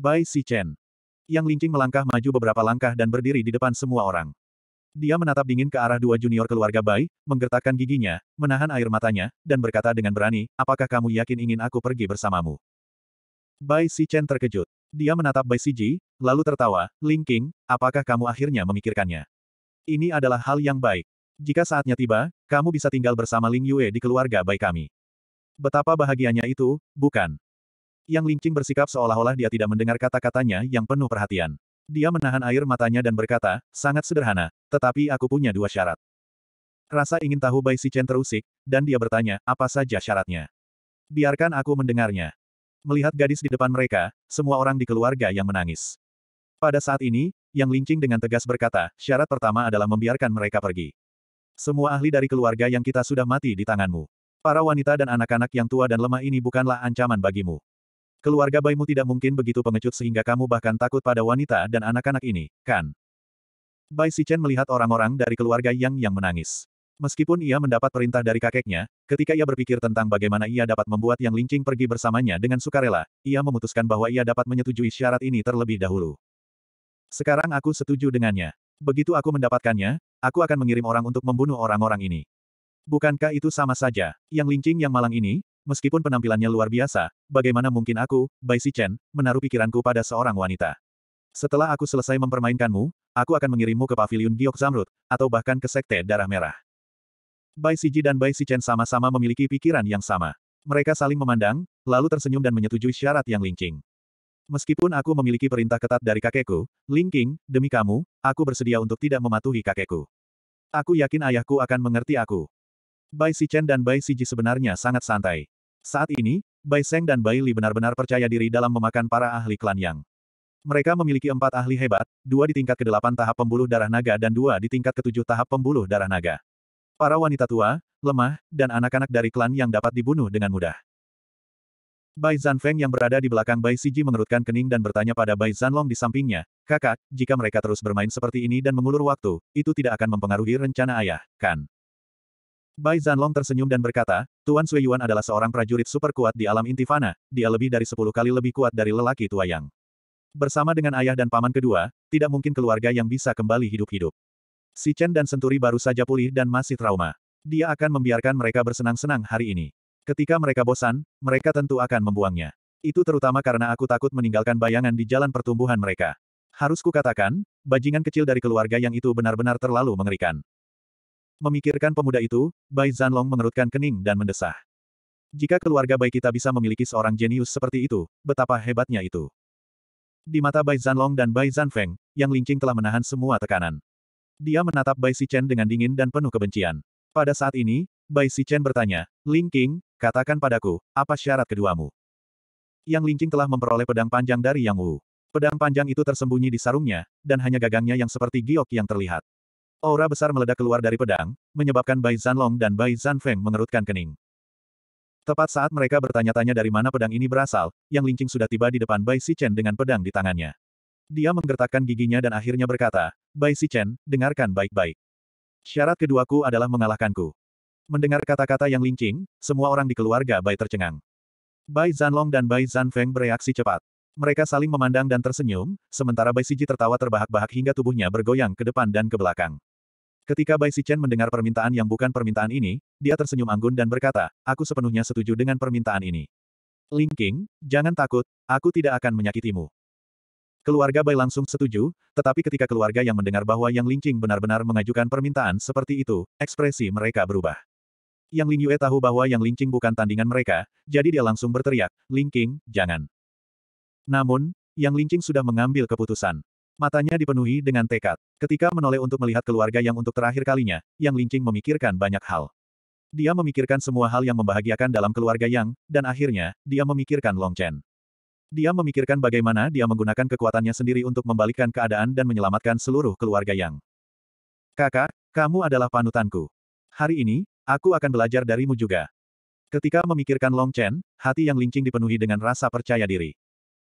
Bai Si Chen. Yang Lingqing melangkah maju beberapa langkah dan berdiri di depan semua orang. Dia menatap dingin ke arah dua junior keluarga Bai, menggertakkan giginya, menahan air matanya, dan berkata dengan berani, apakah kamu yakin ingin aku pergi bersamamu? Bai Si Chen terkejut. Dia menatap Bai Si Ji, lalu tertawa, Lingqing, apakah kamu akhirnya memikirkannya? Ini adalah hal yang baik. Jika saatnya tiba, kamu bisa tinggal bersama Ling Yue di keluarga Bai kami. Betapa bahagianya itu, bukan? Yang Lingqing bersikap seolah-olah dia tidak mendengar kata-katanya yang penuh perhatian. Dia menahan air matanya dan berkata, sangat sederhana, tetapi aku punya dua syarat. Rasa ingin tahu Bai Sichen terusik, dan dia bertanya, apa saja syaratnya. Biarkan aku mendengarnya. Melihat gadis di depan mereka, semua orang di keluarga yang menangis. Pada saat ini, Yang Lingqing dengan tegas berkata, syarat pertama adalah membiarkan mereka pergi. Semua ahli dari keluarga yang kita sudah mati di tanganmu. Para wanita dan anak-anak yang tua dan lemah ini bukanlah ancaman bagimu. Keluarga Baimu tidak mungkin begitu pengecut sehingga kamu bahkan takut pada wanita dan anak-anak ini, kan? Bai Sichen melihat orang-orang dari keluarga Yang yang menangis. Meskipun ia mendapat perintah dari kakeknya, ketika ia berpikir tentang bagaimana ia dapat membuat Yang Lingqing pergi bersamanya dengan sukarela, ia memutuskan bahwa ia dapat menyetujui syarat ini terlebih dahulu. Sekarang aku setuju dengannya. Begitu aku mendapatkannya, aku akan mengirim orang untuk membunuh orang-orang ini. Bukankah itu sama saja? Yang Lingqing yang malang ini, Meskipun penampilannya luar biasa, bagaimana mungkin aku, Bai Si Chen, menaruh pikiranku pada seorang wanita. Setelah aku selesai mempermainkanmu, aku akan mengirimmu ke Paviliun Giok Zamrud, atau bahkan ke Sekte Darah Merah. Bai Si Ji dan Bai Si Chen sama-sama memiliki pikiran yang sama. Mereka saling memandang, lalu tersenyum dan menyetujui syarat yang lincing. Meskipun aku memiliki perintah ketat dari kakekku, Ling King, demi kamu, aku bersedia untuk tidak mematuhi kakekku. Aku yakin ayahku akan mengerti aku. Bai Si Chen dan Bai Si Ji sebenarnya sangat santai. Saat ini, Bai Seng dan Bai Li benar-benar percaya diri dalam memakan para ahli klan Yang. Mereka memiliki empat ahli hebat, dua di tingkat ke-8 tahap pembuluh darah naga dan dua di tingkat ke-7 tahap pembuluh darah naga. Para wanita tua, lemah, dan anak-anak dari klan yang dapat dibunuh dengan mudah. Bai Zanfeng yang berada di belakang Bai Siji mengerutkan kening dan bertanya pada Bai Zanlong di sampingnya, Kakak, jika mereka terus bermain seperti ini dan mengulur waktu, itu tidak akan mempengaruhi rencana ayah, kan? Bai Zanlong tersenyum dan berkata, Tuan Suiyuan adalah seorang prajurit super kuat di alam Intifana, dia lebih dari sepuluh kali lebih kuat dari lelaki tua yang. Bersama dengan ayah dan paman kedua, tidak mungkin keluarga yang bisa kembali hidup-hidup. Si Chen dan Senturi baru saja pulih dan masih trauma. Dia akan membiarkan mereka bersenang-senang hari ini. Ketika mereka bosan, mereka tentu akan membuangnya. Itu terutama karena aku takut meninggalkan bayangan di jalan pertumbuhan mereka. Harus kukatakan, bajingan kecil dari keluarga yang itu benar-benar terlalu mengerikan. Memikirkan pemuda itu, Bai Zanlong mengerutkan kening dan mendesah. Jika keluarga Bai kita bisa memiliki seorang jenius seperti itu, betapa hebatnya itu. Di mata Bai Zanlong dan Bai Zanfeng, yang lincing telah menahan semua tekanan. Dia menatap Bai Sichen dengan dingin dan penuh kebencian. Pada saat ini, Bai Sichen bertanya, Ling King, katakan padaku, apa syarat keduamu? Yang lincing telah memperoleh pedang panjang dari Yang Wu. Pedang panjang itu tersembunyi di sarungnya, dan hanya gagangnya yang seperti giok yang terlihat. Aura besar meledak keluar dari pedang, menyebabkan Bai Zanlong dan Bai Zanfeng mengerutkan kening. Tepat saat mereka bertanya-tanya dari mana pedang ini berasal, yang Lingqing sudah tiba di depan Bai Sichen dengan pedang di tangannya. Dia menggertakkan giginya dan akhirnya berkata, Bai Sichen, dengarkan baik-baik. Syarat keduaku adalah mengalahkanku. Mendengar kata-kata yang Lingqing, semua orang di keluarga Bai tercengang. Bai Zanlong dan Bai Zanfeng bereaksi cepat. Mereka saling memandang dan tersenyum, sementara Bai Siji tertawa terbahak-bahak hingga tubuhnya bergoyang ke depan dan ke belakang. Ketika Bai Sichen mendengar permintaan yang bukan permintaan ini, dia tersenyum anggun dan berkata, aku sepenuhnya setuju dengan permintaan ini. Ling Qing, jangan takut, aku tidak akan menyakitimu. Keluarga Bai langsung setuju, tetapi ketika keluarga yang mendengar bahwa Yang Ling Qing benar-benar mengajukan permintaan seperti itu, ekspresi mereka berubah. Yang Ling Yue tahu bahwa Yang Ling Qing bukan tandingan mereka, jadi dia langsung berteriak, Ling Qing, jangan. Namun, Yang Ling Qing sudah mengambil keputusan. Matanya dipenuhi dengan tekad. Ketika menoleh untuk melihat keluarga yang untuk terakhir kalinya, Yang Lingqing memikirkan banyak hal. Dia memikirkan semua hal yang membahagiakan dalam keluarga Yang, dan akhirnya, dia memikirkan Long Chen. Dia memikirkan bagaimana dia menggunakan kekuatannya sendiri untuk membalikkan keadaan dan menyelamatkan seluruh keluarga Yang. Kakak, kamu adalah panutanku. Hari ini, aku akan belajar darimu juga. Ketika memikirkan Long Chen, hati Yang Lingqing dipenuhi dengan rasa percaya diri.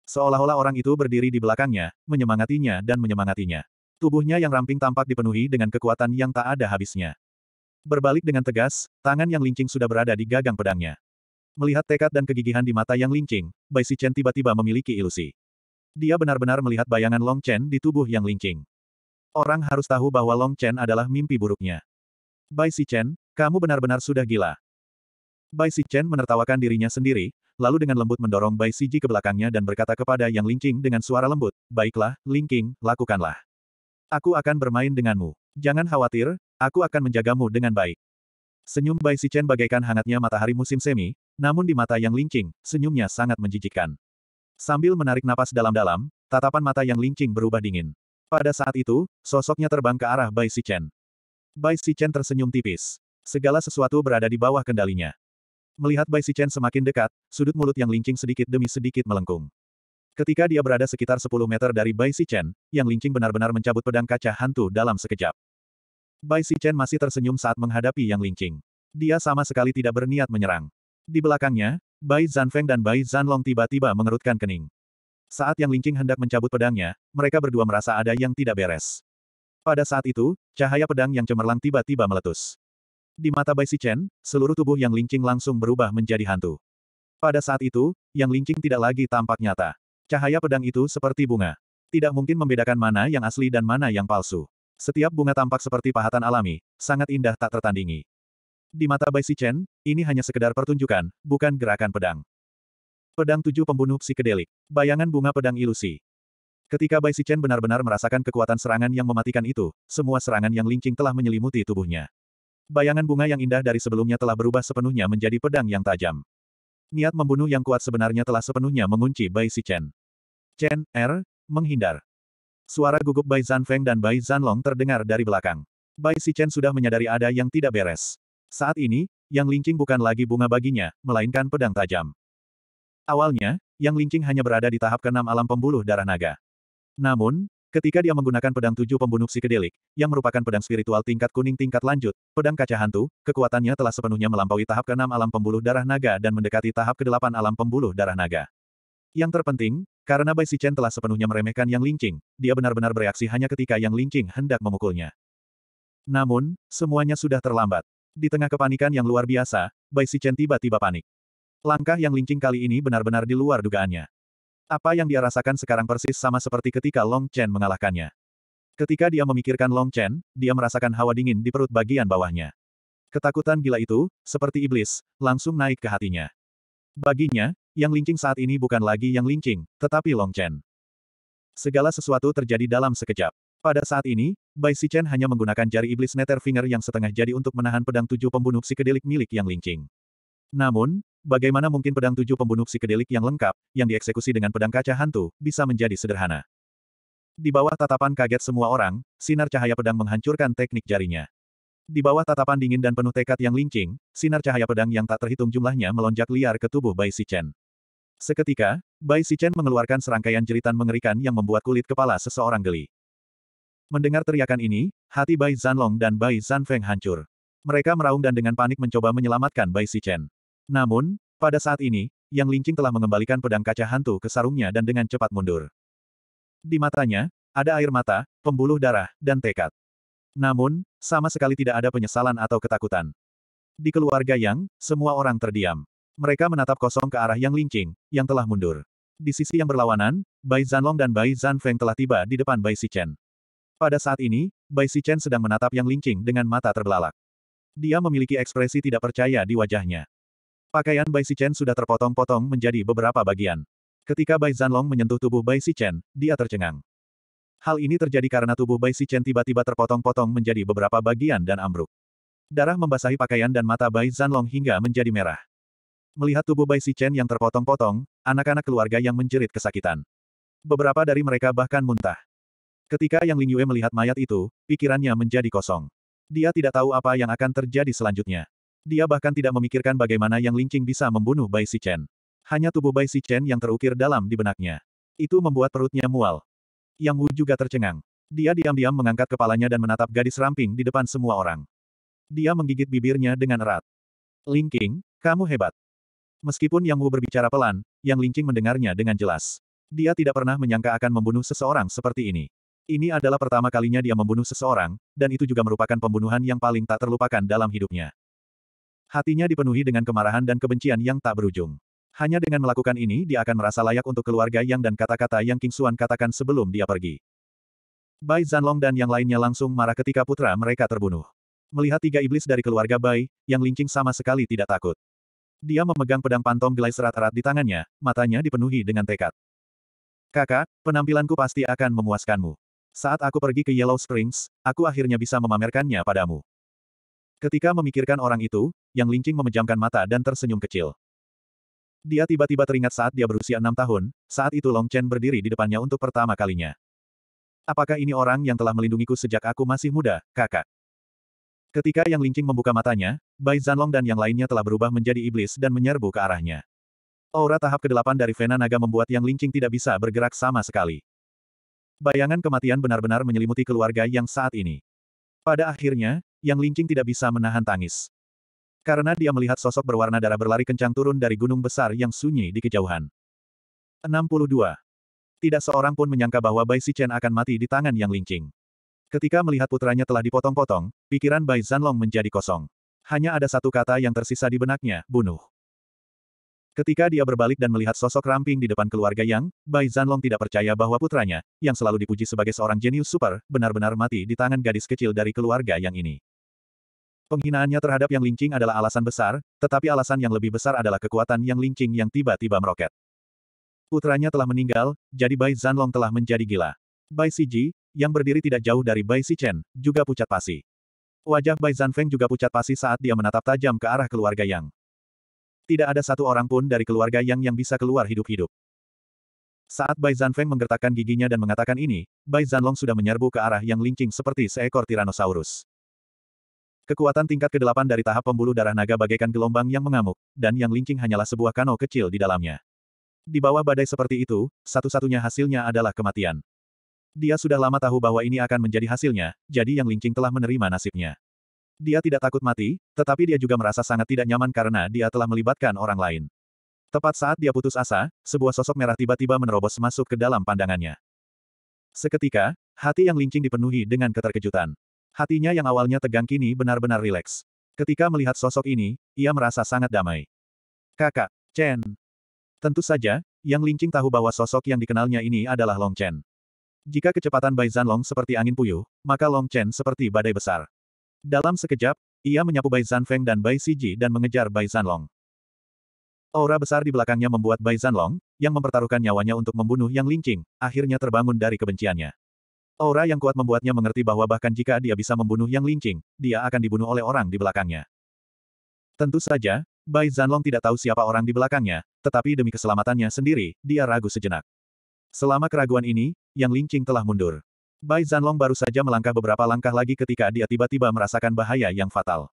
Seolah-olah orang itu berdiri di belakangnya, menyemangatinya dan menyemangatinya. Tubuhnya yang ramping tampak dipenuhi dengan kekuatan yang tak ada habisnya. Berbalik dengan tegas, tangan yang lincing sudah berada di gagang pedangnya. Melihat tekad dan kegigihan di mata yang lincing, Bai Si Chen tiba-tiba memiliki ilusi. Dia benar-benar melihat bayangan Long Chen di tubuh yang lincing. Orang harus tahu bahwa Long Chen adalah mimpi buruknya. Bai Si Chen, kamu benar-benar sudah gila. Bai Si Chen menertawakan dirinya sendiri, lalu dengan lembut mendorong Bai Siji ke belakangnya dan berkata kepada Yang Lingqing dengan suara lembut, Baiklah, Lingqing, lakukanlah. Aku akan bermain denganmu. Jangan khawatir, aku akan menjagamu dengan baik. Senyum Bai Si Chen bagaikan hangatnya matahari musim semi, namun di mata Yang Lingqing, senyumnya sangat menjijikkan. Sambil menarik napas dalam-dalam, tatapan mata Yang Lingqing berubah dingin. Pada saat itu, sosoknya terbang ke arah Bai Si Chen. Bai Si Chen tersenyum tipis. Segala sesuatu berada di bawah kendalinya. Melihat Bai Sichen semakin dekat, sudut mulut yang lincing sedikit demi sedikit melengkung. Ketika dia berada sekitar 10 meter dari Bai Sichen, yang lincing benar-benar mencabut pedang kaca hantu dalam sekejap. Bai Sichen masih tersenyum saat menghadapi yang lincing. Dia sama sekali tidak berniat menyerang. Di belakangnya, Bai Zanfeng dan Bai Zanlong tiba-tiba mengerutkan kening. Saat yang lincing hendak mencabut pedangnya, mereka berdua merasa ada yang tidak beres. Pada saat itu, cahaya pedang yang cemerlang tiba-tiba meletus. Di mata Bai Chen, seluruh tubuh Yang Lingqing langsung berubah menjadi hantu. Pada saat itu, Yang Lingqing tidak lagi tampak nyata. Cahaya pedang itu seperti bunga. Tidak mungkin membedakan mana yang asli dan mana yang palsu. Setiap bunga tampak seperti pahatan alami, sangat indah tak tertandingi. Di mata Bai Chen, ini hanya sekedar pertunjukan, bukan gerakan pedang. Pedang tujuh pembunuh psikedelik. Bayangan bunga pedang ilusi. Ketika Bai Chen benar-benar merasakan kekuatan serangan yang mematikan itu, semua serangan yang lincing telah menyelimuti tubuhnya. Bayangan bunga yang indah dari sebelumnya telah berubah sepenuhnya menjadi pedang yang tajam. Niat membunuh yang kuat sebenarnya telah sepenuhnya mengunci Bai Si Chen. Chen, R, er, menghindar. Suara gugup Bai Zan Feng dan Bai Zan Long terdengar dari belakang. Bai Si Chen sudah menyadari ada yang tidak beres. Saat ini, yang Lingqing bukan lagi bunga baginya, melainkan pedang tajam. Awalnya, yang Lingqing hanya berada di tahap keenam alam pembuluh darah naga. Namun, Ketika dia menggunakan pedang tujuh pembunuh psikedelik, yang merupakan pedang spiritual tingkat kuning tingkat lanjut, pedang kaca hantu, kekuatannya telah sepenuhnya melampaui tahap ke ke-6 alam pembuluh darah naga dan mendekati tahap ke ke-8 alam pembuluh darah naga. Yang terpenting, karena Bai Sichen telah sepenuhnya meremehkan Yang Lingqing, dia benar-benar bereaksi hanya ketika Yang Lingqing hendak memukulnya. Namun, semuanya sudah terlambat. Di tengah kepanikan yang luar biasa, Bai Sichen tiba-tiba panik. Langkah Yang Lingqing kali ini benar-benar di luar dugaannya. Apa yang dia rasakan sekarang persis sama seperti ketika Long Chen mengalahkannya. Ketika dia memikirkan Long Chen, dia merasakan hawa dingin di perut bagian bawahnya. Ketakutan gila itu, seperti iblis, langsung naik ke hatinya. Baginya, yang lincing saat ini bukan lagi yang lincing, tetapi Long Chen. Segala sesuatu terjadi dalam sekejap. Pada saat ini, Bai Si Chen hanya menggunakan jari iblis Netherfinger finger yang setengah jadi untuk menahan pedang tujuh pembunuh psikedelik milik yang lincing. Namun, Bagaimana mungkin pedang tujuh pembunuh psikedelik yang lengkap, yang dieksekusi dengan pedang kaca hantu, bisa menjadi sederhana? Di bawah tatapan kaget semua orang, sinar cahaya pedang menghancurkan teknik jarinya. Di bawah tatapan dingin dan penuh tekad yang lincing, sinar cahaya pedang yang tak terhitung jumlahnya melonjak liar ke tubuh Bai Sichen. Seketika, Bai Sichen mengeluarkan serangkaian jeritan mengerikan yang membuat kulit kepala seseorang geli. Mendengar teriakan ini, hati Bai Zanlong dan Bai Zanfeng hancur. Mereka meraung dan dengan panik mencoba menyelamatkan Bai Sichen. Namun, pada saat ini, Yang Lingqing telah mengembalikan pedang kaca hantu ke sarungnya dan dengan cepat mundur. Di matanya, ada air mata, pembuluh darah, dan tekad. Namun, sama sekali tidak ada penyesalan atau ketakutan. Di keluarga Yang, semua orang terdiam. Mereka menatap kosong ke arah Yang Lingqing, yang telah mundur. Di sisi yang berlawanan, Bai Zanlong dan Bai Zanfeng telah tiba di depan Bai Sichen. Pada saat ini, Bai Sichen sedang menatap Yang Lingqing dengan mata terbelalak. Dia memiliki ekspresi tidak percaya di wajahnya. Pakaian Bai Sichen sudah terpotong-potong menjadi beberapa bagian. Ketika Bai Zanlong menyentuh tubuh Bai Sichen, dia tercengang. Hal ini terjadi karena tubuh Bai Sichen tiba-tiba terpotong-potong menjadi beberapa bagian dan ambruk. Darah membasahi pakaian dan mata Bai Zanlong hingga menjadi merah. Melihat tubuh Bai Sichen yang terpotong-potong, anak-anak keluarga yang menjerit kesakitan. Beberapa dari mereka bahkan muntah. Ketika Yang Lingyue melihat mayat itu, pikirannya menjadi kosong. Dia tidak tahu apa yang akan terjadi selanjutnya. Dia bahkan tidak memikirkan bagaimana Yang Lingqing bisa membunuh Bai Sichen. Hanya tubuh Bai Sichen yang terukir dalam di benaknya. Itu membuat perutnya mual. Yang Wu juga tercengang. Dia diam-diam mengangkat kepalanya dan menatap gadis ramping di depan semua orang. Dia menggigit bibirnya dengan erat. Lingqing, kamu hebat. Meskipun Yang Wu berbicara pelan, Yang Lingqing mendengarnya dengan jelas. Dia tidak pernah menyangka akan membunuh seseorang seperti ini. Ini adalah pertama kalinya dia membunuh seseorang, dan itu juga merupakan pembunuhan yang paling tak terlupakan dalam hidupnya. Hatinya dipenuhi dengan kemarahan dan kebencian yang tak berujung. Hanya dengan melakukan ini dia akan merasa layak untuk keluarga yang dan kata-kata yang King Xuan katakan sebelum dia pergi. Bai Zanlong dan yang lainnya langsung marah ketika putra mereka terbunuh. Melihat tiga iblis dari keluarga Bai, yang lincing sama sekali tidak takut. Dia memegang pedang pantom gelai serat-erat di tangannya, matanya dipenuhi dengan tekad. Kakak, penampilanku pasti akan memuaskanmu. Saat aku pergi ke Yellow Springs, aku akhirnya bisa memamerkannya padamu. Ketika memikirkan orang itu, Yang Lingqing memejamkan mata dan tersenyum kecil. Dia tiba-tiba teringat saat dia berusia enam tahun, saat itu Long Chen berdiri di depannya untuk pertama kalinya. Apakah ini orang yang telah melindungiku sejak aku masih muda, kakak? Ketika Yang Lingqing membuka matanya, Bai Zanlong dan yang lainnya telah berubah menjadi iblis dan menyerbu ke arahnya. Aura tahap ke-8 dari Vena Naga membuat Yang Lingqing tidak bisa bergerak sama sekali. Bayangan kematian benar-benar menyelimuti keluarga yang saat ini. Pada akhirnya, yang Lingqing tidak bisa menahan tangis. Karena dia melihat sosok berwarna darah berlari kencang turun dari gunung besar yang sunyi di kejauhan. 62. Tidak seorang pun menyangka bahwa Bai Sichen akan mati di tangan Yang Lingqing. Ketika melihat putranya telah dipotong-potong, pikiran Bai Zanlong menjadi kosong. Hanya ada satu kata yang tersisa di benaknya, bunuh. Ketika dia berbalik dan melihat sosok ramping di depan keluarga Yang, Bai Zanlong tidak percaya bahwa putranya, yang selalu dipuji sebagai seorang jenius super, benar-benar mati di tangan gadis kecil dari keluarga Yang ini. Penghinaannya terhadap yang Lingqing adalah alasan besar, tetapi alasan yang lebih besar adalah kekuatan yang Lingqing yang tiba-tiba meroket. Putranya telah meninggal, jadi Bai Zanlong telah menjadi gila. Bai Siji, yang berdiri tidak jauh dari Bai Sichen, juga pucat pasi. Wajah Bai Zanfeng juga pucat pasi saat dia menatap tajam ke arah keluarga Yang. Tidak ada satu orang pun dari keluarga Yang yang bisa keluar hidup-hidup. Saat Bai Zanfeng menggertakkan giginya dan mengatakan ini, Bai Zanlong sudah menyerbu ke arah yang Lingqing seperti seekor Tyrannosaurus. Kekuatan tingkat ke-8 dari tahap pembuluh darah naga bagaikan gelombang yang mengamuk, dan yang lincing hanyalah sebuah kano kecil di dalamnya. Di bawah badai seperti itu, satu-satunya hasilnya adalah kematian. Dia sudah lama tahu bahwa ini akan menjadi hasilnya, jadi yang lincing telah menerima nasibnya. Dia tidak takut mati, tetapi dia juga merasa sangat tidak nyaman karena dia telah melibatkan orang lain. Tepat saat dia putus asa, sebuah sosok merah tiba-tiba menerobos masuk ke dalam pandangannya. Seketika, hati yang lincing dipenuhi dengan keterkejutan. Hatinya yang awalnya tegang kini benar-benar rileks. Ketika melihat sosok ini, ia merasa sangat damai. Kakak, Chen. Tentu saja, Yang Lingqing tahu bahwa sosok yang dikenalnya ini adalah Long Chen. Jika kecepatan Bai Zanlong seperti angin puyuh, maka Long Chen seperti badai besar. Dalam sekejap, ia menyapu Bai Zanfeng dan Bai Siji dan mengejar Bai Zanlong. Aura besar di belakangnya membuat Bai Zanlong, yang mempertaruhkan nyawanya untuk membunuh Yang Lingqing, akhirnya terbangun dari kebenciannya. Aura yang kuat membuatnya mengerti bahwa bahkan jika dia bisa membunuh yang lincing, dia akan dibunuh oleh orang di belakangnya. Tentu saja, Bai Zanlong tidak tahu siapa orang di belakangnya, tetapi demi keselamatannya sendiri, dia ragu sejenak. Selama keraguan ini, yang lincing telah mundur. Bai Zanlong baru saja melangkah beberapa langkah lagi ketika dia tiba-tiba merasakan bahaya yang fatal.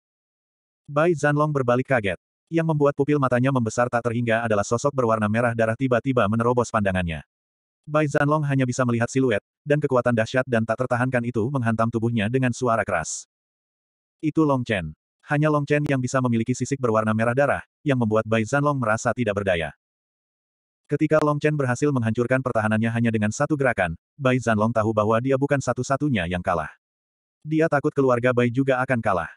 Bai Zanlong berbalik kaget. Yang membuat pupil matanya membesar tak terhingga adalah sosok berwarna merah darah tiba-tiba menerobos pandangannya. Bai Zanlong hanya bisa melihat siluet, dan kekuatan dahsyat dan tak tertahankan itu menghantam tubuhnya dengan suara keras. Itu Long Chen. Hanya Long Chen yang bisa memiliki sisik berwarna merah darah, yang membuat Bai Zanlong merasa tidak berdaya. Ketika Long Chen berhasil menghancurkan pertahanannya hanya dengan satu gerakan, Bai Zanlong tahu bahwa dia bukan satu-satunya yang kalah. Dia takut keluarga Bai juga akan kalah.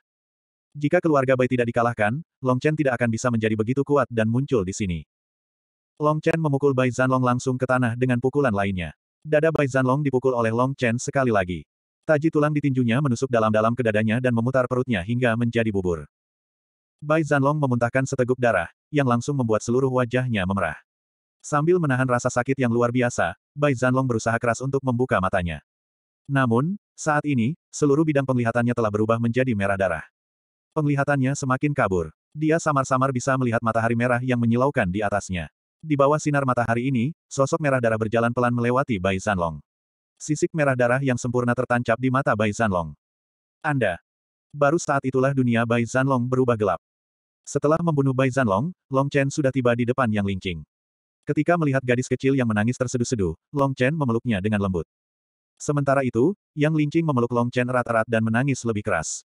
Jika keluarga Bai tidak dikalahkan, Long Chen tidak akan bisa menjadi begitu kuat dan muncul di sini. Long Chen memukul Bai Zanlong langsung ke tanah dengan pukulan lainnya. Dada Bai Zanlong dipukul oleh Long Chen sekali lagi. Taji tulang ditinjunya menusuk dalam-dalam ke dadanya dan memutar perutnya hingga menjadi bubur. Bai Zanlong memuntahkan seteguk darah, yang langsung membuat seluruh wajahnya memerah. Sambil menahan rasa sakit yang luar biasa, Bai Zanlong berusaha keras untuk membuka matanya. Namun, saat ini, seluruh bidang penglihatannya telah berubah menjadi merah darah. Penglihatannya semakin kabur. Dia samar-samar bisa melihat matahari merah yang menyilaukan di atasnya. Di bawah sinar matahari ini, sosok merah darah berjalan pelan melewati Bai Sanlong. Sisik merah darah yang sempurna tertancap di mata Bai Sanlong. Anda. Baru saat itulah dunia Bai Zanlong berubah gelap. Setelah membunuh Bai Zanlong, Long Chen sudah tiba di depan Yang Lingqing. Ketika melihat gadis kecil yang menangis terseduh-seduh, Long Chen memeluknya dengan lembut. Sementara itu, Yang Lingqing memeluk Long Chen erat-erat dan menangis lebih keras.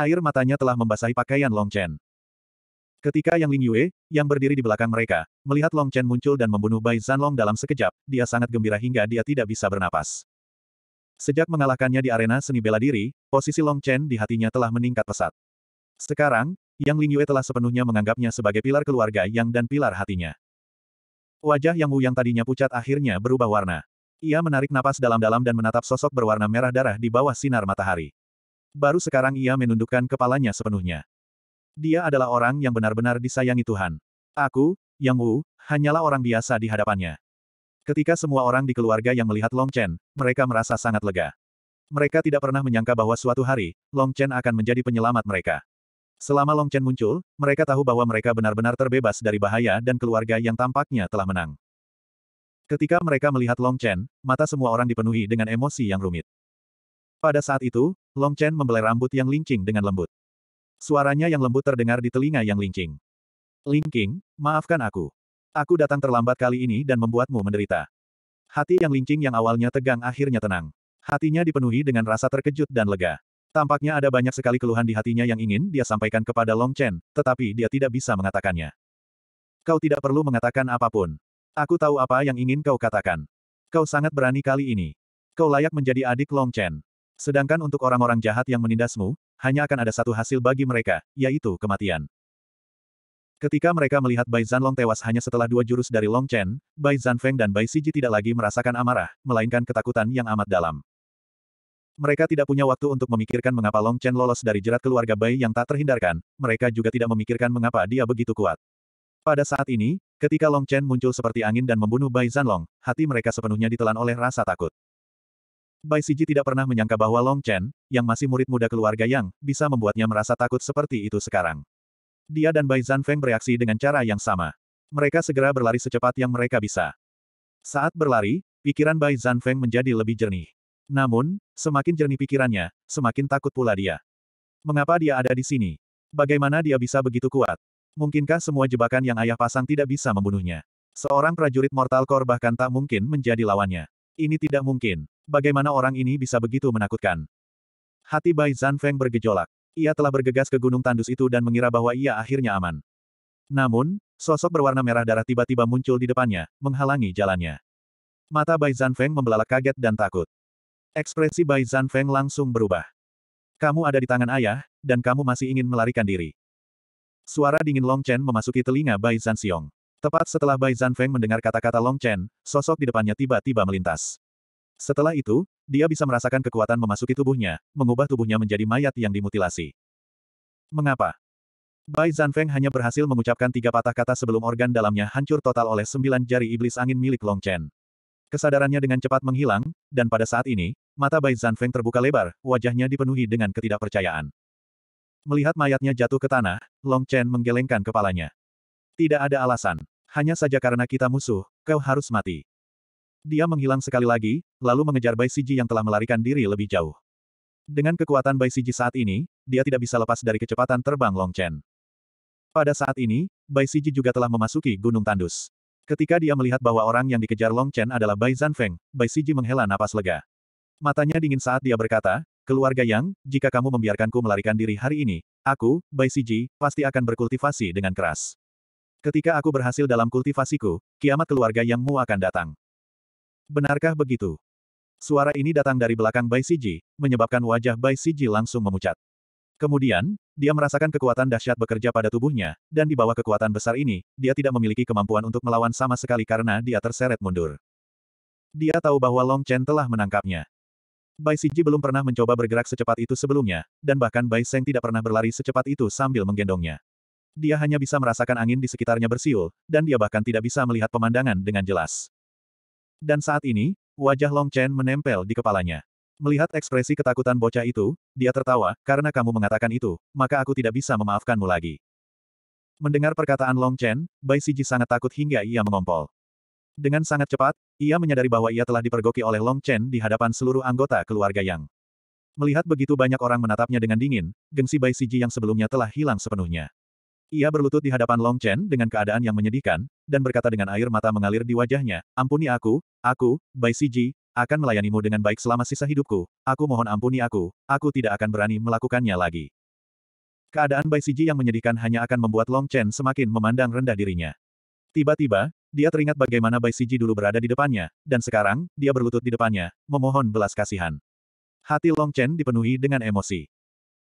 Air matanya telah membasahi pakaian Long Chen. Ketika Yang Ling Yue, yang berdiri di belakang mereka, melihat Long Chen muncul dan membunuh Bai Zanlong dalam sekejap, dia sangat gembira hingga dia tidak bisa bernapas. Sejak mengalahkannya di arena seni bela diri, posisi Long Chen di hatinya telah meningkat pesat. Sekarang, Yang Ling Yue telah sepenuhnya menganggapnya sebagai pilar keluarga yang dan pilar hatinya. Wajah Yang Wu yang tadinya pucat akhirnya berubah warna. Ia menarik napas dalam-dalam dan menatap sosok berwarna merah darah di bawah sinar matahari. Baru sekarang ia menundukkan kepalanya sepenuhnya. Dia adalah orang yang benar-benar disayangi Tuhan. Aku, Yang Wu, hanyalah orang biasa di hadapannya. Ketika semua orang di keluarga yang melihat Long Chen, mereka merasa sangat lega. Mereka tidak pernah menyangka bahwa suatu hari, Long Chen akan menjadi penyelamat mereka. Selama Long Chen muncul, mereka tahu bahwa mereka benar-benar terbebas dari bahaya dan keluarga yang tampaknya telah menang. Ketika mereka melihat Long Chen, mata semua orang dipenuhi dengan emosi yang rumit. Pada saat itu, Long Chen membelai rambut yang lincing dengan lembut. Suaranya yang lembut terdengar di telinga yang lingking. Lingking, maafkan aku. Aku datang terlambat kali ini dan membuatmu menderita. Hati yang lingking yang awalnya tegang akhirnya tenang. Hatinya dipenuhi dengan rasa terkejut dan lega. Tampaknya ada banyak sekali keluhan di hatinya yang ingin dia sampaikan kepada Long Chen, tetapi dia tidak bisa mengatakannya. Kau tidak perlu mengatakan apapun. Aku tahu apa yang ingin kau katakan. Kau sangat berani kali ini. Kau layak menjadi adik Long Chen. Sedangkan untuk orang-orang jahat yang menindasmu, hanya akan ada satu hasil bagi mereka, yaitu kematian. Ketika mereka melihat Bai Zanlong tewas hanya setelah dua jurus dari Long Chen, Bai Zanfeng dan Bai Siji tidak lagi merasakan amarah, melainkan ketakutan yang amat dalam. Mereka tidak punya waktu untuk memikirkan mengapa Long Chen lolos dari jerat keluarga Bai yang tak terhindarkan, mereka juga tidak memikirkan mengapa dia begitu kuat. Pada saat ini, ketika Long Chen muncul seperti angin dan membunuh Bai Zanlong, hati mereka sepenuhnya ditelan oleh rasa takut. Bai Siji tidak pernah menyangka bahwa Long Chen, yang masih murid muda keluarga Yang, bisa membuatnya merasa takut seperti itu sekarang. Dia dan Bai Feng bereaksi dengan cara yang sama. Mereka segera berlari secepat yang mereka bisa. Saat berlari, pikiran Bai Feng menjadi lebih jernih. Namun, semakin jernih pikirannya, semakin takut pula dia. Mengapa dia ada di sini? Bagaimana dia bisa begitu kuat? Mungkinkah semua jebakan yang ayah pasang tidak bisa membunuhnya? Seorang prajurit mortal core bahkan tak mungkin menjadi lawannya. Ini tidak mungkin. Bagaimana orang ini bisa begitu menakutkan? Hati Bai Zanfeng bergejolak. Ia telah bergegas ke gunung tandus itu dan mengira bahwa ia akhirnya aman. Namun, sosok berwarna merah darah tiba-tiba muncul di depannya, menghalangi jalannya. Mata Bai Zanfeng membelalak kaget dan takut. Ekspresi Bai Zanfeng langsung berubah. Kamu ada di tangan ayah, dan kamu masih ingin melarikan diri. Suara dingin Long Chen memasuki telinga Bai Zanxiong. Tepat setelah Bai Zanfeng mendengar kata-kata Long Chen, sosok di depannya tiba-tiba melintas. Setelah itu, dia bisa merasakan kekuatan memasuki tubuhnya, mengubah tubuhnya menjadi mayat yang dimutilasi. Mengapa? Bai Zanfeng hanya berhasil mengucapkan tiga patah kata sebelum organ dalamnya hancur total oleh sembilan jari iblis angin milik Long Chen. Kesadarannya dengan cepat menghilang, dan pada saat ini, mata Bai Zanfeng terbuka lebar, wajahnya dipenuhi dengan ketidakpercayaan. Melihat mayatnya jatuh ke tanah, Long Chen menggelengkan kepalanya. Tidak ada alasan. Hanya saja karena kita musuh, kau harus mati. Dia menghilang sekali lagi, lalu mengejar Bai Siji yang telah melarikan diri lebih jauh. Dengan kekuatan Bai Siji saat ini, dia tidak bisa lepas dari kecepatan terbang Long Chen. Pada saat ini, Bai Siji juga telah memasuki Gunung Tandus. Ketika dia melihat bahwa orang yang dikejar Long Chen adalah Bai Zanfeng, Bai Siji menghela napas lega. Matanya dingin saat dia berkata, Keluarga Yang, jika kamu membiarkanku melarikan diri hari ini, aku, Bai Siji, pasti akan berkultivasi dengan keras. Ketika aku berhasil dalam kultivasiku, kiamat keluarga Yangmu akan datang. Benarkah begitu? Suara ini datang dari belakang Bai Siji, menyebabkan wajah Bai Siji langsung memucat. Kemudian, dia merasakan kekuatan dahsyat bekerja pada tubuhnya, dan di bawah kekuatan besar ini, dia tidak memiliki kemampuan untuk melawan sama sekali karena dia terseret mundur. Dia tahu bahwa Long Chen telah menangkapnya. Bai Siji belum pernah mencoba bergerak secepat itu sebelumnya, dan bahkan Bai Seng tidak pernah berlari secepat itu sambil menggendongnya. Dia hanya bisa merasakan angin di sekitarnya bersiul, dan dia bahkan tidak bisa melihat pemandangan dengan jelas. Dan saat ini, wajah Long Chen menempel di kepalanya. Melihat ekspresi ketakutan bocah itu, dia tertawa, karena kamu mengatakan itu, maka aku tidak bisa memaafkanmu lagi. Mendengar perkataan Long Chen, Bai Siji sangat takut hingga ia mengompol. Dengan sangat cepat, ia menyadari bahwa ia telah dipergoki oleh Long Chen di hadapan seluruh anggota keluarga Yang. Melihat begitu banyak orang menatapnya dengan dingin, gengsi Bai Siji yang sebelumnya telah hilang sepenuhnya. Ia berlutut di hadapan Long Chen dengan keadaan yang menyedihkan, dan berkata dengan air mata mengalir di wajahnya, Ampuni aku, aku, Bai Siji, akan melayanimu dengan baik selama sisa hidupku. Aku mohon ampuni aku, aku tidak akan berani melakukannya lagi. Keadaan Bai Siji yang menyedihkan hanya akan membuat Long Chen semakin memandang rendah dirinya. Tiba-tiba, dia teringat bagaimana Bai Siji dulu berada di depannya, dan sekarang, dia berlutut di depannya, memohon belas kasihan. Hati Long Chen dipenuhi dengan emosi.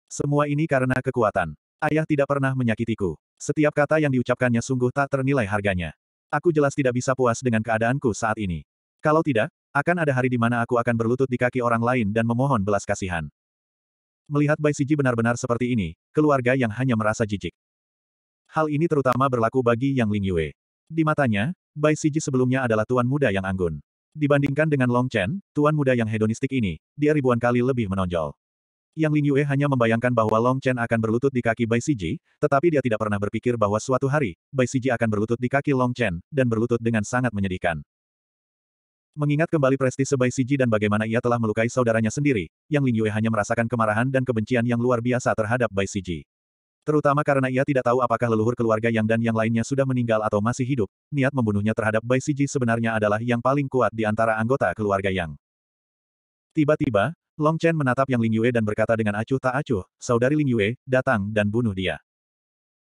Semua ini karena kekuatan. Ayah tidak pernah menyakitiku. Setiap kata yang diucapkannya sungguh tak ternilai harganya. Aku jelas tidak bisa puas dengan keadaanku saat ini. Kalau tidak, akan ada hari di mana aku akan berlutut di kaki orang lain dan memohon belas kasihan. Melihat Bai Siji benar-benar seperti ini, keluarga yang hanya merasa jijik. Hal ini terutama berlaku bagi Yang Ling Yue. Di matanya, Bai Siji sebelumnya adalah tuan muda yang anggun. Dibandingkan dengan Long Chen, tuan muda yang hedonistik ini, dia ribuan kali lebih menonjol. Yang Ling Yue hanya membayangkan bahwa Long Chen akan berlutut di kaki Bai Siji, tetapi dia tidak pernah berpikir bahwa suatu hari, Bai Siji akan berlutut di kaki Long Chen, dan berlutut dengan sangat menyedihkan. Mengingat kembali prestise Bai Siji dan bagaimana ia telah melukai saudaranya sendiri, Yang Ling Yue hanya merasakan kemarahan dan kebencian yang luar biasa terhadap Bai Siji. Terutama karena ia tidak tahu apakah leluhur keluarga Yang dan yang lainnya sudah meninggal atau masih hidup, niat membunuhnya terhadap Bai Siji sebenarnya adalah yang paling kuat di antara anggota keluarga Yang. Tiba-tiba, Long Chen menatap yang Lingyue dan berkata dengan acuh tak acuh, saudari Lingyue, datang dan bunuh dia.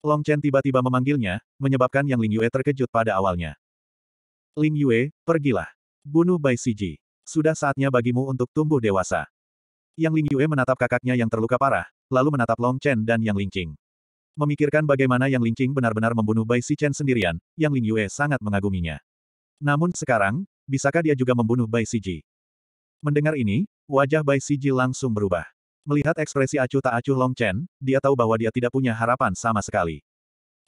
Long Chen tiba-tiba memanggilnya, menyebabkan yang Lingyue terkejut pada awalnya. Lingyue, pergilah. Bunuh Bai Siji. Sudah saatnya bagimu untuk tumbuh dewasa. Yang Lingyue menatap kakaknya yang terluka parah, lalu menatap Long Chen dan Yang Lingqing. Memikirkan bagaimana Yang Lingqing benar-benar membunuh Bai Si Chen sendirian, Yang Lingyue sangat mengaguminya. Namun sekarang, bisakah dia juga membunuh Bai Siji? Mendengar ini, Wajah Bai Siji langsung berubah. Melihat ekspresi acuh tak acuh Long Chen, dia tahu bahwa dia tidak punya harapan sama sekali.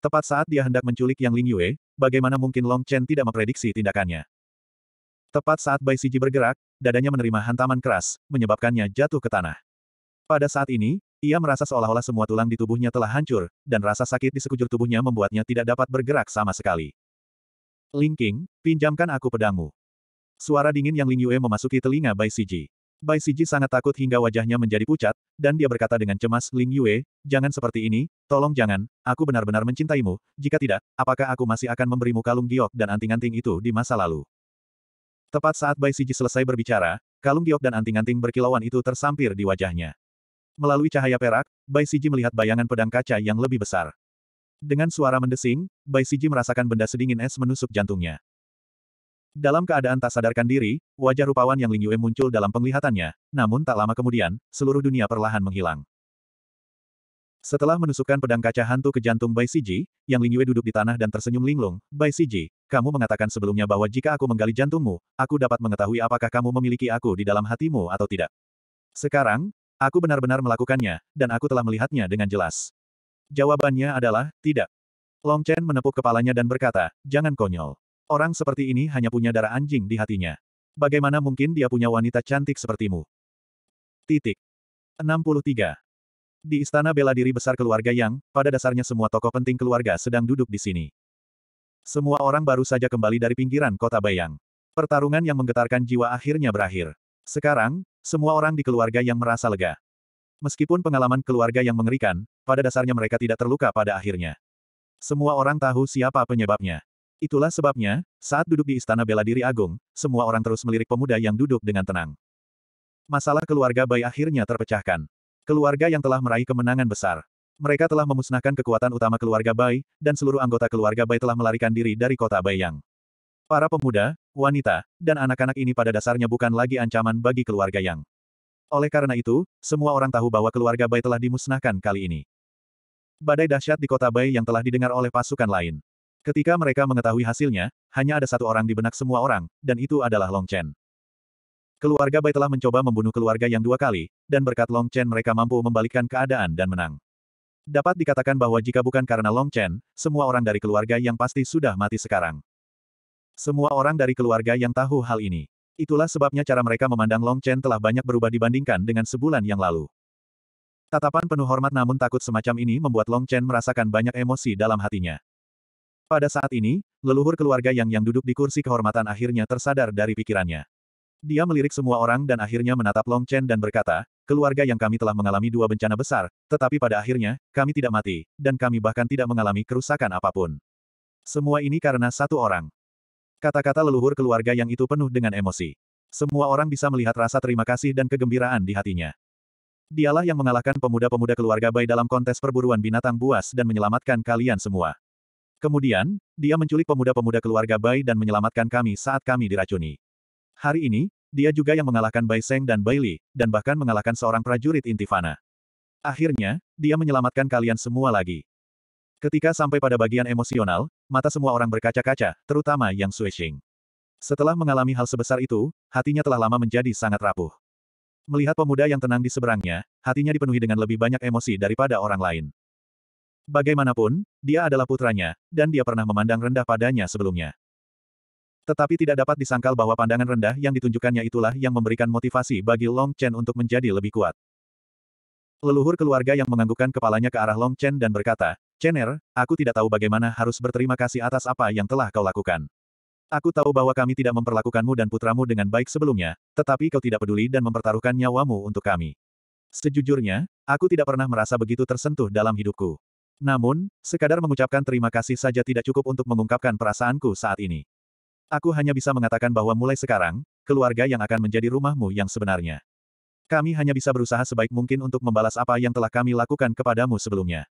Tepat saat dia hendak menculik Yang Ling Yue, bagaimana mungkin Long Chen tidak memprediksi tindakannya. Tepat saat Bai Siji bergerak, dadanya menerima hantaman keras, menyebabkannya jatuh ke tanah. Pada saat ini, ia merasa seolah-olah semua tulang di tubuhnya telah hancur, dan rasa sakit di sekujur tubuhnya membuatnya tidak dapat bergerak sama sekali. Ling King, pinjamkan aku pedangmu. Suara dingin yang Ling Yue memasuki telinga Bai Siji. Bai Siji sangat takut hingga wajahnya menjadi pucat, dan dia berkata dengan cemas, Ling Yue, jangan seperti ini, tolong jangan, aku benar-benar mencintaimu, jika tidak, apakah aku masih akan memberimu kalung giok dan anting-anting itu di masa lalu? Tepat saat Bai Siji selesai berbicara, kalung giok dan anting-anting berkilauan itu tersampir di wajahnya. Melalui cahaya perak, Bai Siji melihat bayangan pedang kaca yang lebih besar. Dengan suara mendesing, Bai Siji merasakan benda sedingin es menusuk jantungnya. Dalam keadaan tak sadarkan diri, wajah rupawan yang Ling Yue muncul dalam penglihatannya, namun tak lama kemudian, seluruh dunia perlahan menghilang. Setelah menusukkan pedang kaca hantu ke jantung Bai Siji, yang Ling Yue duduk di tanah dan tersenyum linglung, Bai Siji, kamu mengatakan sebelumnya bahwa jika aku menggali jantungmu, aku dapat mengetahui apakah kamu memiliki aku di dalam hatimu atau tidak. Sekarang, aku benar-benar melakukannya, dan aku telah melihatnya dengan jelas. Jawabannya adalah, tidak. Long Chen menepuk kepalanya dan berkata, jangan konyol. Orang seperti ini hanya punya darah anjing di hatinya. Bagaimana mungkin dia punya wanita cantik sepertimu? Titik. 63. Di istana bela diri besar keluarga yang, pada dasarnya semua tokoh penting keluarga sedang duduk di sini. Semua orang baru saja kembali dari pinggiran kota Bayang. Pertarungan yang menggetarkan jiwa akhirnya berakhir. Sekarang, semua orang di keluarga yang merasa lega. Meskipun pengalaman keluarga yang mengerikan, pada dasarnya mereka tidak terluka pada akhirnya. Semua orang tahu siapa penyebabnya. Itulah sebabnya, saat duduk di Istana Bela Diri Agung, semua orang terus melirik pemuda yang duduk dengan tenang. Masalah keluarga Bai akhirnya terpecahkan. Keluarga yang telah meraih kemenangan besar. Mereka telah memusnahkan kekuatan utama keluarga Bai, dan seluruh anggota keluarga Bai telah melarikan diri dari kota Bai yang. Para pemuda, wanita, dan anak-anak ini pada dasarnya bukan lagi ancaman bagi keluarga Yang. Oleh karena itu, semua orang tahu bahwa keluarga Bai telah dimusnahkan kali ini. Badai dahsyat di kota Bai yang telah didengar oleh pasukan lain. Ketika mereka mengetahui hasilnya, hanya ada satu orang di benak semua orang, dan itu adalah Long Chen. Keluarga Bai telah mencoba membunuh keluarga yang dua kali, dan berkat Long Chen mereka mampu membalikkan keadaan dan menang. Dapat dikatakan bahwa jika bukan karena Long Chen, semua orang dari keluarga yang pasti sudah mati sekarang. Semua orang dari keluarga yang tahu hal ini. Itulah sebabnya cara mereka memandang Long Chen telah banyak berubah dibandingkan dengan sebulan yang lalu. Tatapan penuh hormat namun takut semacam ini membuat Long Chen merasakan banyak emosi dalam hatinya. Pada saat ini, leluhur keluarga yang yang duduk di kursi kehormatan akhirnya tersadar dari pikirannya. Dia melirik semua orang dan akhirnya menatap Long Chen dan berkata, keluarga yang kami telah mengalami dua bencana besar, tetapi pada akhirnya, kami tidak mati, dan kami bahkan tidak mengalami kerusakan apapun. Semua ini karena satu orang. Kata-kata leluhur keluarga yang itu penuh dengan emosi. Semua orang bisa melihat rasa terima kasih dan kegembiraan di hatinya. Dialah yang mengalahkan pemuda-pemuda keluarga Bai dalam kontes perburuan binatang buas dan menyelamatkan kalian semua. Kemudian, dia menculik pemuda-pemuda keluarga Bai dan menyelamatkan kami saat kami diracuni. Hari ini, dia juga yang mengalahkan Bai Seng dan Bai Li, dan bahkan mengalahkan seorang prajurit Intifana. Akhirnya, dia menyelamatkan kalian semua lagi. Ketika sampai pada bagian emosional, mata semua orang berkaca-kaca, terutama Yang Xing. Setelah mengalami hal sebesar itu, hatinya telah lama menjadi sangat rapuh. Melihat pemuda yang tenang di seberangnya, hatinya dipenuhi dengan lebih banyak emosi daripada orang lain. Bagaimanapun, dia adalah putranya, dan dia pernah memandang rendah padanya sebelumnya. Tetapi tidak dapat disangkal bahwa pandangan rendah yang ditunjukkannya itulah yang memberikan motivasi bagi Long Chen untuk menjadi lebih kuat. Leluhur keluarga yang menganggukkan kepalanya ke arah Long Chen dan berkata, Chen Er, aku tidak tahu bagaimana harus berterima kasih atas apa yang telah kau lakukan. Aku tahu bahwa kami tidak memperlakukanmu dan putramu dengan baik sebelumnya, tetapi kau tidak peduli dan mempertaruhkan nyawamu untuk kami. Sejujurnya, aku tidak pernah merasa begitu tersentuh dalam hidupku. Namun, sekadar mengucapkan terima kasih saja tidak cukup untuk mengungkapkan perasaanku saat ini. Aku hanya bisa mengatakan bahwa mulai sekarang, keluarga yang akan menjadi rumahmu yang sebenarnya. Kami hanya bisa berusaha sebaik mungkin untuk membalas apa yang telah kami lakukan kepadamu sebelumnya.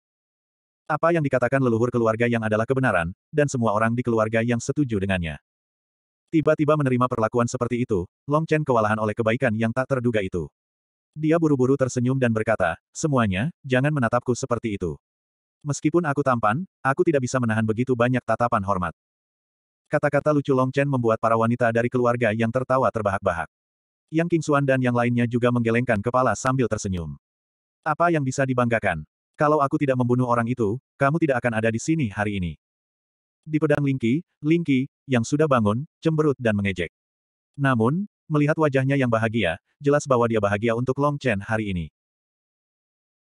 Apa yang dikatakan leluhur keluarga yang adalah kebenaran, dan semua orang di keluarga yang setuju dengannya. Tiba-tiba menerima perlakuan seperti itu, Long Chen kewalahan oleh kebaikan yang tak terduga itu. Dia buru-buru tersenyum dan berkata, semuanya, jangan menatapku seperti itu. Meskipun aku tampan, aku tidak bisa menahan begitu banyak tatapan hormat. Kata-kata lucu Long Chen membuat para wanita dari keluarga yang tertawa terbahak-bahak. Yang King Xuan dan yang lainnya juga menggelengkan kepala sambil tersenyum. Apa yang bisa dibanggakan? Kalau aku tidak membunuh orang itu, kamu tidak akan ada di sini hari ini. Di pedang Lingqi, Lingqi, yang sudah bangun, cemberut dan mengejek. Namun, melihat wajahnya yang bahagia, jelas bahwa dia bahagia untuk Long Chen hari ini.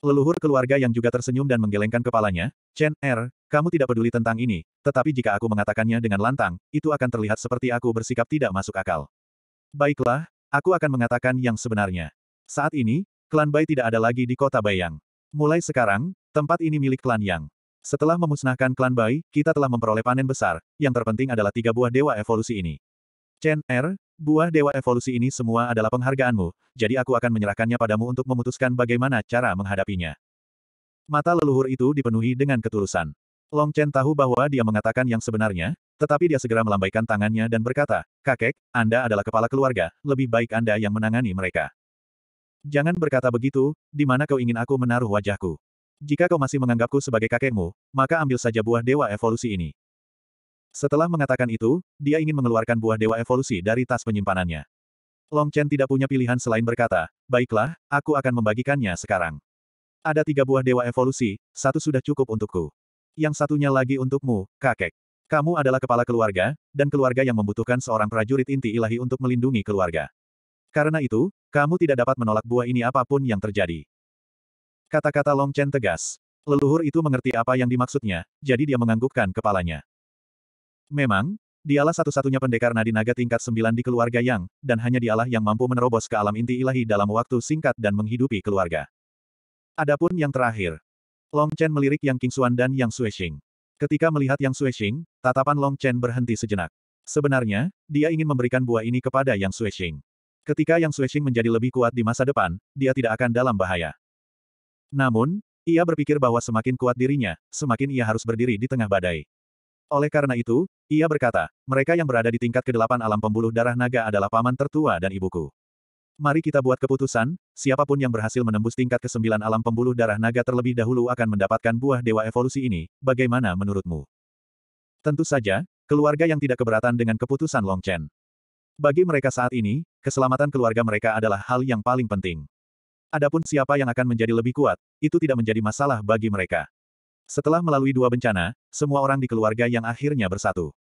Leluhur keluarga yang juga tersenyum dan menggelengkan kepalanya, Chen Er, kamu tidak peduli tentang ini, tetapi jika aku mengatakannya dengan lantang, itu akan terlihat seperti aku bersikap tidak masuk akal. Baiklah, aku akan mengatakan yang sebenarnya. Saat ini, klan Bai tidak ada lagi di kota Bayang. Mulai sekarang, tempat ini milik klan Yang. Setelah memusnahkan klan Bai, kita telah memperoleh panen besar, yang terpenting adalah tiga buah dewa evolusi ini. Chen, Er, buah dewa evolusi ini semua adalah penghargaanmu, jadi aku akan menyerahkannya padamu untuk memutuskan bagaimana cara menghadapinya. Mata leluhur itu dipenuhi dengan ketulusan. Long Chen tahu bahwa dia mengatakan yang sebenarnya, tetapi dia segera melambaikan tangannya dan berkata, Kakek, Anda adalah kepala keluarga, lebih baik Anda yang menangani mereka. Jangan berkata begitu, di mana kau ingin aku menaruh wajahku. Jika kau masih menganggapku sebagai kakekmu, maka ambil saja buah dewa evolusi ini. Setelah mengatakan itu, dia ingin mengeluarkan buah dewa evolusi dari tas penyimpanannya. Long Chen tidak punya pilihan selain berkata, baiklah, aku akan membagikannya sekarang. Ada tiga buah dewa evolusi, satu sudah cukup untukku. Yang satunya lagi untukmu, kakek. Kamu adalah kepala keluarga, dan keluarga yang membutuhkan seorang prajurit inti ilahi untuk melindungi keluarga. Karena itu, kamu tidak dapat menolak buah ini apapun yang terjadi. Kata-kata Long Chen tegas. Leluhur itu mengerti apa yang dimaksudnya, jadi dia menganggukkan kepalanya. Memang, dialah satu-satunya pendekar nadi naga tingkat sembilan di keluarga Yang, dan hanya dialah yang mampu menerobos ke alam inti ilahi dalam waktu singkat dan menghidupi keluarga. Adapun yang terakhir. Long Chen melirik Yang King Xuan dan Yang Xuexing. Ketika melihat Yang Xuexing, tatapan Long Chen berhenti sejenak. Sebenarnya, dia ingin memberikan buah ini kepada Yang Xuexing. Ketika Yang Xuexing menjadi lebih kuat di masa depan, dia tidak akan dalam bahaya. Namun, ia berpikir bahwa semakin kuat dirinya, semakin ia harus berdiri di tengah badai. Oleh karena itu, ia berkata, mereka yang berada di tingkat ke kedelapan alam pembuluh darah naga adalah paman tertua dan ibuku. Mari kita buat keputusan, siapapun yang berhasil menembus tingkat kesembilan alam pembuluh darah naga terlebih dahulu akan mendapatkan buah dewa evolusi ini, bagaimana menurutmu? Tentu saja, keluarga yang tidak keberatan dengan keputusan Long Chen. Bagi mereka saat ini, keselamatan keluarga mereka adalah hal yang paling penting. Adapun siapa yang akan menjadi lebih kuat, itu tidak menjadi masalah bagi mereka. Setelah melalui dua bencana, semua orang di keluarga yang akhirnya bersatu.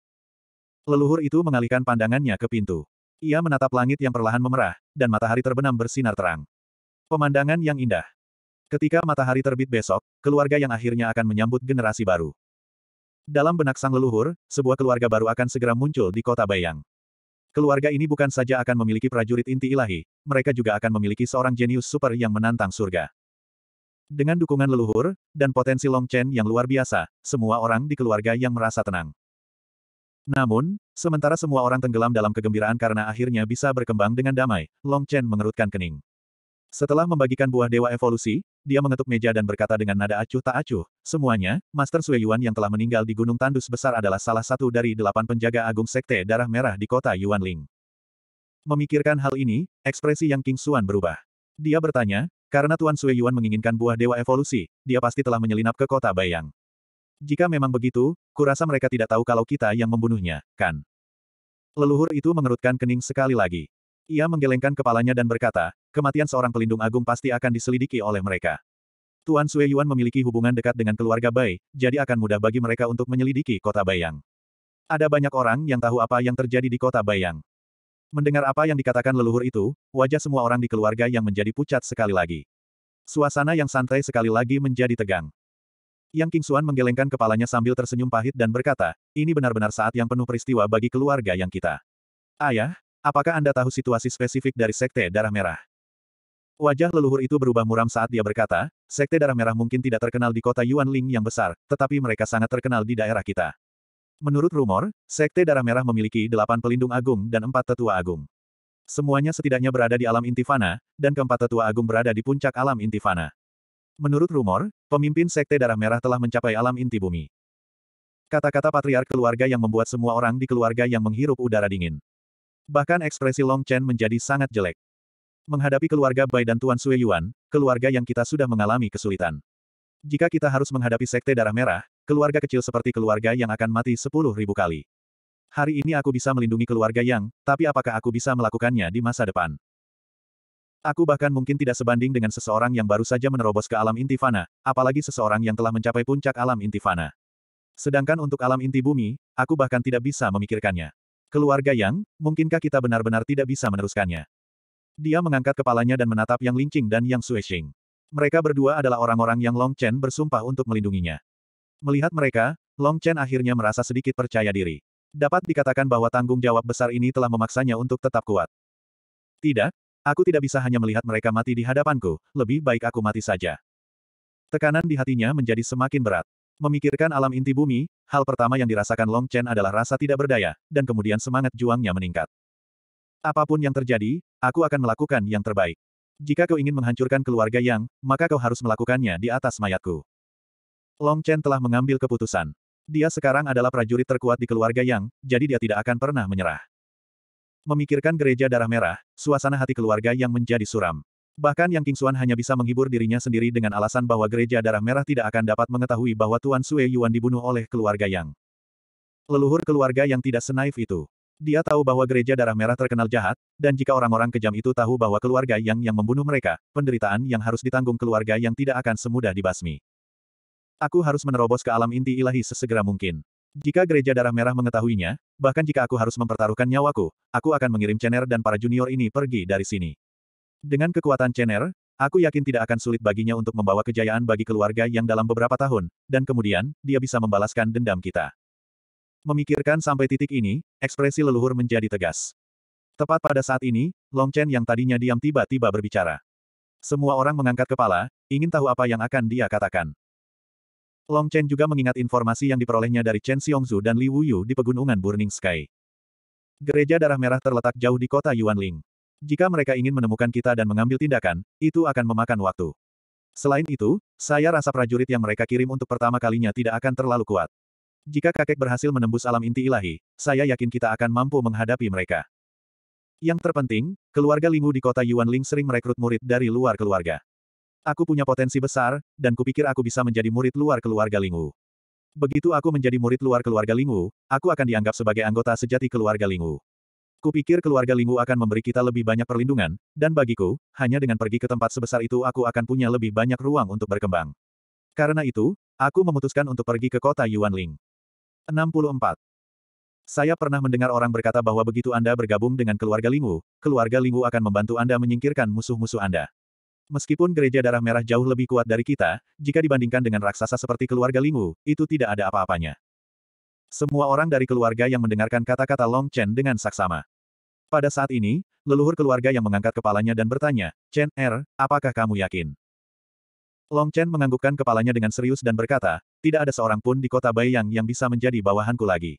Leluhur itu mengalihkan pandangannya ke pintu. Ia menatap langit yang perlahan memerah, dan matahari terbenam bersinar terang. Pemandangan yang indah. Ketika matahari terbit besok, keluarga yang akhirnya akan menyambut generasi baru. Dalam benak sang leluhur, sebuah keluarga baru akan segera muncul di kota Bayang. Keluarga ini bukan saja akan memiliki prajurit inti ilahi, mereka juga akan memiliki seorang jenius super yang menantang surga. Dengan dukungan leluhur, dan potensi Long Chen yang luar biasa, semua orang di keluarga yang merasa tenang. Namun, sementara semua orang tenggelam dalam kegembiraan karena akhirnya bisa berkembang dengan damai, Long Chen mengerutkan kening. Setelah membagikan buah dewa evolusi, dia mengetuk meja dan berkata dengan nada acuh tak acuh, semuanya, Master Sui Yuan yang telah meninggal di Gunung Tandus Besar adalah salah satu dari delapan penjaga agung sekte darah merah di kota Yuanling. Memikirkan hal ini, ekspresi Yang King Xuan berubah. Dia bertanya, karena Tuan Sui Yuan menginginkan buah dewa evolusi, dia pasti telah menyelinap ke kota Bayang. Jika memang begitu, kurasa mereka tidak tahu kalau kita yang membunuhnya, kan? Leluhur itu mengerutkan kening sekali lagi. Ia menggelengkan kepalanya dan berkata, kematian seorang pelindung agung pasti akan diselidiki oleh mereka. Tuan Sui Yuan memiliki hubungan dekat dengan keluarga Bai, jadi akan mudah bagi mereka untuk menyelidiki kota Bayang. Ada banyak orang yang tahu apa yang terjadi di kota Bayang. Mendengar apa yang dikatakan leluhur itu, wajah semua orang di keluarga yang menjadi pucat sekali lagi. Suasana yang santai sekali lagi menjadi tegang. Yang King Xuan menggelengkan kepalanya sambil tersenyum pahit dan berkata, ini benar-benar saat yang penuh peristiwa bagi keluarga yang kita. Ayah, apakah Anda tahu situasi spesifik dari Sekte Darah Merah? Wajah leluhur itu berubah muram saat dia berkata, Sekte Darah Merah mungkin tidak terkenal di kota Yuanling yang besar, tetapi mereka sangat terkenal di daerah kita. Menurut rumor, Sekte Darah Merah memiliki delapan pelindung agung dan empat tetua agung. Semuanya setidaknya berada di alam Intifana, dan keempat tetua agung berada di puncak alam Intifana. Menurut rumor, pemimpin Sekte Darah Merah telah mencapai alam inti bumi. Kata-kata patriark keluarga yang membuat semua orang di keluarga yang menghirup udara dingin. Bahkan ekspresi Long Chen menjadi sangat jelek. Menghadapi keluarga Bai dan Tuan Sui Yuan, keluarga yang kita sudah mengalami kesulitan. Jika kita harus menghadapi Sekte Darah Merah, keluarga kecil seperti keluarga yang akan mati sepuluh ribu kali. Hari ini aku bisa melindungi keluarga yang, tapi apakah aku bisa melakukannya di masa depan? Aku bahkan mungkin tidak sebanding dengan seseorang yang baru saja menerobos ke alam inti apalagi seseorang yang telah mencapai puncak alam inti Sedangkan untuk alam inti bumi, aku bahkan tidak bisa memikirkannya. Keluarga yang, mungkinkah kita benar-benar tidak bisa meneruskannya? Dia mengangkat kepalanya dan menatap Yang lincing dan Yang Suexing. Mereka berdua adalah orang-orang yang Long Chen bersumpah untuk melindunginya. Melihat mereka, Long Chen akhirnya merasa sedikit percaya diri. Dapat dikatakan bahwa tanggung jawab besar ini telah memaksanya untuk tetap kuat. Tidak, aku tidak bisa hanya melihat mereka mati di hadapanku, lebih baik aku mati saja. Tekanan di hatinya menjadi semakin berat. Memikirkan alam inti bumi, hal pertama yang dirasakan Long Chen adalah rasa tidak berdaya, dan kemudian semangat juangnya meningkat. Apapun yang terjadi, aku akan melakukan yang terbaik. Jika kau ingin menghancurkan keluarga Yang, maka kau harus melakukannya di atas mayatku. Long Chen telah mengambil keputusan. Dia sekarang adalah prajurit terkuat di keluarga Yang, jadi dia tidak akan pernah menyerah. Memikirkan gereja darah merah, suasana hati keluarga Yang menjadi suram. Bahkan Yang King Kingsuan hanya bisa menghibur dirinya sendiri dengan alasan bahwa gereja darah merah tidak akan dapat mengetahui bahwa Tuan Sue Yuan dibunuh oleh keluarga Yang. Leluhur keluarga yang tidak senaif itu. Dia tahu bahwa gereja darah merah terkenal jahat, dan jika orang-orang kejam itu tahu bahwa keluarga Yang yang membunuh mereka, penderitaan yang harus ditanggung keluarga Yang tidak akan semudah dibasmi. Aku harus menerobos ke alam inti ilahi sesegera mungkin. Jika gereja darah merah mengetahuinya, bahkan jika aku harus mempertaruhkan nyawaku, aku akan mengirim Chener dan para junior ini pergi dari sini. Dengan kekuatan Chener, aku yakin tidak akan sulit baginya untuk membawa kejayaan bagi keluarga yang dalam beberapa tahun, dan kemudian, dia bisa membalaskan dendam kita. Memikirkan sampai titik ini, ekspresi leluhur menjadi tegas. Tepat pada saat ini, Long Chen yang tadinya diam tiba-tiba berbicara. Semua orang mengangkat kepala, ingin tahu apa yang akan dia katakan. Long Chen juga mengingat informasi yang diperolehnya dari Chen Xiongzu dan Li Wuyu di pegunungan Burning Sky. Gereja Darah Merah terletak jauh di kota Yuanling. Jika mereka ingin menemukan kita dan mengambil tindakan, itu akan memakan waktu. Selain itu, saya rasa prajurit yang mereka kirim untuk pertama kalinya tidak akan terlalu kuat. Jika kakek berhasil menembus alam inti ilahi, saya yakin kita akan mampu menghadapi mereka. Yang terpenting, keluarga Lingu di kota Yuanling sering merekrut murid dari luar keluarga. Aku punya potensi besar, dan kupikir aku bisa menjadi murid luar keluarga Lingu. Begitu aku menjadi murid luar keluarga Lingu, aku akan dianggap sebagai anggota sejati keluarga Lingu. Kupikir keluarga Lingu akan memberi kita lebih banyak perlindungan, dan bagiku, hanya dengan pergi ke tempat sebesar itu aku akan punya lebih banyak ruang untuk berkembang. Karena itu, aku memutuskan untuk pergi ke kota Yuanling. 64. Saya pernah mendengar orang berkata bahwa begitu Anda bergabung dengan keluarga Lingu, keluarga Lingu akan membantu Anda menyingkirkan musuh-musuh Anda. Meskipun gereja darah merah jauh lebih kuat dari kita, jika dibandingkan dengan raksasa seperti keluarga Lingwu, itu tidak ada apa-apanya. Semua orang dari keluarga yang mendengarkan kata-kata Long Chen dengan saksama. Pada saat ini, leluhur keluarga yang mengangkat kepalanya dan bertanya, Chen Er, apakah kamu yakin? Long Chen menganggukkan kepalanya dengan serius dan berkata, tidak ada seorang pun di kota Baiyang yang bisa menjadi bawahanku lagi.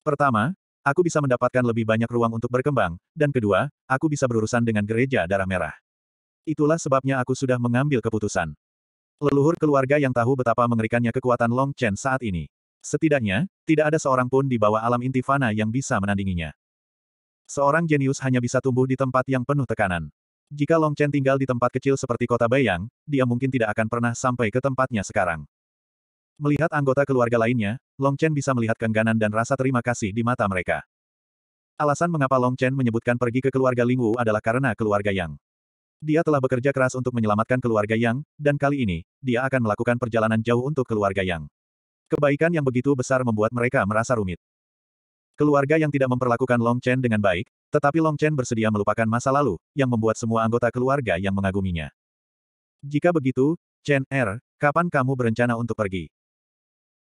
Pertama, aku bisa mendapatkan lebih banyak ruang untuk berkembang, dan kedua, aku bisa berurusan dengan gereja darah merah. Itulah sebabnya aku sudah mengambil keputusan. Leluhur keluarga yang tahu betapa mengerikannya kekuatan Long Chen saat ini. Setidaknya, tidak ada seorang pun di bawah alam intifana yang bisa menandinginya. Seorang jenius hanya bisa tumbuh di tempat yang penuh tekanan. Jika Long Chen tinggal di tempat kecil seperti kota Bayang, dia mungkin tidak akan pernah sampai ke tempatnya sekarang. Melihat anggota keluarga lainnya, Long Chen bisa melihat kengganan dan rasa terima kasih di mata mereka. Alasan mengapa Long Chen menyebutkan pergi ke keluarga Lingwu adalah karena keluarga Yang. Dia telah bekerja keras untuk menyelamatkan keluarga Yang, dan kali ini, dia akan melakukan perjalanan jauh untuk keluarga Yang. Kebaikan yang begitu besar membuat mereka merasa rumit. Keluarga yang tidak memperlakukan Long Chen dengan baik, tetapi Long Chen bersedia melupakan masa lalu, yang membuat semua anggota keluarga yang mengaguminya. Jika begitu, Chen Er, kapan kamu berencana untuk pergi?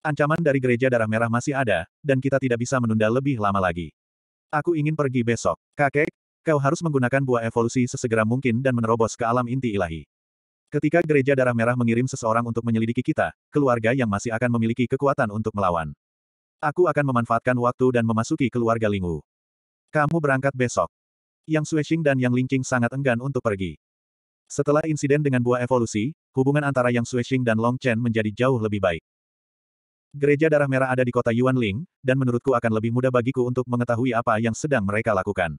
Ancaman dari gereja darah merah masih ada, dan kita tidak bisa menunda lebih lama lagi. Aku ingin pergi besok. Kakek, Kau harus menggunakan buah evolusi sesegera mungkin dan menerobos ke alam inti ilahi. Ketika gereja darah merah mengirim seseorang untuk menyelidiki kita, keluarga yang masih akan memiliki kekuatan untuk melawan. Aku akan memanfaatkan waktu dan memasuki keluarga Lingwu. Kamu berangkat besok. Yang Xuexing dan Yang Lingqing sangat enggan untuk pergi. Setelah insiden dengan buah evolusi, hubungan antara Yang Xuexing dan Long Chen menjadi jauh lebih baik. Gereja Darah Merah ada di kota Yuanling, dan menurutku akan lebih mudah bagiku untuk mengetahui apa yang sedang mereka lakukan.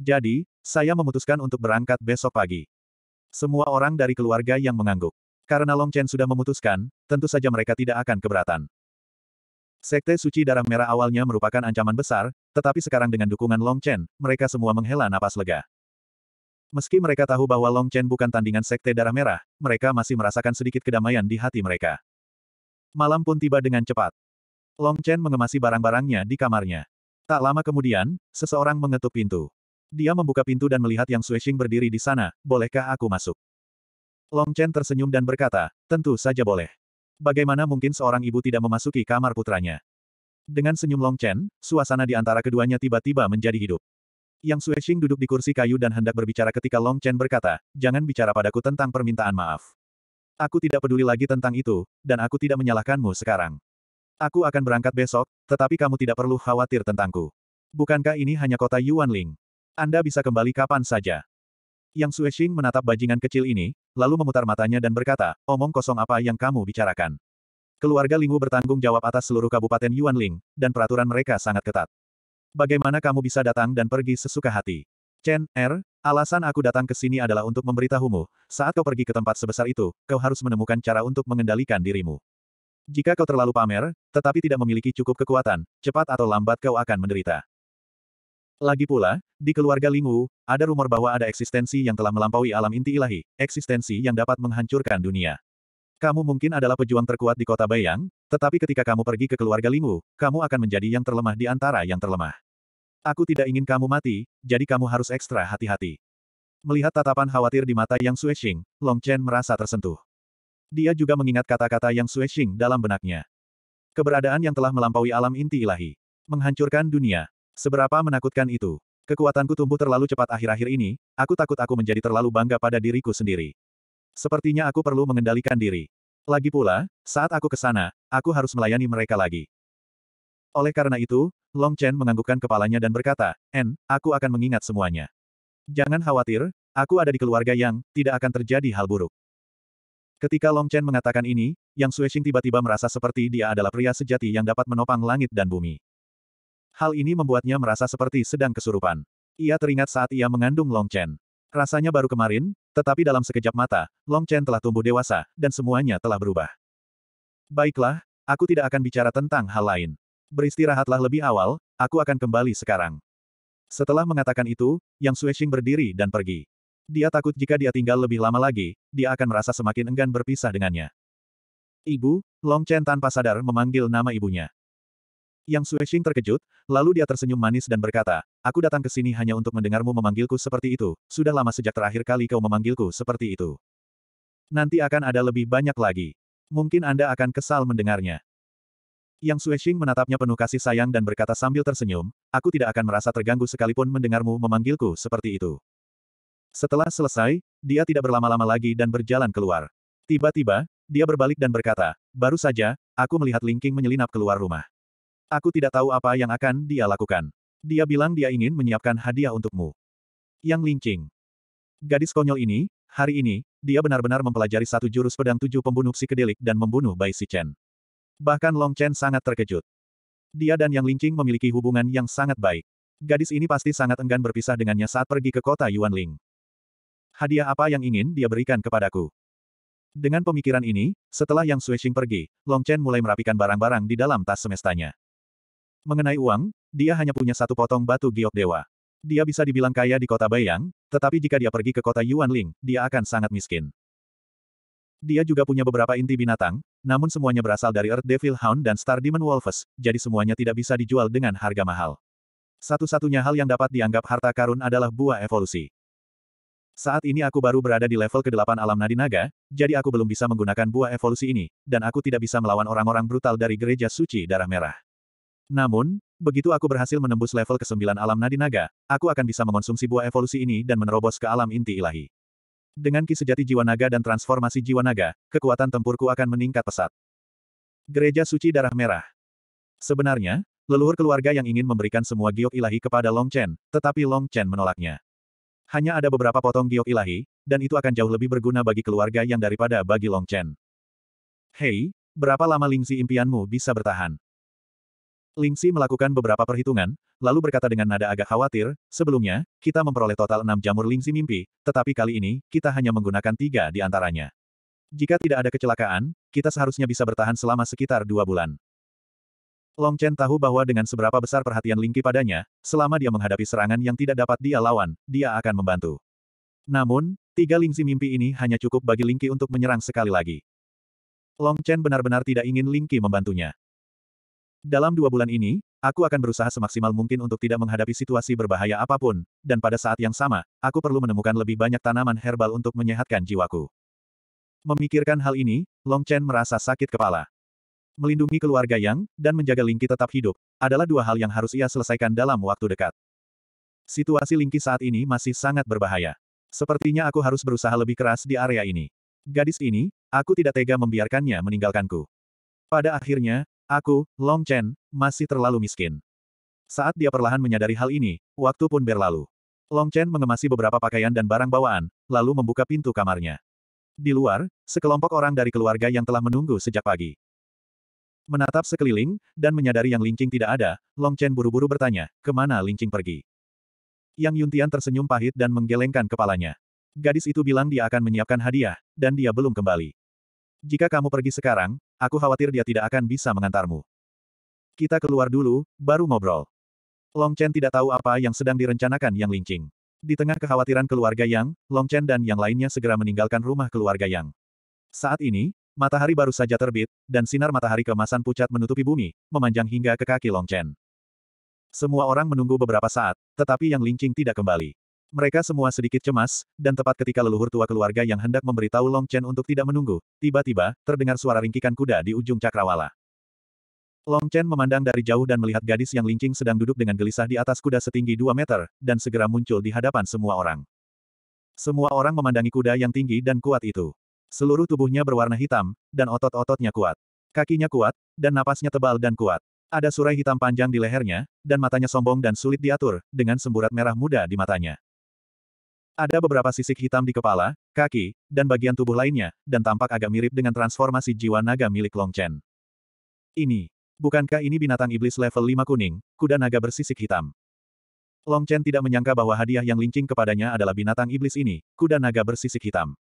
Jadi, saya memutuskan untuk berangkat besok pagi. Semua orang dari keluarga yang mengangguk. Karena Long Chen sudah memutuskan, tentu saja mereka tidak akan keberatan. Sekte suci darah merah awalnya merupakan ancaman besar, tetapi sekarang dengan dukungan Long Chen, mereka semua menghela napas lega. Meski mereka tahu bahwa Long Chen bukan tandingan sekte darah merah, mereka masih merasakan sedikit kedamaian di hati mereka. Malam pun tiba dengan cepat. Long Chen mengemasi barang-barangnya di kamarnya. Tak lama kemudian, seseorang mengetuk pintu. Dia membuka pintu dan melihat Yang Xuexing berdiri di sana, bolehkah aku masuk? Long Chen tersenyum dan berkata, tentu saja boleh. Bagaimana mungkin seorang ibu tidak memasuki kamar putranya? Dengan senyum Long Chen, suasana di antara keduanya tiba-tiba menjadi hidup. Yang Xuexing duduk di kursi kayu dan hendak berbicara ketika Long Chen berkata, jangan bicara padaku tentang permintaan maaf. Aku tidak peduli lagi tentang itu, dan aku tidak menyalahkanmu sekarang. Aku akan berangkat besok, tetapi kamu tidak perlu khawatir tentangku. Bukankah ini hanya kota Yuanling? Anda bisa kembali kapan saja. Yang Suexing menatap bajingan kecil ini, lalu memutar matanya dan berkata, omong kosong apa yang kamu bicarakan. Keluarga Lingwu bertanggung jawab atas seluruh kabupaten Yuanling, dan peraturan mereka sangat ketat. Bagaimana kamu bisa datang dan pergi sesuka hati? Chen, Er, alasan aku datang ke sini adalah untuk memberitahumu, saat kau pergi ke tempat sebesar itu, kau harus menemukan cara untuk mengendalikan dirimu. Jika kau terlalu pamer, tetapi tidak memiliki cukup kekuatan, cepat atau lambat kau akan menderita. Lagi pula, di keluarga Lingwu, ada rumor bahwa ada eksistensi yang telah melampaui alam inti ilahi, eksistensi yang dapat menghancurkan dunia. Kamu mungkin adalah pejuang terkuat di kota Bayang, tetapi ketika kamu pergi ke keluarga Lingwu, kamu akan menjadi yang terlemah di antara yang terlemah. Aku tidak ingin kamu mati, jadi kamu harus ekstra hati-hati. Melihat tatapan khawatir di mata Yang Xuexing, Long Chen merasa tersentuh. Dia juga mengingat kata-kata Yang Xuexing dalam benaknya. Keberadaan yang telah melampaui alam inti ilahi. Menghancurkan dunia. Seberapa menakutkan itu? Kekuatanku tumbuh terlalu cepat akhir-akhir ini, aku takut aku menjadi terlalu bangga pada diriku sendiri. Sepertinya aku perlu mengendalikan diri. Lagi pula, saat aku ke sana, aku harus melayani mereka lagi. Oleh karena itu, Long Chen menganggukkan kepalanya dan berkata, En, aku akan mengingat semuanya. Jangan khawatir, aku ada di keluarga yang tidak akan terjadi hal buruk. Ketika Long Chen mengatakan ini, Yang Suexing tiba-tiba merasa seperti dia adalah pria sejati yang dapat menopang langit dan bumi. Hal ini membuatnya merasa seperti sedang kesurupan. Ia teringat saat ia mengandung Long Chen. Rasanya baru kemarin, tetapi dalam sekejap mata, Long Chen telah tumbuh dewasa, dan semuanya telah berubah. Baiklah, aku tidak akan bicara tentang hal lain. Beristirahatlah lebih awal, aku akan kembali sekarang. Setelah mengatakan itu, Yang Xuexing berdiri dan pergi. Dia takut jika dia tinggal lebih lama lagi, dia akan merasa semakin enggan berpisah dengannya. Ibu, Long Chen tanpa sadar memanggil nama ibunya. Yang Suexing terkejut, lalu dia tersenyum manis dan berkata, Aku datang ke sini hanya untuk mendengarmu memanggilku seperti itu, sudah lama sejak terakhir kali kau memanggilku seperti itu. Nanti akan ada lebih banyak lagi. Mungkin Anda akan kesal mendengarnya. Yang Suexing menatapnya penuh kasih sayang dan berkata sambil tersenyum, Aku tidak akan merasa terganggu sekalipun mendengarmu memanggilku seperti itu. Setelah selesai, dia tidak berlama-lama lagi dan berjalan keluar. Tiba-tiba, dia berbalik dan berkata, Baru saja, aku melihat Linking menyelinap keluar rumah. Aku tidak tahu apa yang akan dia lakukan. Dia bilang dia ingin menyiapkan hadiah untukmu. Yang lincing. Gadis konyol ini, hari ini, dia benar-benar mempelajari satu jurus pedang tujuh pembunuh psikedelik dan membunuh Bai Si Chen. Bahkan Long Chen sangat terkejut. Dia dan Yang Lincing memiliki hubungan yang sangat baik. Gadis ini pasti sangat enggan berpisah dengannya saat pergi ke kota Yuan Ling. Hadiah apa yang ingin dia berikan kepadaku? Dengan pemikiran ini, setelah Yang Xuexing pergi, Long Chen mulai merapikan barang-barang di dalam tas semestanya. Mengenai uang, dia hanya punya satu potong batu giok dewa. Dia bisa dibilang kaya di kota bayang, tetapi jika dia pergi ke kota Yuanling, dia akan sangat miskin. Dia juga punya beberapa inti binatang, namun semuanya berasal dari Earth Devil Hound dan Star Demon Wolves, jadi semuanya tidak bisa dijual dengan harga mahal. Satu-satunya hal yang dapat dianggap harta karun adalah buah evolusi. Saat ini aku baru berada di level ke-8 alam nadi naga, jadi aku belum bisa menggunakan buah evolusi ini, dan aku tidak bisa melawan orang-orang brutal dari gereja suci darah merah. Namun, begitu aku berhasil menembus level ke-9 alam nadi naga, aku akan bisa mengonsumsi buah evolusi ini dan menerobos ke alam inti ilahi. Dengan ki sejati jiwa naga dan transformasi jiwa naga, kekuatan tempurku akan meningkat pesat. Gereja Suci Darah Merah Sebenarnya, leluhur keluarga yang ingin memberikan semua giok ilahi kepada Long Chen, tetapi Long Chen menolaknya. Hanya ada beberapa potong giok ilahi, dan itu akan jauh lebih berguna bagi keluarga yang daripada bagi Long Chen. Hei, berapa lama lingsi impianmu bisa bertahan? Lingsi melakukan beberapa perhitungan, lalu berkata dengan nada agak khawatir, sebelumnya, kita memperoleh total enam jamur Lingsi mimpi, tetapi kali ini, kita hanya menggunakan tiga di antaranya. Jika tidak ada kecelakaan, kita seharusnya bisa bertahan selama sekitar dua bulan. Long Chen tahu bahwa dengan seberapa besar perhatian Ling Qi padanya, selama dia menghadapi serangan yang tidak dapat dia lawan, dia akan membantu. Namun, tiga Lingsi mimpi ini hanya cukup bagi Ling Qi untuk menyerang sekali lagi. Long Chen benar-benar tidak ingin Ling Qi membantunya. Dalam dua bulan ini, aku akan berusaha semaksimal mungkin untuk tidak menghadapi situasi berbahaya apapun, dan pada saat yang sama, aku perlu menemukan lebih banyak tanaman herbal untuk menyehatkan jiwaku. Memikirkan hal ini, Long Chen merasa sakit kepala. Melindungi keluarga Yang, dan menjaga Lingqi tetap hidup, adalah dua hal yang harus ia selesaikan dalam waktu dekat. Situasi Lingqi saat ini masih sangat berbahaya. Sepertinya aku harus berusaha lebih keras di area ini. Gadis ini, aku tidak tega membiarkannya meninggalkanku. Pada akhirnya, Aku, Long Chen, masih terlalu miskin. Saat dia perlahan menyadari hal ini, waktu pun berlalu. Long Chen mengemasi beberapa pakaian dan barang bawaan, lalu membuka pintu kamarnya. Di luar, sekelompok orang dari keluarga yang telah menunggu sejak pagi. Menatap sekeliling, dan menyadari yang Lingqing tidak ada, Long Chen buru-buru bertanya, kemana Lingqing pergi? Yang Yuntian tersenyum pahit dan menggelengkan kepalanya. Gadis itu bilang dia akan menyiapkan hadiah, dan dia belum kembali. Jika kamu pergi sekarang, aku khawatir dia tidak akan bisa mengantarmu. Kita keluar dulu, baru ngobrol. Long Chen tidak tahu apa yang sedang direncanakan Yang Lingqing. Di tengah kekhawatiran keluarga Yang, Long Chen dan yang lainnya segera meninggalkan rumah keluarga Yang. Saat ini, matahari baru saja terbit, dan sinar matahari kemasan pucat menutupi bumi, memanjang hingga ke kaki Long Chen. Semua orang menunggu beberapa saat, tetapi Yang Lingqing tidak kembali. Mereka semua sedikit cemas, dan tepat ketika leluhur tua keluarga yang hendak memberitahu Long Chen untuk tidak menunggu, tiba-tiba, terdengar suara ringkikan kuda di ujung cakrawala. Long Chen memandang dari jauh dan melihat gadis yang lincing sedang duduk dengan gelisah di atas kuda setinggi 2 meter, dan segera muncul di hadapan semua orang. Semua orang memandangi kuda yang tinggi dan kuat itu. Seluruh tubuhnya berwarna hitam, dan otot-ototnya kuat. Kakinya kuat, dan napasnya tebal dan kuat. Ada surai hitam panjang di lehernya, dan matanya sombong dan sulit diatur, dengan semburat merah muda di matanya. Ada beberapa sisik hitam di kepala, kaki, dan bagian tubuh lainnya, dan tampak agak mirip dengan transformasi jiwa naga milik Long Chen. Ini, bukankah ini binatang iblis level 5 kuning, kuda naga bersisik hitam? Long Chen tidak menyangka bahwa hadiah yang lincing kepadanya adalah binatang iblis ini, kuda naga bersisik hitam.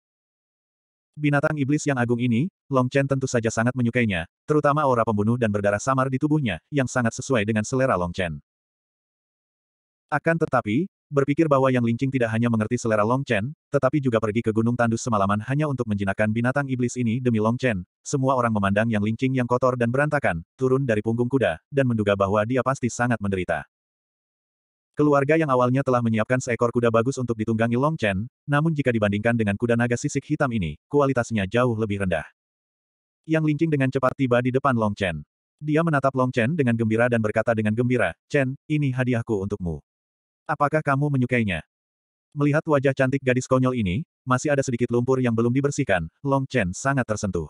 Binatang iblis yang agung ini, Long Chen tentu saja sangat menyukainya, terutama aura pembunuh dan berdarah samar di tubuhnya, yang sangat sesuai dengan selera Long Chen. Akan tetapi, berpikir bahwa Yang Lingqing tidak hanya mengerti selera Long Chen, tetapi juga pergi ke Gunung Tandus semalaman hanya untuk menjinakkan binatang iblis ini demi Long Chen. Semua orang memandang Yang Lingqing yang kotor dan berantakan, turun dari punggung kuda, dan menduga bahwa dia pasti sangat menderita. Keluarga yang awalnya telah menyiapkan seekor kuda bagus untuk ditunggangi Long Chen, namun jika dibandingkan dengan kuda naga sisik hitam ini, kualitasnya jauh lebih rendah. Yang Lingqing dengan cepat tiba di depan Long Chen. Dia menatap Long Chen dengan gembira dan berkata dengan gembira, Chen, ini hadiahku untukmu. Apakah kamu menyukainya? Melihat wajah cantik gadis konyol ini, masih ada sedikit lumpur yang belum dibersihkan, Long Chen sangat tersentuh.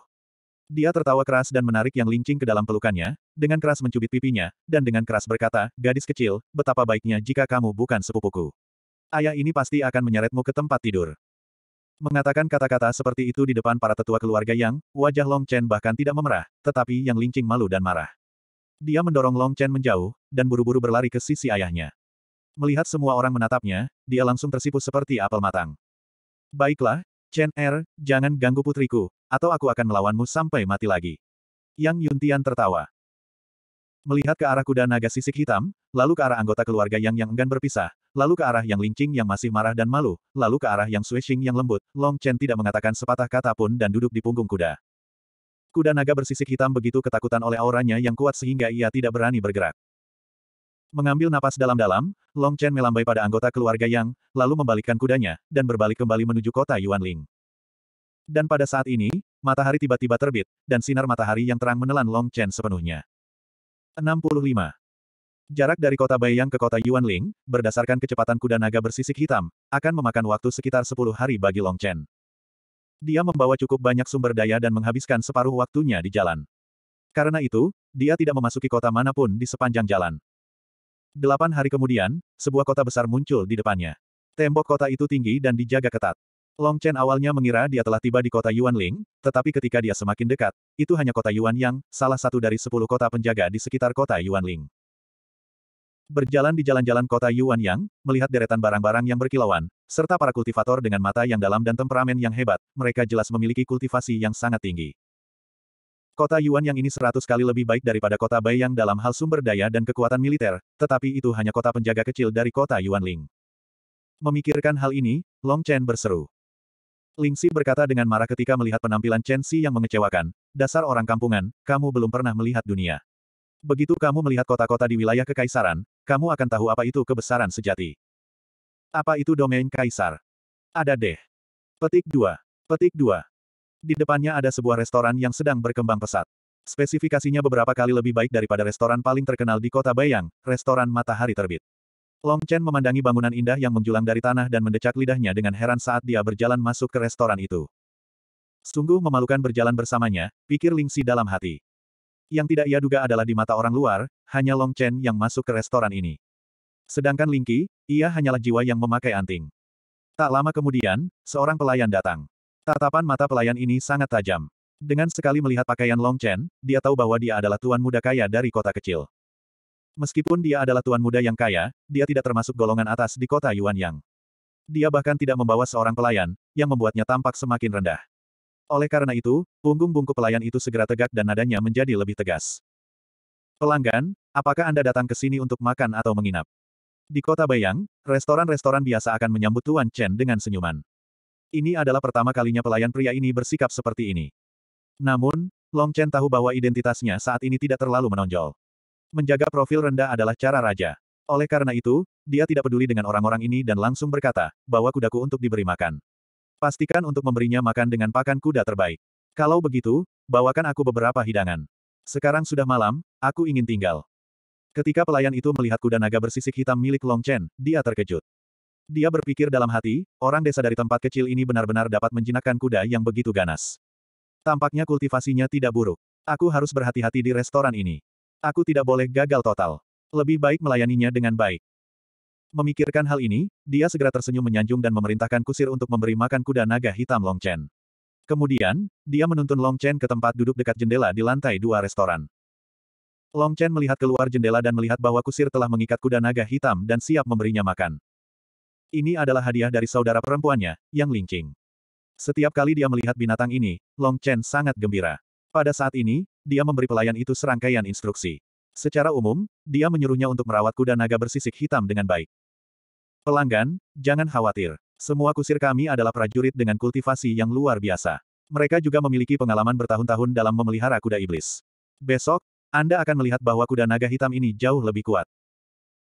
Dia tertawa keras dan menarik yang lincing ke dalam pelukannya, dengan keras mencubit pipinya, dan dengan keras berkata, gadis kecil, betapa baiknya jika kamu bukan sepupuku. Ayah ini pasti akan menyeretmu ke tempat tidur. Mengatakan kata-kata seperti itu di depan para tetua keluarga yang, wajah Long Chen bahkan tidak memerah, tetapi yang lincing malu dan marah. Dia mendorong Long Chen menjauh, dan buru-buru berlari ke sisi ayahnya. Melihat semua orang menatapnya, dia langsung tersipu seperti apel matang. Baiklah, Chen Er, jangan ganggu putriku, atau aku akan melawanmu sampai mati lagi. Yang Yuntian tertawa. Melihat ke arah kuda naga sisik hitam, lalu ke arah anggota keluarga Yang Yang enggan berpisah, lalu ke arah Yang Lingqing yang masih marah dan malu, lalu ke arah Yang Suixing yang lembut, Long Chen tidak mengatakan sepatah kata pun dan duduk di punggung kuda. Kuda naga bersisik hitam begitu ketakutan oleh auranya yang kuat sehingga ia tidak berani bergerak. Mengambil napas dalam-dalam, Long Chen melambai pada anggota keluarga Yang, lalu membalikkan kudanya, dan berbalik kembali menuju kota Yuanling. Dan pada saat ini, matahari tiba-tiba terbit, dan sinar matahari yang terang menelan Long Chen sepenuhnya. 65. Jarak dari kota Baiyang ke kota Yuanling, berdasarkan kecepatan kuda naga bersisik hitam, akan memakan waktu sekitar 10 hari bagi Long Chen. Dia membawa cukup banyak sumber daya dan menghabiskan separuh waktunya di jalan. Karena itu, dia tidak memasuki kota manapun di sepanjang jalan. Delapan hari kemudian, sebuah kota besar muncul di depannya. Tembok kota itu tinggi dan dijaga ketat. Long Chen awalnya mengira dia telah tiba di kota Yuanling, tetapi ketika dia semakin dekat, itu hanya kota Yuan yang, salah satu dari sepuluh kota penjaga di sekitar kota Yuanling. Berjalan di jalan-jalan kota Yuan Yang, melihat deretan barang-barang yang berkilauan, serta para kultivator dengan mata yang dalam dan temperamen yang hebat, mereka jelas memiliki kultivasi yang sangat tinggi. Kota Yuan yang ini seratus kali lebih baik daripada kota Bai yang dalam hal sumber daya dan kekuatan militer, tetapi itu hanya kota penjaga kecil dari kota Yuan Ling. Memikirkan hal ini, Long Chen berseru. Ling Xi berkata dengan marah ketika melihat penampilan Chen Xi yang mengecewakan, dasar orang kampungan, kamu belum pernah melihat dunia. Begitu kamu melihat kota-kota di wilayah kekaisaran, kamu akan tahu apa itu kebesaran sejati. Apa itu domain kaisar? Ada deh. Petik 2. Petik 2. Di depannya ada sebuah restoran yang sedang berkembang pesat. Spesifikasinya beberapa kali lebih baik daripada restoran paling terkenal di kota Bayang, restoran matahari terbit. Long Chen memandangi bangunan indah yang menjulang dari tanah dan mendecak lidahnya dengan heran saat dia berjalan masuk ke restoran itu. Sungguh memalukan berjalan bersamanya, pikir Ling Lingxi dalam hati. Yang tidak ia duga adalah di mata orang luar, hanya Long Chen yang masuk ke restoran ini. Sedangkan Ling Qi, ia hanyalah jiwa yang memakai anting. Tak lama kemudian, seorang pelayan datang. Tatapan mata pelayan ini sangat tajam. Dengan sekali melihat pakaian Long Chen, dia tahu bahwa dia adalah tuan muda kaya dari kota kecil. Meskipun dia adalah tuan muda yang kaya, dia tidak termasuk golongan atas di kota Yuan Yang. Dia bahkan tidak membawa seorang pelayan, yang membuatnya tampak semakin rendah. Oleh karena itu, punggung bungkuk pelayan itu segera tegak dan nadanya menjadi lebih tegas. Pelanggan, apakah Anda datang ke sini untuk makan atau menginap? Di kota Bayang, restoran-restoran biasa akan menyambut Tuan Chen dengan senyuman. Ini adalah pertama kalinya pelayan pria ini bersikap seperti ini. Namun, Long Chen tahu bahwa identitasnya saat ini tidak terlalu menonjol. Menjaga profil rendah adalah cara raja. Oleh karena itu, dia tidak peduli dengan orang-orang ini dan langsung berkata, bahwa kudaku untuk diberi makan. Pastikan untuk memberinya makan dengan pakan kuda terbaik. Kalau begitu, bawakan aku beberapa hidangan. Sekarang sudah malam, aku ingin tinggal. Ketika pelayan itu melihat kuda naga bersisik hitam milik Long Chen, dia terkejut. Dia berpikir dalam hati, orang desa dari tempat kecil ini benar-benar dapat menjinakkan kuda yang begitu ganas. Tampaknya kultivasinya tidak buruk. Aku harus berhati-hati di restoran ini. Aku tidak boleh gagal total. Lebih baik melayaninya dengan baik. Memikirkan hal ini, dia segera tersenyum menyanjung dan memerintahkan kusir untuk memberi makan kuda naga hitam Long Chen. Kemudian, dia menuntun Long Chen ke tempat duduk dekat jendela di lantai dua restoran. Long Chen melihat keluar jendela dan melihat bahwa kusir telah mengikat kuda naga hitam dan siap memberinya makan. Ini adalah hadiah dari saudara perempuannya, Yang Lingqing. Setiap kali dia melihat binatang ini, Long Chen sangat gembira. Pada saat ini, dia memberi pelayan itu serangkaian instruksi. Secara umum, dia menyuruhnya untuk merawat kuda naga bersisik hitam dengan baik. Pelanggan, jangan khawatir. Semua kusir kami adalah prajurit dengan kultivasi yang luar biasa. Mereka juga memiliki pengalaman bertahun-tahun dalam memelihara kuda iblis. Besok, Anda akan melihat bahwa kuda naga hitam ini jauh lebih kuat.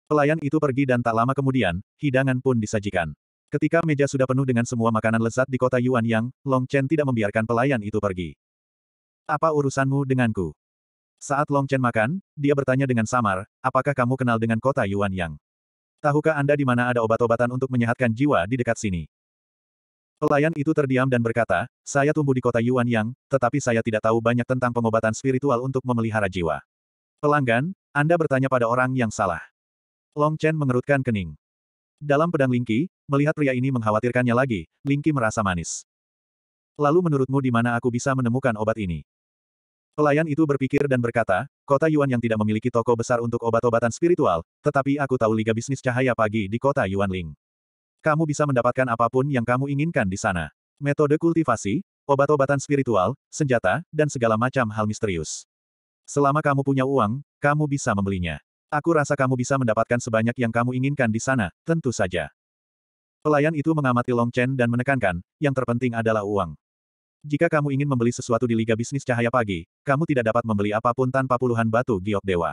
Pelayan itu pergi dan tak lama kemudian, hidangan pun disajikan. Ketika meja sudah penuh dengan semua makanan lezat di kota Yuan Yang, Long Chen tidak membiarkan pelayan itu pergi. Apa urusanmu denganku? Saat Long Chen makan, dia bertanya dengan samar, apakah kamu kenal dengan kota Yuan Yang? Tahukah Anda di mana ada obat-obatan untuk menyehatkan jiwa di dekat sini? Pelayan itu terdiam dan berkata, saya tumbuh di kota Yuan Yang, tetapi saya tidak tahu banyak tentang pengobatan spiritual untuk memelihara jiwa. Pelanggan, Anda bertanya pada orang yang salah. Long Chen mengerutkan kening. Dalam pedang Lingqi, melihat pria ini mengkhawatirkannya lagi, Lingqi merasa manis. Lalu menurutmu di mana aku bisa menemukan obat ini? Pelayan itu berpikir dan berkata, kota Yuan yang tidak memiliki toko besar untuk obat-obatan spiritual, tetapi aku tahu liga bisnis cahaya pagi di kota Yuan Ling. Kamu bisa mendapatkan apapun yang kamu inginkan di sana. Metode kultivasi, obat-obatan spiritual, senjata, dan segala macam hal misterius. Selama kamu punya uang, kamu bisa membelinya. Aku rasa kamu bisa mendapatkan sebanyak yang kamu inginkan di sana, tentu saja. Pelayan itu mengamati Long Chen dan menekankan, yang terpenting adalah uang. Jika kamu ingin membeli sesuatu di Liga Bisnis Cahaya Pagi, kamu tidak dapat membeli apapun tanpa puluhan batu giok dewa.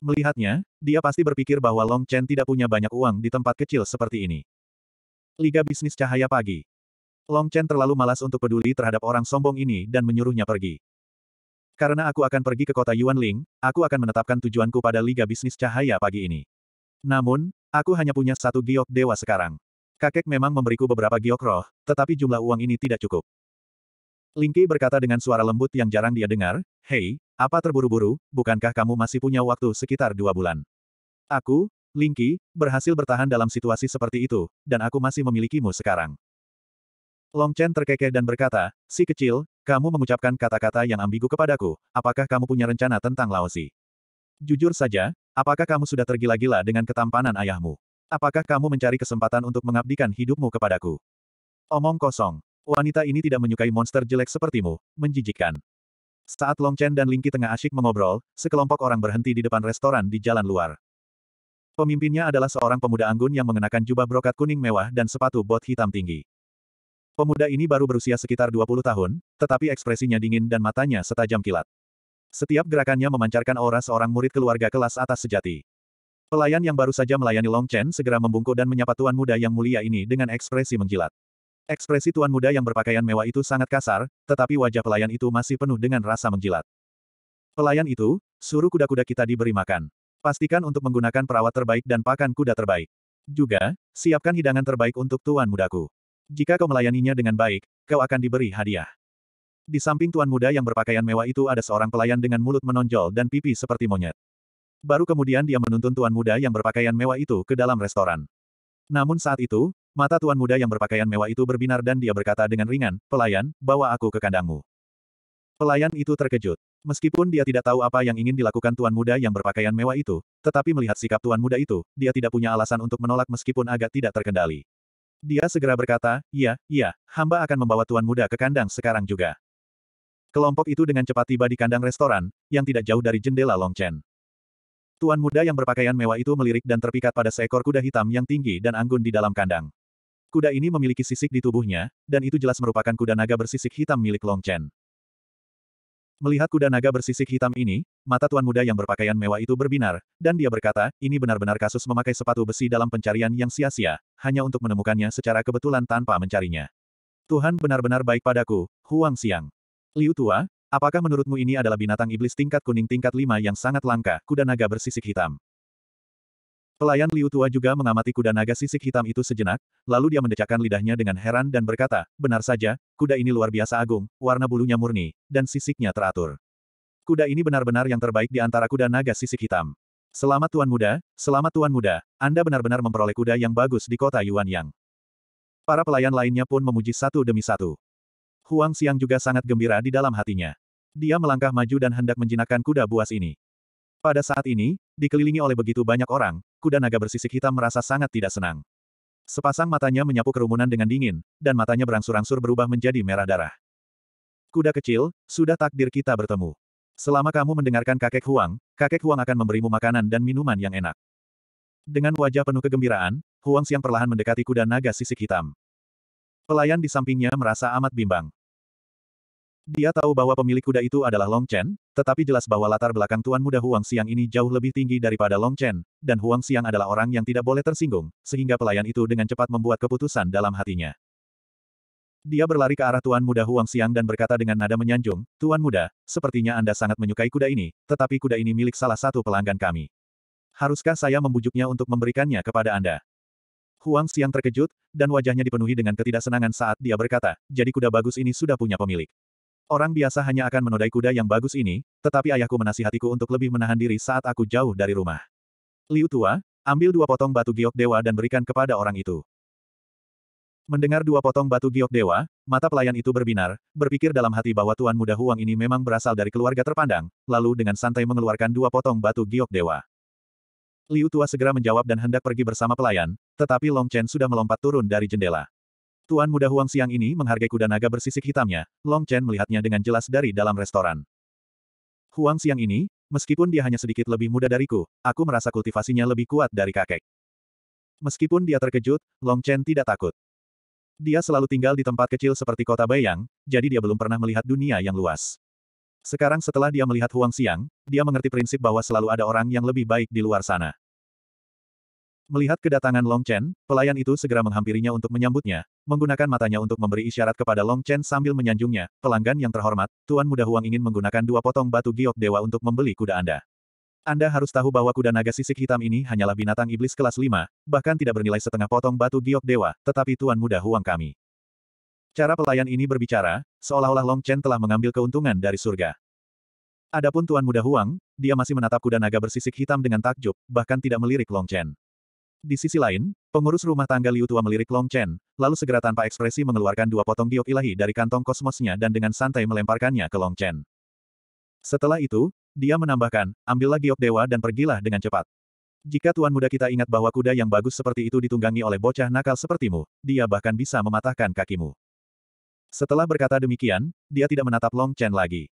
Melihatnya, dia pasti berpikir bahwa Long Chen tidak punya banyak uang di tempat kecil seperti ini. Liga Bisnis Cahaya Pagi Long Chen terlalu malas untuk peduli terhadap orang sombong ini dan menyuruhnya pergi. Karena aku akan pergi ke kota Yuanling, aku akan menetapkan tujuanku pada Liga Bisnis Cahaya pagi ini. Namun, aku hanya punya satu giok dewa sekarang. Kakek memang memberiku beberapa giok roh, tetapi jumlah uang ini tidak cukup. Lingki berkata dengan suara lembut yang jarang dia dengar, Hei, apa terburu-buru, bukankah kamu masih punya waktu sekitar dua bulan? Aku, Lingki, berhasil bertahan dalam situasi seperti itu, dan aku masih memilikimu sekarang. Long Chen terkekeh dan berkata, si kecil, kamu mengucapkan kata-kata yang ambigu kepadaku, apakah kamu punya rencana tentang Laosi? Jujur saja, apakah kamu sudah tergila-gila dengan ketampanan ayahmu? Apakah kamu mencari kesempatan untuk mengabdikan hidupmu kepadaku? Omong kosong. Wanita ini tidak menyukai monster jelek sepertimu, menjijikkan. Saat Long Chen dan Ling Lingqi tengah asyik mengobrol, sekelompok orang berhenti di depan restoran di jalan luar. Pemimpinnya adalah seorang pemuda anggun yang mengenakan jubah brokat kuning mewah dan sepatu bot hitam tinggi. Pemuda ini baru berusia sekitar 20 tahun, tetapi ekspresinya dingin dan matanya setajam kilat. Setiap gerakannya memancarkan aura seorang murid keluarga kelas atas sejati. Pelayan yang baru saja melayani Long Chen segera membungkuk dan menyapa tuan muda yang mulia ini dengan ekspresi mengkilat. Ekspresi tuan muda yang berpakaian mewah itu sangat kasar, tetapi wajah pelayan itu masih penuh dengan rasa menjilat. Pelayan itu, suruh kuda-kuda kita diberi makan. Pastikan untuk menggunakan perawat terbaik dan pakan kuda terbaik. Juga, siapkan hidangan terbaik untuk tuan mudaku. Jika kau melayaninya dengan baik, kau akan diberi hadiah. Di samping tuan muda yang berpakaian mewah itu ada seorang pelayan dengan mulut menonjol dan pipi seperti monyet. Baru kemudian dia menuntun tuan muda yang berpakaian mewah itu ke dalam restoran. Namun saat itu, mata tuan muda yang berpakaian mewah itu berbinar dan dia berkata dengan ringan, Pelayan, bawa aku ke kandangmu. Pelayan itu terkejut. Meskipun dia tidak tahu apa yang ingin dilakukan tuan muda yang berpakaian mewah itu, tetapi melihat sikap tuan muda itu, dia tidak punya alasan untuk menolak meskipun agak tidak terkendali. Dia segera berkata, "Ya, ya, hamba akan membawa tuan muda ke kandang sekarang juga. Kelompok itu dengan cepat tiba di kandang restoran, yang tidak jauh dari jendela Long Chen. Tuan muda yang berpakaian mewah itu melirik dan terpikat pada seekor kuda hitam yang tinggi dan anggun di dalam kandang. Kuda ini memiliki sisik di tubuhnya, dan itu jelas merupakan kuda naga bersisik hitam milik Long Chen. Melihat kuda naga bersisik hitam ini, mata tuan muda yang berpakaian mewah itu berbinar, dan dia berkata, ini benar-benar kasus memakai sepatu besi dalam pencarian yang sia-sia, hanya untuk menemukannya secara kebetulan tanpa mencarinya. Tuhan benar-benar baik padaku, Huang Xiang. Liu Tua, apakah menurutmu ini adalah binatang iblis tingkat kuning tingkat lima yang sangat langka, kuda naga bersisik hitam? Pelayan Liu Tua juga mengamati kuda naga sisik hitam itu sejenak, lalu dia mendecakkan lidahnya dengan heran dan berkata, benar saja, kuda ini luar biasa agung, warna bulunya murni, dan sisiknya teratur. Kuda ini benar-benar yang terbaik di antara kuda naga sisik hitam. Selamat Tuan Muda, selamat Tuan Muda, Anda benar-benar memperoleh kuda yang bagus di kota Yuan Yang. Para pelayan lainnya pun memuji satu demi satu. Huang Xiang juga sangat gembira di dalam hatinya. Dia melangkah maju dan hendak menjinakkan kuda buas ini. Pada saat ini, dikelilingi oleh begitu banyak orang, kuda naga bersisik hitam merasa sangat tidak senang. Sepasang matanya menyapu kerumunan dengan dingin, dan matanya berangsur-angsur berubah menjadi merah darah. Kuda kecil, sudah takdir kita bertemu. Selama kamu mendengarkan kakek Huang, kakek Huang akan memberimu makanan dan minuman yang enak. Dengan wajah penuh kegembiraan, Huang siang perlahan mendekati kuda naga sisik hitam. Pelayan di sampingnya merasa amat bimbang. Dia tahu bahwa pemilik kuda itu adalah Long Chen, tetapi jelas bahwa latar belakang tuan muda Huang Xiang ini jauh lebih tinggi daripada Long Chen, dan Huang Xiang adalah orang yang tidak boleh tersinggung, sehingga pelayan itu dengan cepat membuat keputusan dalam hatinya. Dia berlari ke arah tuan muda Huang Xiang dan berkata dengan nada menyanjung, Tuan muda, sepertinya Anda sangat menyukai kuda ini, tetapi kuda ini milik salah satu pelanggan kami. Haruskah saya membujuknya untuk memberikannya kepada Anda? Huang Xiang terkejut, dan wajahnya dipenuhi dengan ketidaksenangan saat dia berkata, jadi kuda bagus ini sudah punya pemilik. Orang biasa hanya akan menodai kuda yang bagus ini, tetapi ayahku menasihatiku untuk lebih menahan diri saat aku jauh dari rumah. Liu tua, ambil dua potong batu giok dewa dan berikan kepada orang itu. Mendengar dua potong batu giok dewa, mata pelayan itu berbinar, berpikir dalam hati bahwa Tuan Muda Huang ini memang berasal dari keluarga terpandang, lalu dengan santai mengeluarkan dua potong batu giok dewa. Liu Tua segera menjawab dan hendak pergi bersama pelayan, tetapi Long Chen sudah melompat turun dari jendela. Tuan muda Huang Siang ini menghargai kuda naga bersisik hitamnya, Long Chen melihatnya dengan jelas dari dalam restoran. Huang Siang ini, meskipun dia hanya sedikit lebih muda dariku, aku merasa kultivasinya lebih kuat dari kakek. Meskipun dia terkejut, Long Chen tidak takut. Dia selalu tinggal di tempat kecil seperti kota Bayang, jadi dia belum pernah melihat dunia yang luas. Sekarang setelah dia melihat Huang Siang, dia mengerti prinsip bahwa selalu ada orang yang lebih baik di luar sana. Melihat kedatangan Long Chen, pelayan itu segera menghampirinya untuk menyambutnya, menggunakan matanya untuk memberi isyarat kepada Long Chen sambil menyanjungnya, pelanggan yang terhormat, Tuan Muda Huang ingin menggunakan dua potong batu giok dewa untuk membeli kuda Anda. Anda harus tahu bahwa kuda naga sisik hitam ini hanyalah binatang iblis kelas 5, bahkan tidak bernilai setengah potong batu giok dewa, tetapi Tuan Muda Huang kami. Cara pelayan ini berbicara, seolah-olah Long Chen telah mengambil keuntungan dari surga. Adapun Tuan Muda Huang, dia masih menatap kuda naga bersisik hitam dengan takjub, bahkan tidak melirik Long Chen. Di sisi lain, pengurus rumah tangga Liu Tua melirik Long Chen, lalu segera tanpa ekspresi mengeluarkan dua potong giok ilahi dari kantong kosmosnya dan dengan santai melemparkannya ke Long Chen. Setelah itu, dia menambahkan, ambillah giok dewa dan pergilah dengan cepat. Jika tuan muda kita ingat bahwa kuda yang bagus seperti itu ditunggangi oleh bocah nakal sepertimu, dia bahkan bisa mematahkan kakimu. Setelah berkata demikian, dia tidak menatap Long Chen lagi.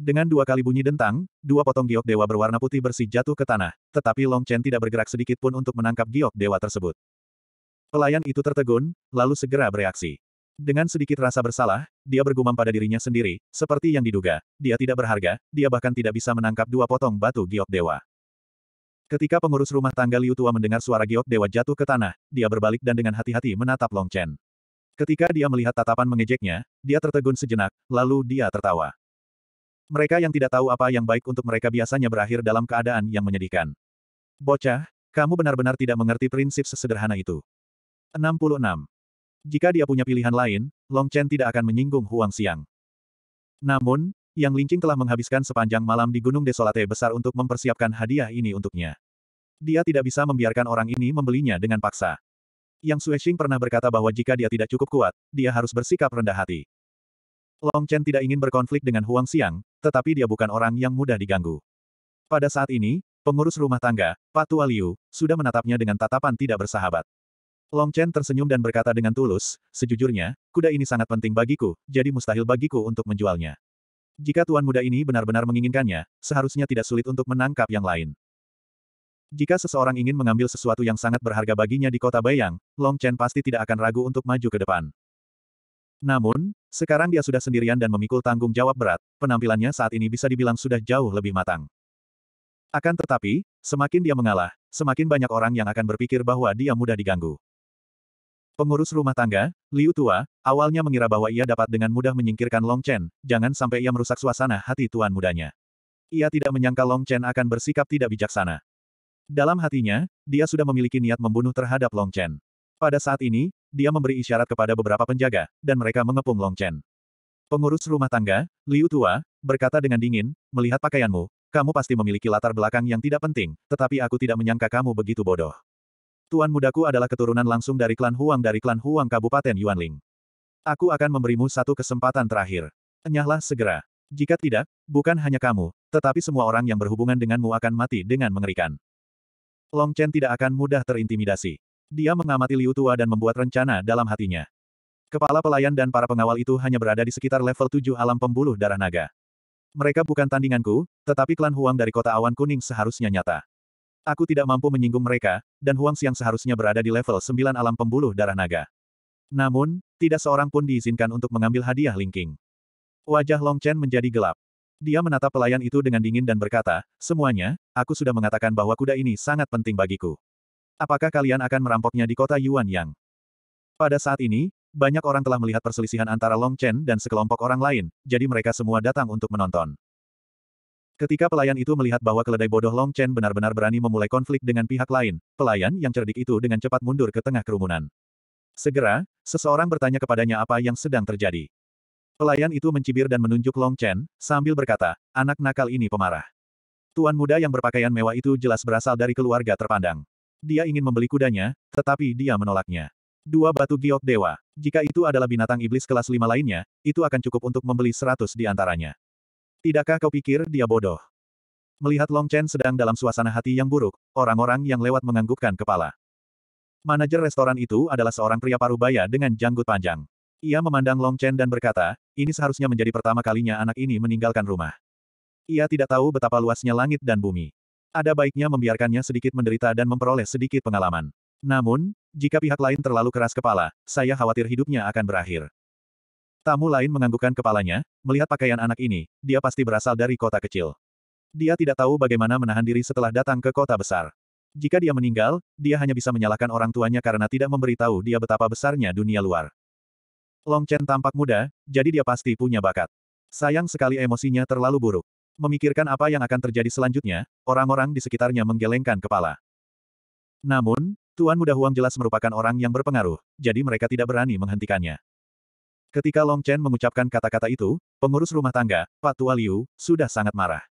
Dengan dua kali bunyi dentang, dua potong giok dewa berwarna putih bersih jatuh ke tanah, tetapi Long Chen tidak bergerak sedikit pun untuk menangkap giok dewa tersebut. Pelayan itu tertegun, lalu segera bereaksi. Dengan sedikit rasa bersalah, dia bergumam pada dirinya sendiri, seperti yang diduga, dia tidak berharga, dia bahkan tidak bisa menangkap dua potong batu giok dewa. Ketika pengurus rumah tangga Liu Tua mendengar suara giok dewa jatuh ke tanah, dia berbalik dan dengan hati-hati menatap Long Chen. Ketika dia melihat tatapan mengejeknya, dia tertegun sejenak, lalu dia tertawa. Mereka yang tidak tahu apa yang baik untuk mereka biasanya berakhir dalam keadaan yang menyedihkan. Bocah, kamu benar-benar tidak mengerti prinsip sesederhana itu. 66. Jika dia punya pilihan lain, Long Chen tidak akan menyinggung Huang Xiang. Namun, Yang Lingqing telah menghabiskan sepanjang malam di Gunung Desolate besar untuk mempersiapkan hadiah ini untuknya. Dia tidak bisa membiarkan orang ini membelinya dengan paksa. Yang Suexing pernah berkata bahwa jika dia tidak cukup kuat, dia harus bersikap rendah hati. Long Chen tidak ingin berkonflik dengan Huang Xiang, tetapi dia bukan orang yang mudah diganggu. Pada saat ini, pengurus rumah tangga, Pak Patua Liu, sudah menatapnya dengan tatapan tidak bersahabat. Long Chen tersenyum dan berkata dengan tulus, sejujurnya, kuda ini sangat penting bagiku, jadi mustahil bagiku untuk menjualnya. Jika tuan muda ini benar-benar menginginkannya, seharusnya tidak sulit untuk menangkap yang lain. Jika seseorang ingin mengambil sesuatu yang sangat berharga baginya di kota Bayang, Long Chen pasti tidak akan ragu untuk maju ke depan. Namun, sekarang dia sudah sendirian dan memikul tanggung jawab berat, penampilannya saat ini bisa dibilang sudah jauh lebih matang. Akan tetapi, semakin dia mengalah, semakin banyak orang yang akan berpikir bahwa dia mudah diganggu. Pengurus rumah tangga, Liu Tua, awalnya mengira bahwa ia dapat dengan mudah menyingkirkan Long Chen, jangan sampai ia merusak suasana hati tuan mudanya. Ia tidak menyangka Long Chen akan bersikap tidak bijaksana. Dalam hatinya, dia sudah memiliki niat membunuh terhadap Long Chen. Pada saat ini, dia memberi isyarat kepada beberapa penjaga, dan mereka mengepung Long Chen. Pengurus rumah tangga, Liu Tua, berkata dengan dingin, melihat pakaianmu, kamu pasti memiliki latar belakang yang tidak penting, tetapi aku tidak menyangka kamu begitu bodoh. Tuan mudaku adalah keturunan langsung dari klan Huang dari klan Huang Kabupaten Yuanling. Aku akan memberimu satu kesempatan terakhir. Enyahlah segera. Jika tidak, bukan hanya kamu, tetapi semua orang yang berhubungan denganmu akan mati dengan mengerikan. Long Chen tidak akan mudah terintimidasi. Dia mengamati Liu Tua dan membuat rencana dalam hatinya. Kepala pelayan dan para pengawal itu hanya berada di sekitar level 7 alam pembuluh darah naga. Mereka bukan tandinganku, tetapi klan Huang dari kota awan kuning seharusnya nyata. Aku tidak mampu menyinggung mereka, dan Huang Siang seharusnya berada di level 9 alam pembuluh darah naga. Namun, tidak seorang pun diizinkan untuk mengambil hadiah Lingking. Wajah Long Chen menjadi gelap. Dia menatap pelayan itu dengan dingin dan berkata, Semuanya, aku sudah mengatakan bahwa kuda ini sangat penting bagiku. Apakah kalian akan merampoknya di kota Yuan Yang? Pada saat ini, banyak orang telah melihat perselisihan antara Long Chen dan sekelompok orang lain, jadi mereka semua datang untuk menonton. Ketika pelayan itu melihat bahwa keledai bodoh Long Chen benar-benar berani memulai konflik dengan pihak lain, pelayan yang cerdik itu dengan cepat mundur ke tengah kerumunan. Segera, seseorang bertanya kepadanya apa yang sedang terjadi. Pelayan itu mencibir dan menunjuk Long Chen, sambil berkata, anak nakal ini pemarah. Tuan muda yang berpakaian mewah itu jelas berasal dari keluarga terpandang. Dia ingin membeli kudanya, tetapi dia menolaknya. Dua batu giok dewa. Jika itu adalah binatang iblis kelas lima lainnya, itu akan cukup untuk membeli seratus di antaranya. Tidakkah kau pikir dia bodoh? Melihat Long Chen sedang dalam suasana hati yang buruk, orang-orang yang lewat menganggukkan kepala. Manajer restoran itu adalah seorang pria parubaya dengan janggut panjang. Ia memandang Long Chen dan berkata, ini seharusnya menjadi pertama kalinya anak ini meninggalkan rumah. Ia tidak tahu betapa luasnya langit dan bumi. Ada baiknya membiarkannya sedikit menderita dan memperoleh sedikit pengalaman. Namun, jika pihak lain terlalu keras kepala, saya khawatir hidupnya akan berakhir. Tamu lain menganggukkan kepalanya, melihat pakaian anak ini, dia pasti berasal dari kota kecil. Dia tidak tahu bagaimana menahan diri setelah datang ke kota besar. Jika dia meninggal, dia hanya bisa menyalahkan orang tuanya karena tidak memberitahu dia betapa besarnya dunia luar. Long Chen tampak muda, jadi dia pasti punya bakat. Sayang sekali emosinya terlalu buruk. Memikirkan apa yang akan terjadi selanjutnya, orang-orang di sekitarnya menggelengkan kepala. Namun, Tuan Muda Huang jelas merupakan orang yang berpengaruh, jadi mereka tidak berani menghentikannya. Ketika Long Chen mengucapkan kata-kata itu, pengurus rumah tangga, Pak Tua Liu, sudah sangat marah.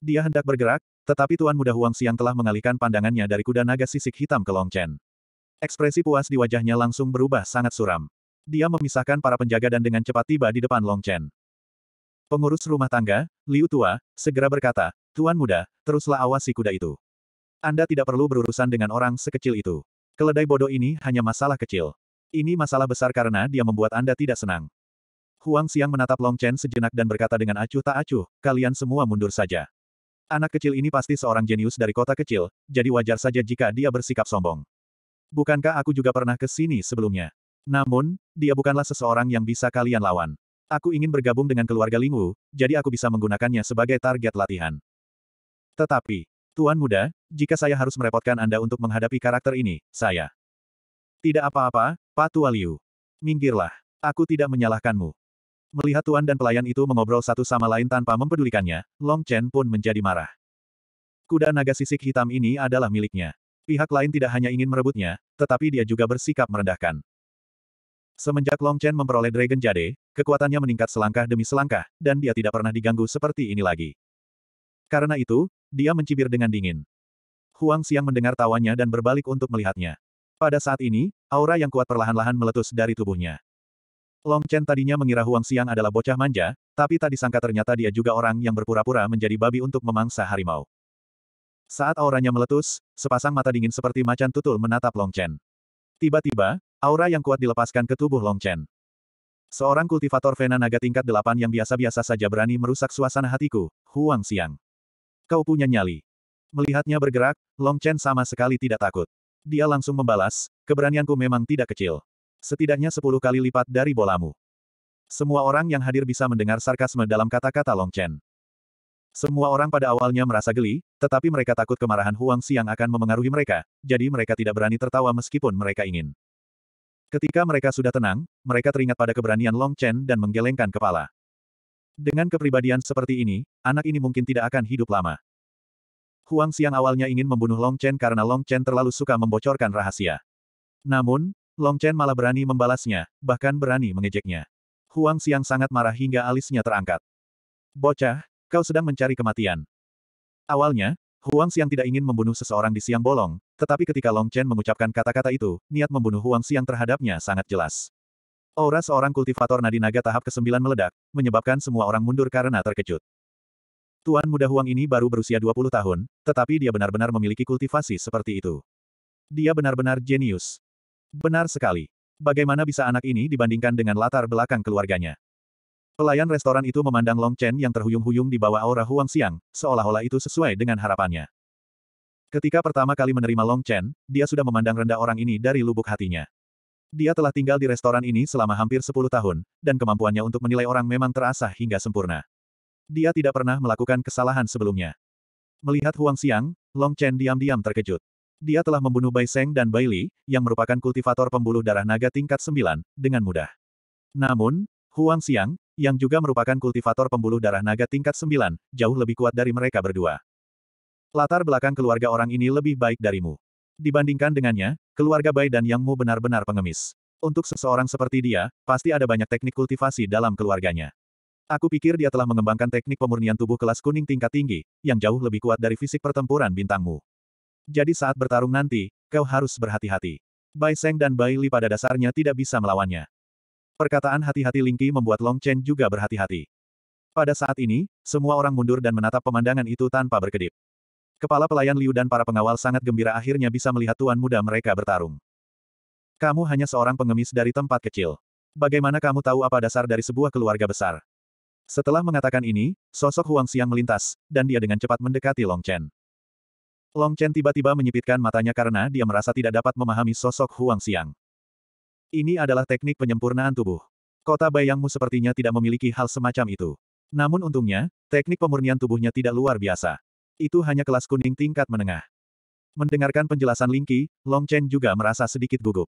Dia hendak bergerak, tetapi Tuan Muda Huang Siang telah mengalihkan pandangannya dari kuda naga sisik hitam ke Long Chen. Ekspresi puas di wajahnya langsung berubah sangat suram. Dia memisahkan para penjaga dan dengan cepat tiba di depan Long Chen. Pengurus rumah tangga, Liu Tua, segera berkata, Tuan muda, teruslah awasi kuda itu. Anda tidak perlu berurusan dengan orang sekecil itu. Keledai bodoh ini hanya masalah kecil. Ini masalah besar karena dia membuat Anda tidak senang. Huang Xiang menatap Long Chen sejenak dan berkata dengan acuh tak acuh, kalian semua mundur saja. Anak kecil ini pasti seorang jenius dari kota kecil, jadi wajar saja jika dia bersikap sombong. Bukankah aku juga pernah ke sini sebelumnya? Namun, dia bukanlah seseorang yang bisa kalian lawan. Aku ingin bergabung dengan keluarga Lingwu, jadi aku bisa menggunakannya sebagai target latihan. Tetapi, Tuan Muda, jika saya harus merepotkan Anda untuk menghadapi karakter ini, saya. Tidak apa-apa, Pak Tua Liu. Minggirlah. Aku tidak menyalahkanmu. Melihat Tuan dan pelayan itu mengobrol satu sama lain tanpa mempedulikannya, Long Chen pun menjadi marah. Kuda naga sisik hitam ini adalah miliknya. Pihak lain tidak hanya ingin merebutnya, tetapi dia juga bersikap merendahkan. Semenjak Long Chen memperoleh Dragon Jade, kekuatannya meningkat selangkah demi selangkah, dan dia tidak pernah diganggu seperti ini lagi. Karena itu, dia mencibir dengan dingin. Huang Xiang mendengar tawanya dan berbalik untuk melihatnya. Pada saat ini, aura yang kuat perlahan-lahan meletus dari tubuhnya. Long Chen tadinya mengira Huang Xiang adalah bocah manja, tapi tak disangka ternyata dia juga orang yang berpura-pura menjadi babi untuk memangsa harimau. Saat auranya meletus, sepasang mata dingin seperti macan tutul menatap Long Chen. Tiba-tiba, Aura yang kuat dilepaskan ke tubuh Long Chen. Seorang kultivator Vena Naga tingkat delapan yang biasa-biasa saja berani merusak suasana hatiku, Huang Xiang. Kau punya nyali. Melihatnya bergerak, Long Chen sama sekali tidak takut. Dia langsung membalas, keberanianku memang tidak kecil. Setidaknya sepuluh kali lipat dari bolamu. Semua orang yang hadir bisa mendengar sarkasme dalam kata-kata Long Chen. Semua orang pada awalnya merasa geli, tetapi mereka takut kemarahan Huang Xiang akan memengaruhi mereka, jadi mereka tidak berani tertawa meskipun mereka ingin. Ketika mereka sudah tenang, mereka teringat pada keberanian Long Chen dan menggelengkan kepala. Dengan kepribadian seperti ini, anak ini mungkin tidak akan hidup lama. Huang Xiang awalnya ingin membunuh Long Chen karena Long Chen terlalu suka membocorkan rahasia. Namun, Long Chen malah berani membalasnya, bahkan berani mengejeknya. Huang Xiang sangat marah hingga alisnya terangkat. Bocah, kau sedang mencari kematian. Awalnya, Huang Xiang tidak ingin membunuh seseorang di siang bolong, tetapi ketika Long Chen mengucapkan kata-kata itu, niat membunuh Huang Xiang terhadapnya sangat jelas. Aura seorang kultivator nadi naga tahap ke-9 meledak, menyebabkan semua orang mundur karena terkejut. Tuan muda Huang ini baru berusia 20 tahun, tetapi dia benar-benar memiliki kultivasi seperti itu. Dia benar-benar jenius. Benar sekali. Bagaimana bisa anak ini dibandingkan dengan latar belakang keluarganya? Pelayan restoran itu memandang Long Chen yang terhuyung-huyung di bawah aura Huang Xiang, seolah-olah itu sesuai dengan harapannya. Ketika pertama kali menerima Long Chen, dia sudah memandang rendah orang ini dari lubuk hatinya. Dia telah tinggal di restoran ini selama hampir 10 tahun, dan kemampuannya untuk menilai orang memang terasah hingga sempurna. Dia tidak pernah melakukan kesalahan sebelumnya. Melihat Huang Xiang, Long Chen diam-diam terkejut. Dia telah membunuh Bai Seng dan Bai Li, yang merupakan kultivator pembuluh darah naga tingkat 9, dengan mudah. Namun, Huang Xiang, yang juga merupakan kultivator pembuluh darah naga tingkat 9, jauh lebih kuat dari mereka berdua. Latar belakang keluarga orang ini lebih baik darimu. Dibandingkan dengannya, keluarga Bai dan Yang Mu benar-benar pengemis. Untuk seseorang seperti dia, pasti ada banyak teknik kultivasi dalam keluarganya. Aku pikir dia telah mengembangkan teknik pemurnian tubuh kelas kuning tingkat tinggi, yang jauh lebih kuat dari fisik pertempuran bintangmu. Jadi saat bertarung nanti, kau harus berhati-hati. Bai Seng dan Bai Li pada dasarnya tidak bisa melawannya. Perkataan hati-hati Lingqi membuat Long Chen juga berhati-hati. Pada saat ini, semua orang mundur dan menatap pemandangan itu tanpa berkedip. Kepala pelayan Liu dan para pengawal sangat gembira akhirnya bisa melihat tuan muda mereka bertarung. Kamu hanya seorang pengemis dari tempat kecil. Bagaimana kamu tahu apa dasar dari sebuah keluarga besar? Setelah mengatakan ini, sosok Huang Xiang melintas, dan dia dengan cepat mendekati Long Chen. Long Chen tiba-tiba menyipitkan matanya karena dia merasa tidak dapat memahami sosok Huang Xiang. Ini adalah teknik penyempurnaan tubuh. Kota bayangmu sepertinya tidak memiliki hal semacam itu. Namun untungnya, teknik pemurnian tubuhnya tidak luar biasa. Itu hanya kelas kuning tingkat menengah. Mendengarkan penjelasan Lingqi, Long Chen juga merasa sedikit gugup.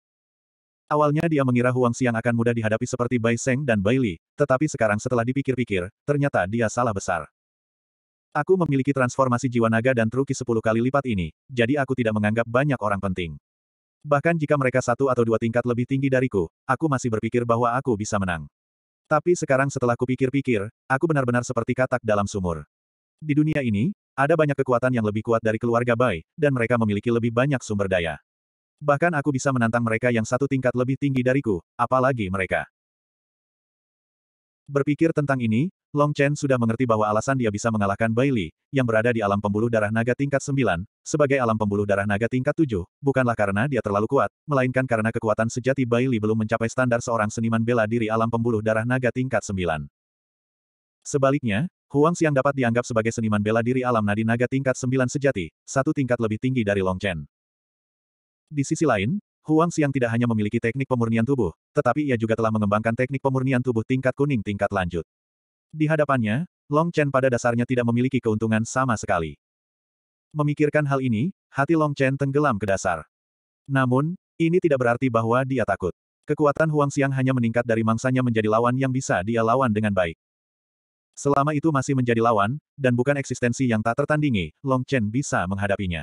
Awalnya dia mengira Huang Xiang akan mudah dihadapi seperti Bai Seng dan Bai Li, tetapi sekarang setelah dipikir-pikir, ternyata dia salah besar. Aku memiliki transformasi jiwa naga dan truki sepuluh kali lipat ini, jadi aku tidak menganggap banyak orang penting. Bahkan jika mereka satu atau dua tingkat lebih tinggi dariku, aku masih berpikir bahwa aku bisa menang. Tapi sekarang setelah kupikir-pikir, aku benar-benar seperti katak dalam sumur. Di dunia ini, ada banyak kekuatan yang lebih kuat dari keluarga Bai, dan mereka memiliki lebih banyak sumber daya. Bahkan aku bisa menantang mereka yang satu tingkat lebih tinggi dariku, apalagi mereka. Berpikir tentang ini, Long Chen sudah mengerti bahwa alasan dia bisa mengalahkan Bai Li, yang berada di alam pembuluh darah naga tingkat 9, sebagai alam pembuluh darah naga tingkat 7, bukanlah karena dia terlalu kuat, melainkan karena kekuatan sejati Bai Li belum mencapai standar seorang seniman bela diri alam pembuluh darah naga tingkat 9. Sebaliknya, Huang Xiang dapat dianggap sebagai seniman bela diri alam nadi naga tingkat 9 sejati, satu tingkat lebih tinggi dari Long Chen. Di sisi lain, Huang Xiang tidak hanya memiliki teknik pemurnian tubuh, tetapi ia juga telah mengembangkan teknik pemurnian tubuh tingkat kuning tingkat lanjut. Di hadapannya, Long Chen pada dasarnya tidak memiliki keuntungan sama sekali. Memikirkan hal ini, hati Long Chen tenggelam ke dasar. Namun, ini tidak berarti bahwa dia takut. Kekuatan Huang Xiang hanya meningkat dari mangsanya menjadi lawan yang bisa dia lawan dengan baik. Selama itu masih menjadi lawan, dan bukan eksistensi yang tak tertandingi, Long Chen bisa menghadapinya.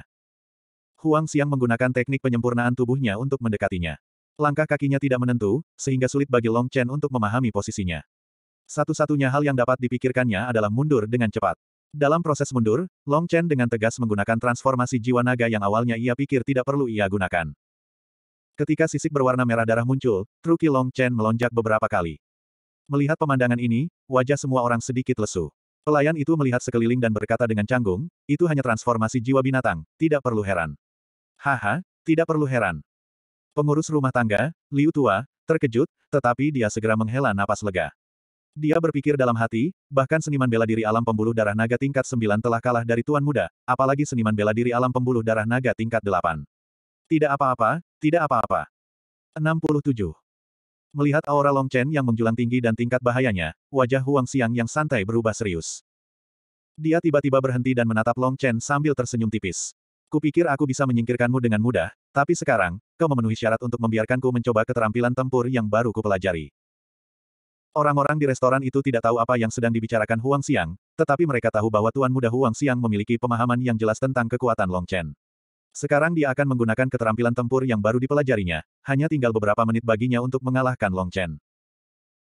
Huang Xiang menggunakan teknik penyempurnaan tubuhnya untuk mendekatinya. Langkah kakinya tidak menentu, sehingga sulit bagi Long Chen untuk memahami posisinya. Satu-satunya hal yang dapat dipikirkannya adalah mundur dengan cepat. Dalam proses mundur, Long Chen dengan tegas menggunakan transformasi jiwa naga yang awalnya ia pikir tidak perlu ia gunakan. Ketika sisik berwarna merah darah muncul, truki Long Chen melonjak beberapa kali. Melihat pemandangan ini, wajah semua orang sedikit lesu. Pelayan itu melihat sekeliling dan berkata dengan canggung, itu hanya transformasi jiwa binatang, tidak perlu heran. Haha, tidak perlu heran. Pengurus rumah tangga, Liu Tua, terkejut, tetapi dia segera menghela napas lega. Dia berpikir dalam hati, bahkan seniman bela diri alam pembuluh darah naga tingkat 9 telah kalah dari tuan muda, apalagi seniman bela diri alam pembuluh darah naga tingkat 8. Tidak apa-apa, tidak apa-apa. 67. Melihat aura Long Chen yang menjulang tinggi dan tingkat bahayanya, wajah Huang Xiang yang santai berubah serius. Dia tiba-tiba berhenti dan menatap Long Chen sambil tersenyum tipis. Kupikir aku bisa menyingkirkanmu dengan mudah, tapi sekarang, kau memenuhi syarat untuk membiarkanku mencoba keterampilan tempur yang baru kupelajari. Orang-orang di restoran itu tidak tahu apa yang sedang dibicarakan Huang Xiang, tetapi mereka tahu bahwa Tuan Muda Huang Xiang memiliki pemahaman yang jelas tentang kekuatan Long Chen. Sekarang dia akan menggunakan keterampilan tempur yang baru dipelajarinya, hanya tinggal beberapa menit baginya untuk mengalahkan Long Chen.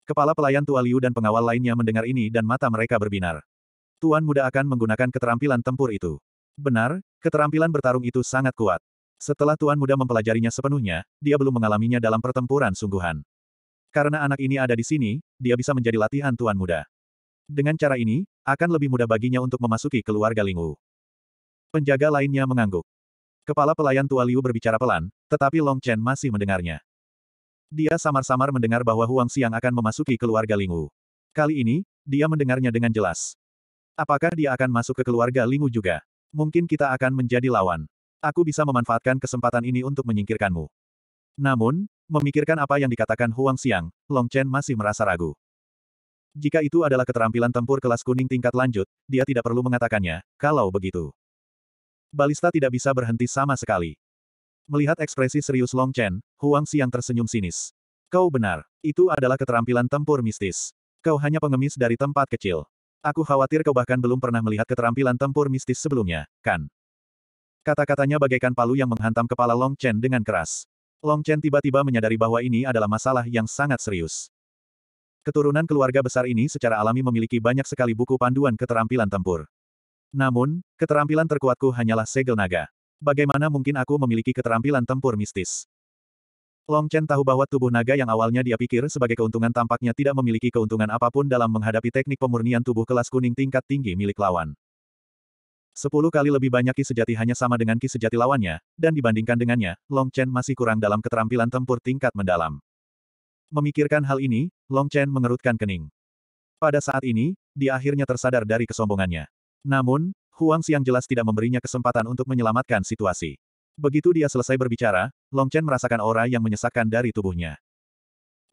Kepala pelayan Tua Liu dan pengawal lainnya mendengar ini dan mata mereka berbinar. Tuan Muda akan menggunakan keterampilan tempur itu. Benar, keterampilan bertarung itu sangat kuat. Setelah Tuan Muda mempelajarinya sepenuhnya, dia belum mengalaminya dalam pertempuran sungguhan. Karena anak ini ada di sini, dia bisa menjadi latihan Tuan Muda. Dengan cara ini, akan lebih mudah baginya untuk memasuki keluarga Lingwu. Penjaga lainnya mengangguk. Kepala pelayan tua Liu berbicara pelan, tetapi Long Chen masih mendengarnya. Dia samar-samar mendengar bahwa Huang Xiang akan memasuki keluarga Lingwu. Kali ini, dia mendengarnya dengan jelas. Apakah dia akan masuk ke keluarga Lingwu juga? Mungkin kita akan menjadi lawan. Aku bisa memanfaatkan kesempatan ini untuk menyingkirkanmu. Namun, memikirkan apa yang dikatakan Huang Xiang, Long Chen masih merasa ragu. Jika itu adalah keterampilan tempur kelas kuning tingkat lanjut, dia tidak perlu mengatakannya, kalau begitu. Balista tidak bisa berhenti sama sekali. Melihat ekspresi serius Long Chen, Huang Xiang tersenyum sinis. Kau benar, itu adalah keterampilan tempur mistis. Kau hanya pengemis dari tempat kecil. Aku khawatir kau bahkan belum pernah melihat keterampilan tempur mistis sebelumnya, kan? Kata-katanya bagaikan palu yang menghantam kepala Long Chen dengan keras. Long Chen tiba-tiba menyadari bahwa ini adalah masalah yang sangat serius. Keturunan keluarga besar ini secara alami memiliki banyak sekali buku panduan keterampilan tempur. Namun, keterampilan terkuatku hanyalah segel naga. Bagaimana mungkin aku memiliki keterampilan tempur mistis? Long Chen tahu bahwa tubuh naga yang awalnya dia pikir sebagai keuntungan tampaknya tidak memiliki keuntungan apapun dalam menghadapi teknik pemurnian tubuh kelas kuning tingkat tinggi milik lawan. Sepuluh kali lebih banyak ki sejati hanya sama dengan ki sejati lawannya, dan dibandingkan dengannya, Long Chen masih kurang dalam keterampilan tempur tingkat mendalam. Memikirkan hal ini, Long Chen mengerutkan kening. Pada saat ini, dia akhirnya tersadar dari kesombongannya. Namun, Huang Xiang jelas tidak memberinya kesempatan untuk menyelamatkan situasi. Begitu dia selesai berbicara, Long Chen merasakan aura yang menyesakkan dari tubuhnya.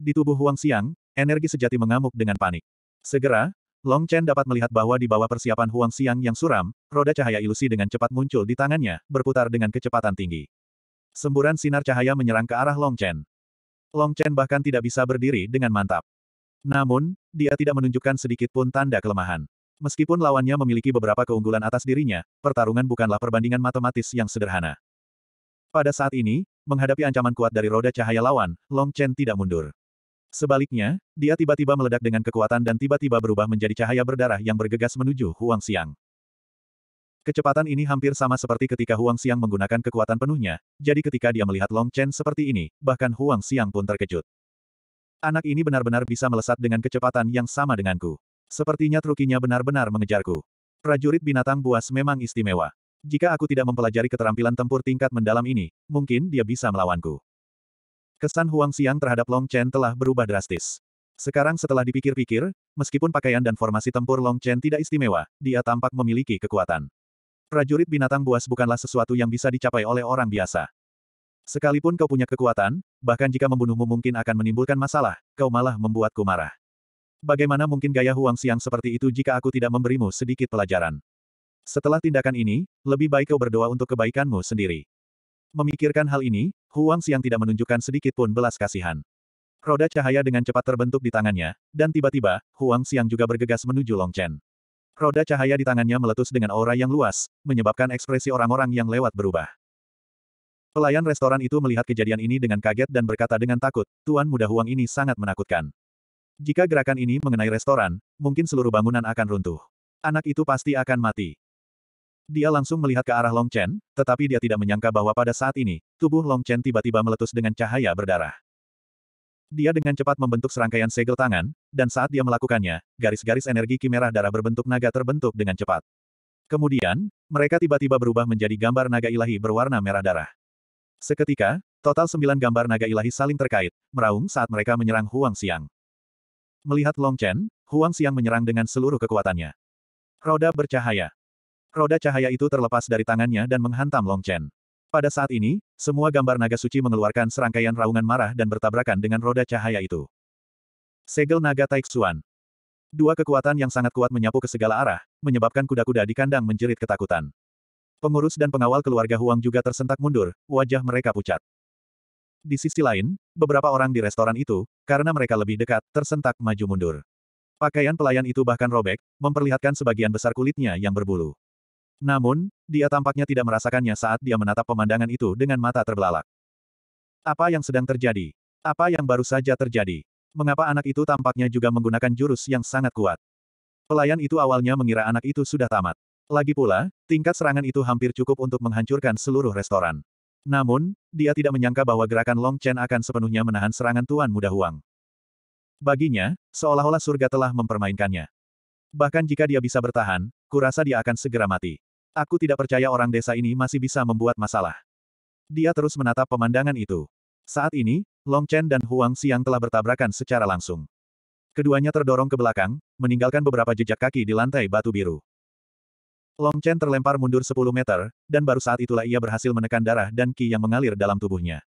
Di tubuh Huang Xiang, energi sejati mengamuk dengan panik. Segera, Long Chen dapat melihat bahwa di bawah persiapan Huang Xiang yang suram, roda cahaya ilusi dengan cepat muncul di tangannya, berputar dengan kecepatan tinggi. Semburan sinar cahaya menyerang ke arah Long Chen. Long Chen bahkan tidak bisa berdiri dengan mantap. Namun, dia tidak menunjukkan sedikit pun tanda kelemahan. Meskipun lawannya memiliki beberapa keunggulan atas dirinya, pertarungan bukanlah perbandingan matematis yang sederhana. Pada saat ini, menghadapi ancaman kuat dari roda cahaya lawan, Long Chen tidak mundur. Sebaliknya, dia tiba-tiba meledak dengan kekuatan dan tiba-tiba berubah menjadi cahaya berdarah yang bergegas menuju Huang Xiang. Kecepatan ini hampir sama seperti ketika Huang Xiang menggunakan kekuatan penuhnya, jadi ketika dia melihat Long Chen seperti ini, bahkan Huang Xiang pun terkejut. Anak ini benar-benar bisa melesat dengan kecepatan yang sama denganku. Sepertinya trukinya benar-benar mengejarku. Prajurit binatang buas memang istimewa. Jika aku tidak mempelajari keterampilan tempur tingkat mendalam ini, mungkin dia bisa melawanku. Kesan Huang Xiang terhadap Long Chen telah berubah drastis. Sekarang setelah dipikir-pikir, meskipun pakaian dan formasi tempur Long Chen tidak istimewa, dia tampak memiliki kekuatan. Prajurit binatang buas bukanlah sesuatu yang bisa dicapai oleh orang biasa. Sekalipun kau punya kekuatan, bahkan jika membunuhmu mungkin akan menimbulkan masalah, kau malah membuatku marah. Bagaimana mungkin gaya Huang Xiang seperti itu jika aku tidak memberimu sedikit pelajaran? Setelah tindakan ini, lebih baik kau berdoa untuk kebaikanmu sendiri. Memikirkan hal ini, Huang Xiang tidak menunjukkan sedikit pun belas kasihan. Roda cahaya dengan cepat terbentuk di tangannya, dan tiba-tiba, Huang Xiang juga bergegas menuju Long Chen. Roda cahaya di tangannya meletus dengan aura yang luas, menyebabkan ekspresi orang-orang yang lewat berubah. Pelayan restoran itu melihat kejadian ini dengan kaget dan berkata dengan takut, Tuan muda Huang ini sangat menakutkan. Jika gerakan ini mengenai restoran, mungkin seluruh bangunan akan runtuh. Anak itu pasti akan mati. Dia langsung melihat ke arah Long Chen, tetapi dia tidak menyangka bahwa pada saat ini, tubuh Long Chen tiba-tiba meletus dengan cahaya berdarah. Dia dengan cepat membentuk serangkaian segel tangan, dan saat dia melakukannya, garis-garis energi kimerah darah berbentuk naga terbentuk dengan cepat. Kemudian, mereka tiba-tiba berubah menjadi gambar naga ilahi berwarna merah darah. Seketika, total sembilan gambar naga ilahi saling terkait, meraung saat mereka menyerang Huang Xiang. Melihat Long Chen, Huang Xiang menyerang dengan seluruh kekuatannya. Roda bercahaya. Roda cahaya itu terlepas dari tangannya dan menghantam Long Chen. Pada saat ini, semua gambar naga suci mengeluarkan serangkaian raungan marah dan bertabrakan dengan roda cahaya itu. Segel naga Taixuan. Dua kekuatan yang sangat kuat menyapu ke segala arah, menyebabkan kuda-kuda di kandang menjerit ketakutan. Pengurus dan pengawal keluarga Huang juga tersentak mundur, wajah mereka pucat. Di sisi lain, beberapa orang di restoran itu, karena mereka lebih dekat, tersentak maju mundur. Pakaian pelayan itu bahkan robek, memperlihatkan sebagian besar kulitnya yang berbulu. Namun, dia tampaknya tidak merasakannya saat dia menatap pemandangan itu dengan mata terbelalak. Apa yang sedang terjadi? Apa yang baru saja terjadi? Mengapa anak itu tampaknya juga menggunakan jurus yang sangat kuat? Pelayan itu awalnya mengira anak itu sudah tamat. Lagi pula, tingkat serangan itu hampir cukup untuk menghancurkan seluruh restoran. Namun, dia tidak menyangka bahwa gerakan Long Chen akan sepenuhnya menahan serangan Tuan Muda Huang. Baginya, seolah-olah surga telah mempermainkannya. Bahkan jika dia bisa bertahan, kurasa dia akan segera mati. Aku tidak percaya orang desa ini masih bisa membuat masalah. Dia terus menatap pemandangan itu. Saat ini, Long Chen dan Huang Xiang telah bertabrakan secara langsung. Keduanya terdorong ke belakang, meninggalkan beberapa jejak kaki di lantai batu biru. Long Chen terlempar mundur 10 meter, dan baru saat itulah ia berhasil menekan darah dan ki yang mengalir dalam tubuhnya.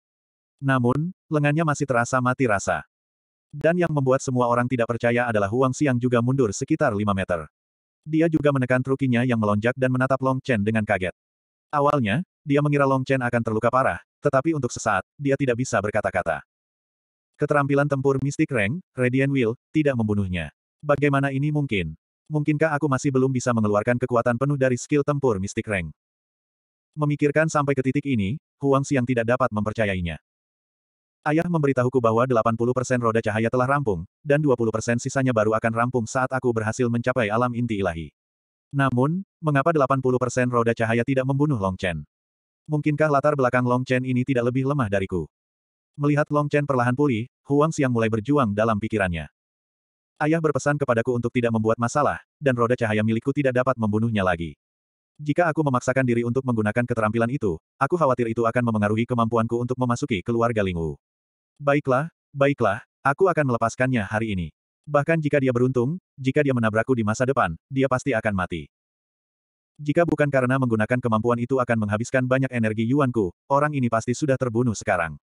Namun, lengannya masih terasa mati rasa. Dan yang membuat semua orang tidak percaya adalah Huang Xiang juga mundur sekitar 5 meter. Dia juga menekan trukinya yang melonjak dan menatap Long Chen dengan kaget. Awalnya, dia mengira Long Chen akan terluka parah, tetapi untuk sesaat, dia tidak bisa berkata-kata. Keterampilan tempur Mystic Rank, Radiant Will, tidak membunuhnya. Bagaimana ini mungkin? Mungkinkah aku masih belum bisa mengeluarkan kekuatan penuh dari skill tempur Mystic Rank? Memikirkan sampai ke titik ini, Huang Xiang tidak dapat mempercayainya. Ayah memberitahuku bahwa 80% roda cahaya telah rampung, dan 20% sisanya baru akan rampung saat aku berhasil mencapai alam inti ilahi. Namun, mengapa 80% roda cahaya tidak membunuh Long Chen? Mungkinkah latar belakang Long Chen ini tidak lebih lemah dariku? Melihat Long Chen perlahan pulih, Huang Xiang mulai berjuang dalam pikirannya. Ayah berpesan kepadaku untuk tidak membuat masalah, dan roda cahaya milikku tidak dapat membunuhnya lagi. Jika aku memaksakan diri untuk menggunakan keterampilan itu, aku khawatir itu akan memengaruhi kemampuanku untuk memasuki keluarga Lingwu. Baiklah, baiklah, aku akan melepaskannya hari ini. Bahkan jika dia beruntung, jika dia menabrakku di masa depan, dia pasti akan mati. Jika bukan karena menggunakan kemampuan itu akan menghabiskan banyak energi Yuanku, orang ini pasti sudah terbunuh sekarang.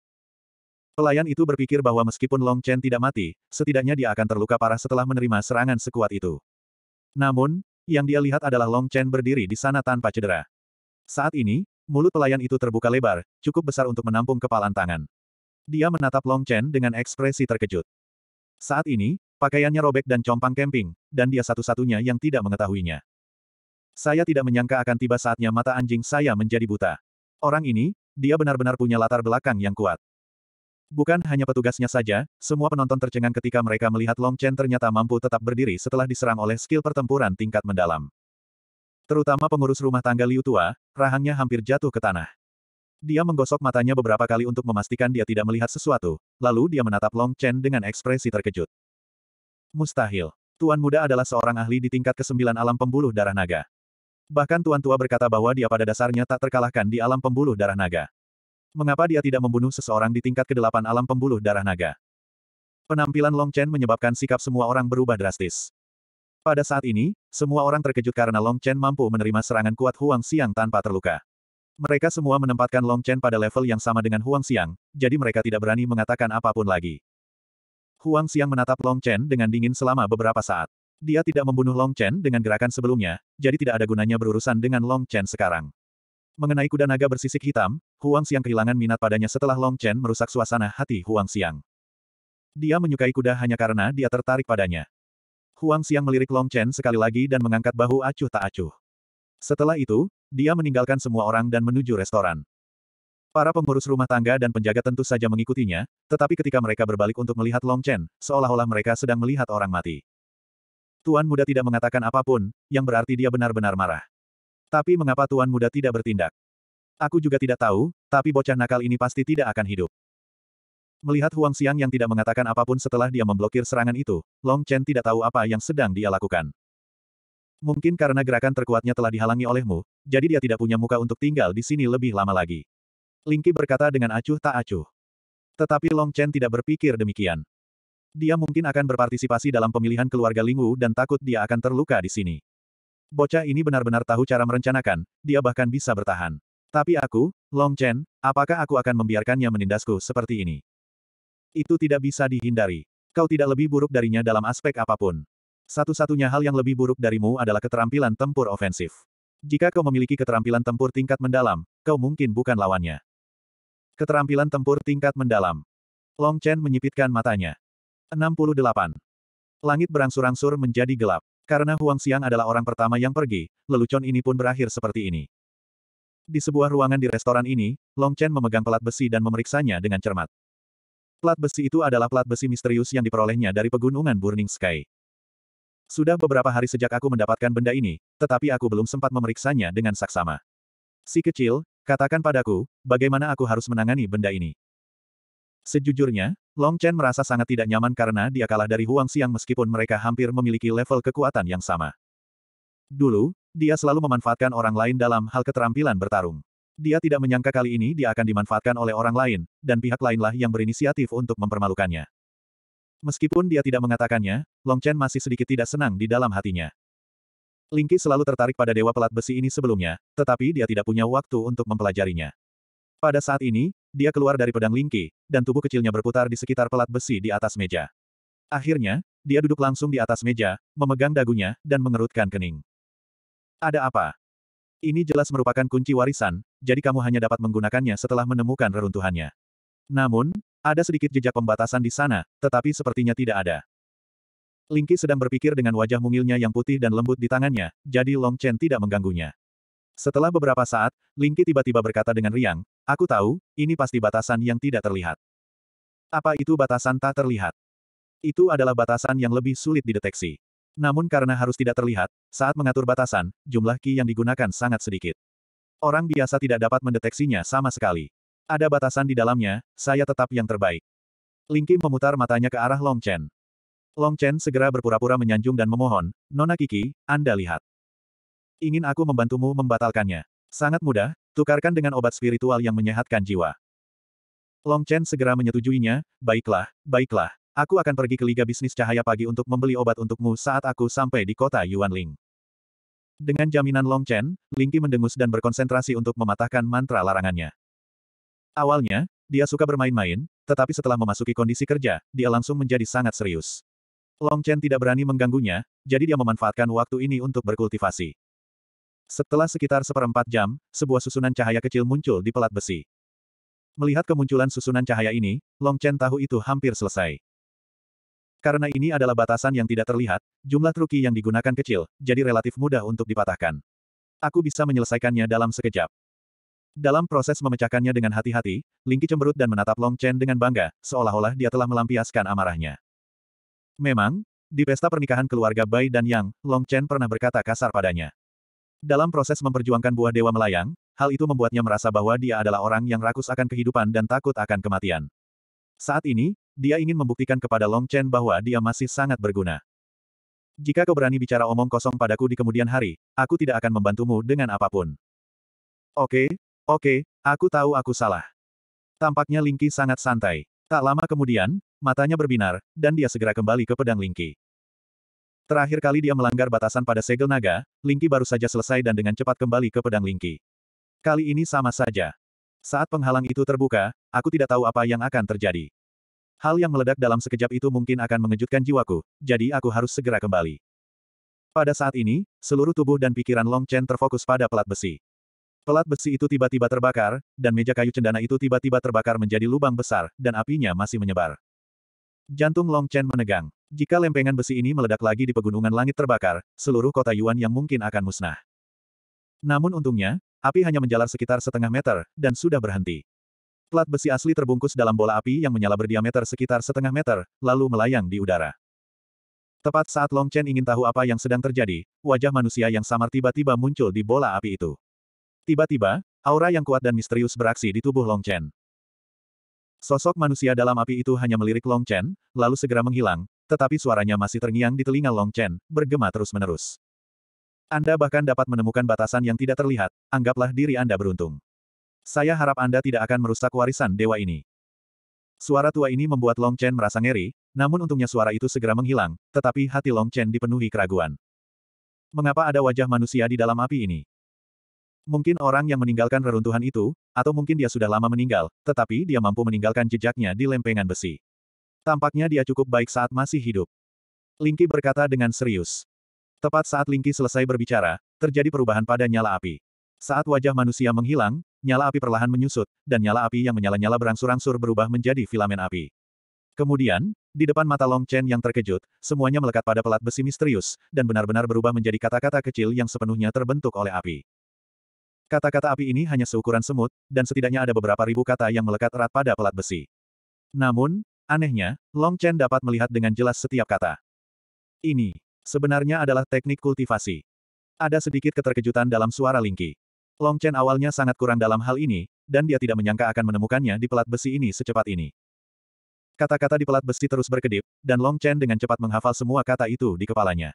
Pelayan itu berpikir bahwa meskipun Long Chen tidak mati, setidaknya dia akan terluka parah setelah menerima serangan sekuat itu. Namun, yang dia lihat adalah Long Chen berdiri di sana tanpa cedera. Saat ini, mulut pelayan itu terbuka lebar, cukup besar untuk menampung kepalan tangan. Dia menatap Long Chen dengan ekspresi terkejut. Saat ini, pakaiannya robek dan compang kemping, dan dia satu-satunya yang tidak mengetahuinya. Saya tidak menyangka akan tiba saatnya mata anjing saya menjadi buta. Orang ini, dia benar-benar punya latar belakang yang kuat. Bukan hanya petugasnya saja, semua penonton tercengang ketika mereka melihat Long Chen ternyata mampu tetap berdiri setelah diserang oleh skill pertempuran tingkat mendalam. Terutama pengurus rumah tangga Liu Tua, rahangnya hampir jatuh ke tanah. Dia menggosok matanya beberapa kali untuk memastikan dia tidak melihat sesuatu, lalu dia menatap Long Chen dengan ekspresi terkejut. Mustahil. Tuan muda adalah seorang ahli di tingkat kesembilan alam pembuluh darah naga. Bahkan tuan tua berkata bahwa dia pada dasarnya tak terkalahkan di alam pembuluh darah naga. Mengapa dia tidak membunuh seseorang di tingkat kedelapan alam pembuluh darah naga? Penampilan Long Chen menyebabkan sikap semua orang berubah drastis. Pada saat ini, semua orang terkejut karena Long Chen mampu menerima serangan kuat Huang Xiang tanpa terluka. Mereka semua menempatkan Long Chen pada level yang sama dengan Huang Xiang, jadi mereka tidak berani mengatakan apapun lagi. Huang Xiang menatap Long Chen dengan dingin selama beberapa saat. Dia tidak membunuh Long Chen dengan gerakan sebelumnya, jadi tidak ada gunanya berurusan dengan Long Chen sekarang. Mengenai kuda naga bersisik hitam, Huang Xiang kehilangan minat padanya setelah Long Chen merusak suasana hati Huang Xiang. Dia menyukai kuda hanya karena dia tertarik padanya. Huang Xiang melirik Long Chen sekali lagi dan mengangkat bahu acuh tak acuh. Setelah itu, dia meninggalkan semua orang dan menuju restoran. Para pengurus rumah tangga dan penjaga tentu saja mengikutinya, tetapi ketika mereka berbalik untuk melihat Long Chen, seolah-olah mereka sedang melihat orang mati. Tuan muda tidak mengatakan apapun, yang berarti dia benar-benar marah. Tapi mengapa tuan muda tidak bertindak? Aku juga tidak tahu, tapi bocah nakal ini pasti tidak akan hidup. Melihat Huang Xiang yang tidak mengatakan apapun setelah dia memblokir serangan itu, Long Chen tidak tahu apa yang sedang dia lakukan. Mungkin karena gerakan terkuatnya telah dihalangi olehmu, jadi dia tidak punya muka untuk tinggal di sini lebih lama lagi. Lingki berkata dengan acuh tak acuh. Tetapi Long Chen tidak berpikir demikian. Dia mungkin akan berpartisipasi dalam pemilihan keluarga Lingwu dan takut dia akan terluka di sini. Bocah ini benar-benar tahu cara merencanakan, dia bahkan bisa bertahan. Tapi aku, Long Chen, apakah aku akan membiarkannya menindasku seperti ini? Itu tidak bisa dihindari. Kau tidak lebih buruk darinya dalam aspek apapun. Satu-satunya hal yang lebih buruk darimu adalah keterampilan tempur ofensif. Jika kau memiliki keterampilan tempur tingkat mendalam, kau mungkin bukan lawannya. Keterampilan tempur tingkat mendalam. Long Chen menyipitkan matanya. 68. Langit berangsur-angsur menjadi gelap. Karena Huang Xiang adalah orang pertama yang pergi, lelucon ini pun berakhir seperti ini. Di sebuah ruangan di restoran ini, Long Chen memegang pelat besi dan memeriksanya dengan cermat. Pelat besi itu adalah pelat besi misterius yang diperolehnya dari pegunungan Burning Sky. Sudah beberapa hari sejak aku mendapatkan benda ini, tetapi aku belum sempat memeriksanya dengan saksama. Si kecil, katakan padaku, bagaimana aku harus menangani benda ini. Sejujurnya, Long Chen merasa sangat tidak nyaman karena dia kalah dari Huang Xiang meskipun mereka hampir memiliki level kekuatan yang sama. Dulu, dia selalu memanfaatkan orang lain dalam hal keterampilan bertarung. Dia tidak menyangka kali ini dia akan dimanfaatkan oleh orang lain, dan pihak lainlah yang berinisiatif untuk mempermalukannya. Meskipun dia tidak mengatakannya, Long Chen masih sedikit tidak senang di dalam hatinya. Lingqi selalu tertarik pada dewa pelat besi ini sebelumnya, tetapi dia tidak punya waktu untuk mempelajarinya. Pada saat ini, dia keluar dari pedang Lingqi, dan tubuh kecilnya berputar di sekitar pelat besi di atas meja. Akhirnya, dia duduk langsung di atas meja, memegang dagunya, dan mengerutkan kening. Ada apa? Ini jelas merupakan kunci warisan, jadi kamu hanya dapat menggunakannya setelah menemukan reruntuhannya. Namun, ada sedikit jejak pembatasan di sana, tetapi sepertinya tidak ada. Lingki sedang berpikir dengan wajah mungilnya yang putih dan lembut di tangannya, jadi Long Chen tidak mengganggunya. Setelah beberapa saat, Lingki tiba-tiba berkata dengan riang, Aku tahu, ini pasti batasan yang tidak terlihat. Apa itu batasan tak terlihat? Itu adalah batasan yang lebih sulit dideteksi. Namun karena harus tidak terlihat, saat mengatur batasan, jumlah ki yang digunakan sangat sedikit. Orang biasa tidak dapat mendeteksinya sama sekali. Ada batasan di dalamnya, saya tetap yang terbaik. Ling Qi memutar matanya ke arah Long Chen. Long Chen segera berpura-pura menyanjung dan memohon, Nona Kiki, Anda lihat. Ingin aku membantumu membatalkannya. Sangat mudah, tukarkan dengan obat spiritual yang menyehatkan jiwa. Long Chen segera menyetujuinya, baiklah, baiklah. Aku akan pergi ke Liga Bisnis Cahaya Pagi untuk membeli obat untukmu saat aku sampai di kota Yuanling. Dengan jaminan Long Chen, Ling Qi mendengus dan berkonsentrasi untuk mematahkan mantra larangannya. Awalnya, dia suka bermain-main, tetapi setelah memasuki kondisi kerja, dia langsung menjadi sangat serius. Long Chen tidak berani mengganggunya, jadi dia memanfaatkan waktu ini untuk berkultivasi. Setelah sekitar seperempat jam, sebuah susunan cahaya kecil muncul di pelat besi. Melihat kemunculan susunan cahaya ini, Long Chen tahu itu hampir selesai. Karena ini adalah batasan yang tidak terlihat, jumlah truki yang digunakan kecil, jadi relatif mudah untuk dipatahkan. Aku bisa menyelesaikannya dalam sekejap. Dalam proses memecahkannya dengan hati-hati, Lingki cemberut dan menatap Long Chen dengan bangga, seolah-olah dia telah melampiaskan amarahnya. Memang, di pesta pernikahan keluarga Bai dan Yang, Long Chen pernah berkata kasar padanya. Dalam proses memperjuangkan buah dewa melayang, hal itu membuatnya merasa bahwa dia adalah orang yang rakus akan kehidupan dan takut akan kematian. Saat ini, dia ingin membuktikan kepada Long Chen bahwa dia masih sangat berguna. Jika kau berani bicara omong kosong padaku di kemudian hari, aku tidak akan membantumu dengan apapun. Oke, Oke, aku tahu aku salah. Tampaknya Lingki sangat santai. Tak lama kemudian, matanya berbinar, dan dia segera kembali ke pedang Lingki. Terakhir kali dia melanggar batasan pada segel naga, Lingki baru saja selesai dan dengan cepat kembali ke pedang Lingki. Kali ini sama saja. Saat penghalang itu terbuka, aku tidak tahu apa yang akan terjadi. Hal yang meledak dalam sekejap itu mungkin akan mengejutkan jiwaku, jadi aku harus segera kembali. Pada saat ini, seluruh tubuh dan pikiran Long Chen terfokus pada pelat besi. Pelat besi itu tiba-tiba terbakar, dan meja kayu cendana itu tiba-tiba terbakar menjadi lubang besar, dan apinya masih menyebar. Jantung Long Chen menegang. Jika lempengan besi ini meledak lagi di pegunungan langit terbakar, seluruh kota Yuan yang mungkin akan musnah. Namun untungnya, api hanya menjalar sekitar setengah meter, dan sudah berhenti. Plat besi asli terbungkus dalam bola api yang menyala berdiameter sekitar setengah meter, lalu melayang di udara. Tepat saat Long Chen ingin tahu apa yang sedang terjadi, wajah manusia yang samar tiba-tiba muncul di bola api itu. Tiba-tiba, aura yang kuat dan misterius beraksi di tubuh Long Chen. Sosok manusia dalam api itu hanya melirik Long Chen, lalu segera menghilang, tetapi suaranya masih terngiang di telinga Long Chen, bergema terus-menerus. Anda bahkan dapat menemukan batasan yang tidak terlihat, anggaplah diri Anda beruntung. Saya harap Anda tidak akan merusak warisan dewa ini. Suara tua ini membuat Long Chen merasa ngeri, namun untungnya suara itu segera menghilang, tetapi hati Long Chen dipenuhi keraguan. Mengapa ada wajah manusia di dalam api ini? Mungkin orang yang meninggalkan reruntuhan itu, atau mungkin dia sudah lama meninggal, tetapi dia mampu meninggalkan jejaknya di lempengan besi. Tampaknya dia cukup baik saat masih hidup. Lingki berkata dengan serius. Tepat saat Lingki selesai berbicara, terjadi perubahan pada nyala api. Saat wajah manusia menghilang, nyala api perlahan menyusut, dan nyala api yang menyala-nyala berangsur-angsur berubah menjadi filamen api. Kemudian, di depan mata Long Chen yang terkejut, semuanya melekat pada pelat besi misterius, dan benar-benar berubah menjadi kata-kata kecil yang sepenuhnya terbentuk oleh api. Kata-kata api ini hanya seukuran semut, dan setidaknya ada beberapa ribu kata yang melekat erat pada pelat besi. Namun, anehnya, Long Chen dapat melihat dengan jelas setiap kata. Ini, sebenarnya adalah teknik kultivasi. Ada sedikit keterkejutan dalam suara Lingqi. Long Chen awalnya sangat kurang dalam hal ini, dan dia tidak menyangka akan menemukannya di pelat besi ini secepat ini. Kata-kata di pelat besi terus berkedip, dan Long Chen dengan cepat menghafal semua kata itu di kepalanya.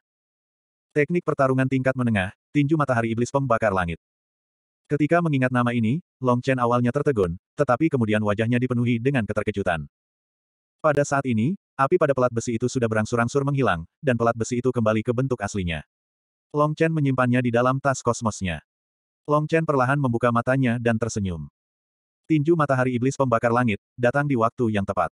Teknik pertarungan tingkat menengah, tinju matahari iblis pembakar langit. Ketika mengingat nama ini, Long Chen awalnya tertegun, tetapi kemudian wajahnya dipenuhi dengan keterkejutan. Pada saat ini, api pada pelat besi itu sudah berangsur-angsur menghilang, dan pelat besi itu kembali ke bentuk aslinya. Long Chen menyimpannya di dalam tas kosmosnya. Long Chen perlahan membuka matanya dan tersenyum. Tinju matahari iblis pembakar langit, datang di waktu yang tepat.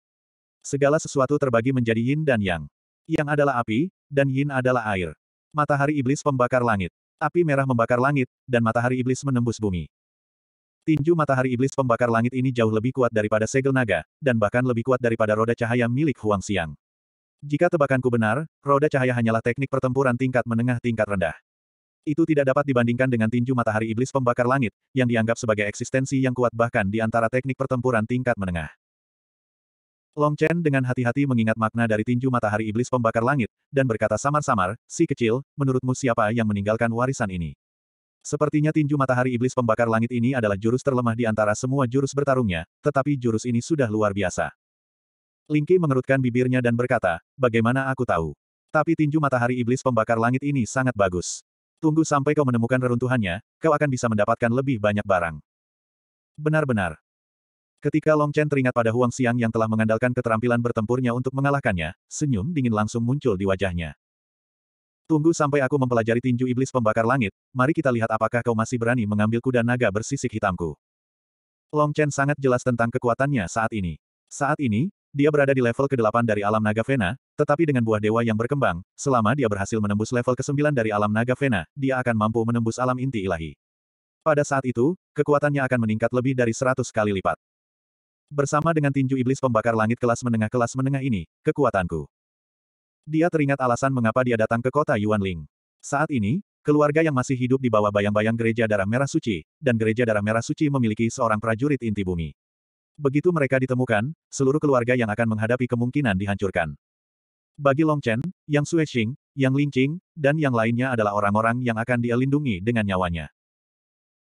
Segala sesuatu terbagi menjadi yin dan yang. Yang adalah api, dan yin adalah air. Matahari iblis pembakar langit. Api merah membakar langit, dan matahari iblis menembus bumi. Tinju matahari iblis pembakar langit ini jauh lebih kuat daripada segel naga, dan bahkan lebih kuat daripada roda cahaya milik Huang Xiang. Jika tebakanku benar, roda cahaya hanyalah teknik pertempuran tingkat menengah tingkat rendah. Itu tidak dapat dibandingkan dengan tinju matahari iblis pembakar langit, yang dianggap sebagai eksistensi yang kuat bahkan di antara teknik pertempuran tingkat menengah. Long Chen dengan hati-hati mengingat makna dari tinju matahari iblis pembakar langit, dan berkata samar-samar, si kecil, menurutmu siapa yang meninggalkan warisan ini? Sepertinya tinju matahari iblis pembakar langit ini adalah jurus terlemah di antara semua jurus bertarungnya, tetapi jurus ini sudah luar biasa. Lingki mengerutkan bibirnya dan berkata, bagaimana aku tahu? Tapi tinju matahari iblis pembakar langit ini sangat bagus. Tunggu sampai kau menemukan reruntuhannya, kau akan bisa mendapatkan lebih banyak barang. Benar-benar, Ketika Long Chen teringat pada Huang Xiang yang telah mengandalkan keterampilan bertempurnya untuk mengalahkannya, senyum dingin langsung muncul di wajahnya. Tunggu sampai aku mempelajari tinju iblis pembakar langit, mari kita lihat apakah kau masih berani mengambil kuda naga bersisik hitamku. Long Chen sangat jelas tentang kekuatannya saat ini. Saat ini, dia berada di level ke-8 dari alam naga Vena, tetapi dengan buah dewa yang berkembang, selama dia berhasil menembus level ke-9 dari alam naga Vena, dia akan mampu menembus alam inti ilahi. Pada saat itu, kekuatannya akan meningkat lebih dari 100 kali lipat. Bersama dengan tinju iblis pembakar langit kelas menengah kelas menengah ini, kekuatanku. Dia teringat alasan mengapa dia datang ke kota Yuanling. Saat ini, keluarga yang masih hidup di bawah bayang-bayang gereja darah merah suci, dan gereja darah merah suci memiliki seorang prajurit inti bumi. Begitu mereka ditemukan, seluruh keluarga yang akan menghadapi kemungkinan dihancurkan. Bagi Long Chen, Yang Xing, Yang Ling Qing, dan yang lainnya adalah orang-orang yang akan dia lindungi dengan nyawanya.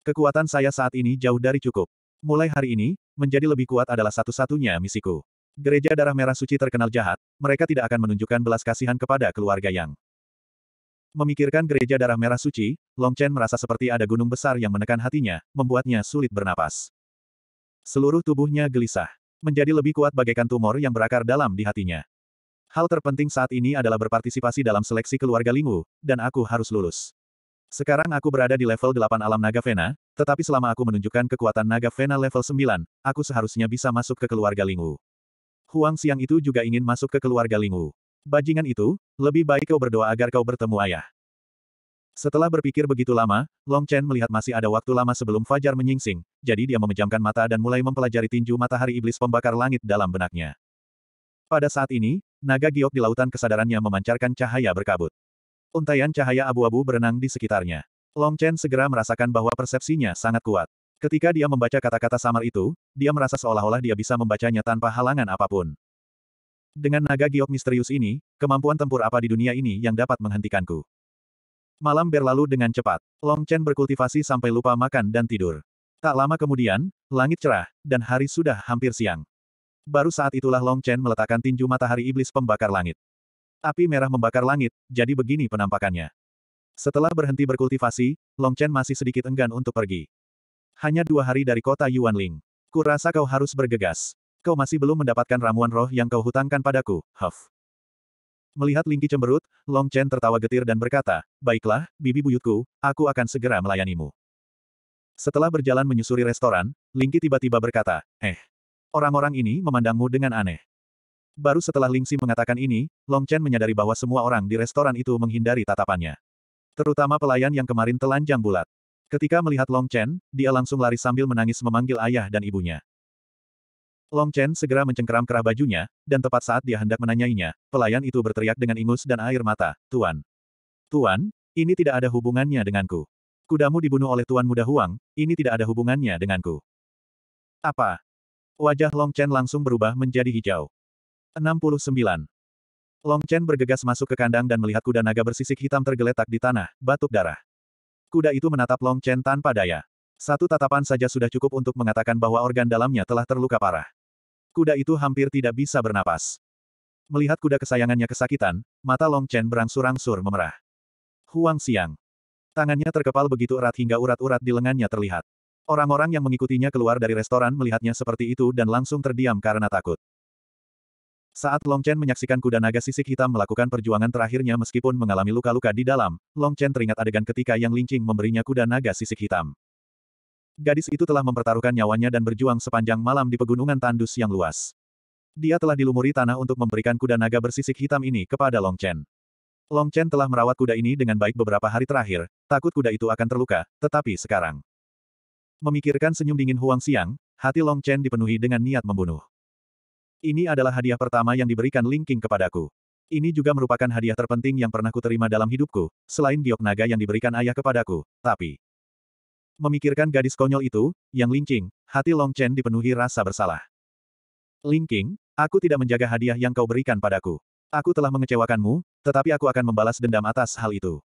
Kekuatan saya saat ini jauh dari cukup. Mulai hari ini, menjadi lebih kuat adalah satu-satunya misiku. Gereja Darah Merah Suci terkenal jahat, mereka tidak akan menunjukkan belas kasihan kepada keluarga Yang. Memikirkan Gereja Darah Merah Suci, Long Chen merasa seperti ada gunung besar yang menekan hatinya, membuatnya sulit bernapas. Seluruh tubuhnya gelisah. Menjadi lebih kuat bagaikan tumor yang berakar dalam di hatinya. Hal terpenting saat ini adalah berpartisipasi dalam seleksi keluarga Lingwu, dan aku harus lulus. Sekarang aku berada di level 8 alam naga Vena, tetapi selama aku menunjukkan kekuatan naga Vena level 9, aku seharusnya bisa masuk ke keluarga Lingwu. Huang Xiang itu juga ingin masuk ke keluarga Lingwu. Bajingan itu, lebih baik kau berdoa agar kau bertemu ayah. Setelah berpikir begitu lama, Long Chen melihat masih ada waktu lama sebelum Fajar menyingsing, jadi dia memejamkan mata dan mulai mempelajari tinju matahari iblis pembakar langit dalam benaknya. Pada saat ini, naga giok di lautan kesadarannya memancarkan cahaya berkabut. Untaian cahaya abu-abu berenang di sekitarnya. Long Chen segera merasakan bahwa persepsinya sangat kuat. Ketika dia membaca kata-kata samar itu, dia merasa seolah-olah dia bisa membacanya tanpa halangan apapun. Dengan naga giok misterius ini, kemampuan tempur apa di dunia ini yang dapat menghentikanku? Malam berlalu dengan cepat. Long Chen berkultivasi sampai lupa makan dan tidur. Tak lama kemudian, langit cerah, dan hari sudah hampir siang. Baru saat itulah Long Chen meletakkan tinju matahari iblis pembakar langit. Api merah membakar langit, jadi begini penampakannya. Setelah berhenti berkultivasi, Long Chen masih sedikit enggan untuk pergi. Hanya dua hari dari kota Yuanling. Kurasa kau harus bergegas. Kau masih belum mendapatkan ramuan roh yang kau hutangkan padaku, Huff. Melihat Lingki cemberut, Long Chen tertawa getir dan berkata, Baiklah, bibi buyutku, aku akan segera melayanimu. Setelah berjalan menyusuri restoran, Lingki tiba-tiba berkata, Eh, orang-orang ini memandangmu dengan aneh. Baru setelah Ling Xi mengatakan ini, Long Chen menyadari bahwa semua orang di restoran itu menghindari tatapannya. Terutama pelayan yang kemarin telanjang bulat. Ketika melihat Long Chen, dia langsung lari sambil menangis memanggil ayah dan ibunya. Long Chen segera mencengkeram kerah bajunya, dan tepat saat dia hendak menanyainya, pelayan itu berteriak dengan ingus dan air mata, Tuan. Tuan, ini tidak ada hubungannya denganku. Kudamu dibunuh oleh Tuan Muda Huang, ini tidak ada hubungannya denganku. Apa? Wajah Long Chen langsung berubah menjadi hijau. 69. Long Chen bergegas masuk ke kandang dan melihat kuda naga bersisik hitam tergeletak di tanah, batuk darah. Kuda itu menatap Long Chen tanpa daya. Satu tatapan saja sudah cukup untuk mengatakan bahwa organ dalamnya telah terluka parah. Kuda itu hampir tidak bisa bernapas. Melihat kuda kesayangannya kesakitan, mata Long Chen berangsur-angsur memerah. Huang Xiang. Tangannya terkepal begitu erat hingga urat-urat di lengannya terlihat. Orang-orang yang mengikutinya keluar dari restoran melihatnya seperti itu dan langsung terdiam karena takut. Saat Long Chen menyaksikan kuda naga sisik hitam melakukan perjuangan terakhirnya meskipun mengalami luka-luka di dalam, Long Chen teringat adegan ketika Yang Lingqing memberinya kuda naga sisik hitam. Gadis itu telah mempertaruhkan nyawanya dan berjuang sepanjang malam di pegunungan tandus yang luas. Dia telah dilumuri tanah untuk memberikan kuda naga bersisik hitam ini kepada Long Chen. Long Chen telah merawat kuda ini dengan baik beberapa hari terakhir, takut kuda itu akan terluka, tetapi sekarang. Memikirkan senyum dingin Huang Siang, hati Long Chen dipenuhi dengan niat membunuh. Ini adalah hadiah pertama yang diberikan Linking kepadaku. Ini juga merupakan hadiah terpenting yang pernah kuterima dalam hidupku, selain giok naga yang diberikan ayah kepadaku, tapi... Memikirkan gadis konyol itu, yang Linking, hati Long Chen dipenuhi rasa bersalah. Linking, aku tidak menjaga hadiah yang kau berikan padaku. Aku telah mengecewakanmu, tetapi aku akan membalas dendam atas hal itu.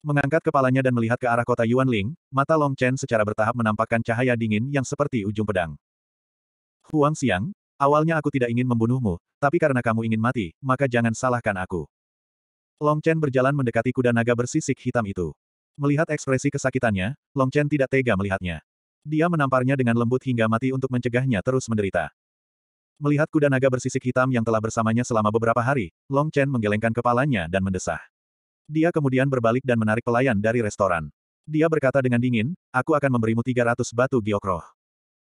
Mengangkat kepalanya dan melihat ke arah kota Yuan Ling, mata Long Chen secara bertahap menampakkan cahaya dingin yang seperti ujung pedang. Huang Xiang, Awalnya aku tidak ingin membunuhmu, tapi karena kamu ingin mati, maka jangan salahkan aku. Long Chen berjalan mendekati kuda naga bersisik hitam itu. Melihat ekspresi kesakitannya, Long Chen tidak tega melihatnya. Dia menamparnya dengan lembut hingga mati untuk mencegahnya terus menderita. Melihat kuda naga bersisik hitam yang telah bersamanya selama beberapa hari, Long Chen menggelengkan kepalanya dan mendesah. Dia kemudian berbalik dan menarik pelayan dari restoran. Dia berkata dengan dingin, aku akan memberimu 300 batu giokroh.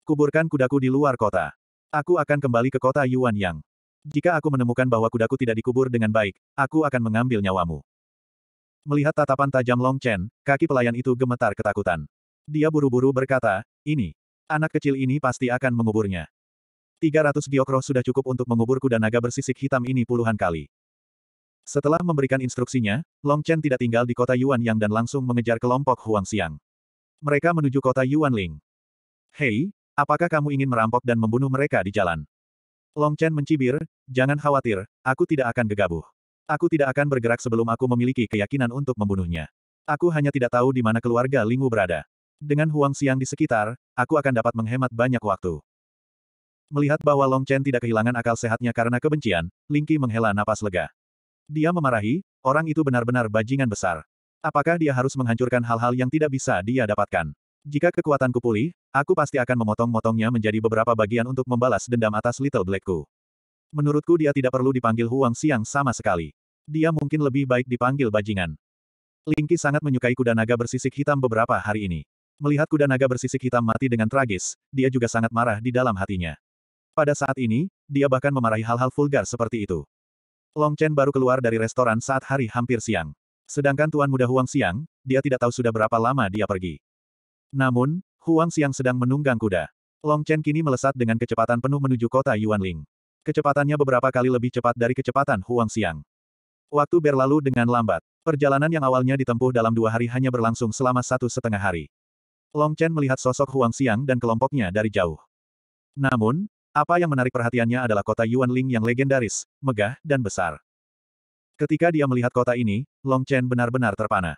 Kuburkan kudaku di luar kota. Aku akan kembali ke kota Yuan Yang. Jika aku menemukan bahwa kudaku tidak dikubur dengan baik, aku akan mengambil nyawamu. Melihat tatapan tajam Long Chen, kaki pelayan itu gemetar ketakutan. Dia buru-buru berkata, ini, anak kecil ini pasti akan menguburnya. 300 ratus sudah cukup untuk mengubur kuda naga bersisik hitam ini puluhan kali. Setelah memberikan instruksinya, Long Chen tidak tinggal di kota Yuan Yang dan langsung mengejar kelompok Huang Xiang. Mereka menuju kota Yuan Ling. Hei, Apakah kamu ingin merampok dan membunuh mereka di jalan? Long Chen mencibir, jangan khawatir, aku tidak akan gegabah. Aku tidak akan bergerak sebelum aku memiliki keyakinan untuk membunuhnya. Aku hanya tidak tahu di mana keluarga Lingwu berada. Dengan Huang Xiang di sekitar, aku akan dapat menghemat banyak waktu. Melihat bahwa Long Chen tidak kehilangan akal sehatnya karena kebencian, Ling Qi menghela napas lega. Dia memarahi, orang itu benar-benar bajingan besar. Apakah dia harus menghancurkan hal-hal yang tidak bisa dia dapatkan? Jika kekuatanku pulih, aku pasti akan memotong-motongnya menjadi beberapa bagian untuk membalas dendam atas Little Blackku. Menurutku dia tidak perlu dipanggil Huang Siang sama sekali. Dia mungkin lebih baik dipanggil bajingan. Lingki sangat menyukai kuda naga bersisik hitam beberapa hari ini. Melihat kuda naga bersisik hitam mati dengan tragis, dia juga sangat marah di dalam hatinya. Pada saat ini, dia bahkan memarahi hal-hal vulgar seperti itu. Long Chen baru keluar dari restoran saat hari hampir siang. Sedangkan Tuan Muda Huang Siang, dia tidak tahu sudah berapa lama dia pergi. Namun, Huang Xiang sedang menunggang kuda. Long Chen kini melesat dengan kecepatan penuh menuju kota Yuanling. Kecepatannya beberapa kali lebih cepat dari kecepatan Huang Xiang. Waktu berlalu dengan lambat. Perjalanan yang awalnya ditempuh dalam dua hari hanya berlangsung selama satu setengah hari. Long Chen melihat sosok Huang Xiang dan kelompoknya dari jauh. Namun, apa yang menarik perhatiannya adalah kota Yuanling yang legendaris, megah, dan besar. Ketika dia melihat kota ini, Long Chen benar-benar terpana.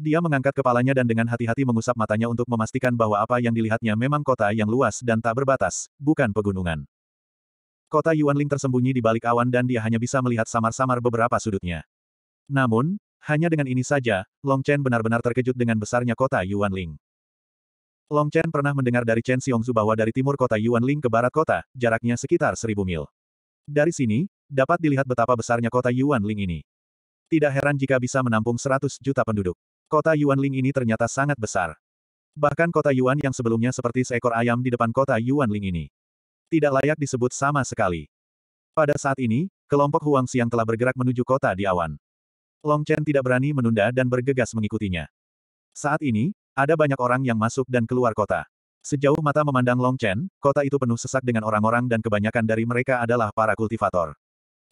Dia mengangkat kepalanya dan dengan hati-hati mengusap matanya untuk memastikan bahwa apa yang dilihatnya memang kota yang luas dan tak berbatas, bukan pegunungan. Kota Yuanling tersembunyi di balik awan dan dia hanya bisa melihat samar-samar beberapa sudutnya. Namun, hanya dengan ini saja, Long Chen benar-benar terkejut dengan besarnya kota Yuanling. Long Chen pernah mendengar dari Chen Xiongzu bahwa dari timur kota Yuanling ke barat kota, jaraknya sekitar seribu mil. Dari sini, dapat dilihat betapa besarnya kota Yuanling ini. Tidak heran jika bisa menampung seratus juta penduduk. Kota Yuanling ini ternyata sangat besar. Bahkan kota Yuan yang sebelumnya seperti seekor ayam di depan kota Yuanling ini. Tidak layak disebut sama sekali. Pada saat ini, kelompok Huang Xiang telah bergerak menuju kota di awan. Long Chen tidak berani menunda dan bergegas mengikutinya. Saat ini, ada banyak orang yang masuk dan keluar kota. Sejauh mata memandang Long Chen, kota itu penuh sesak dengan orang-orang dan kebanyakan dari mereka adalah para kultivator.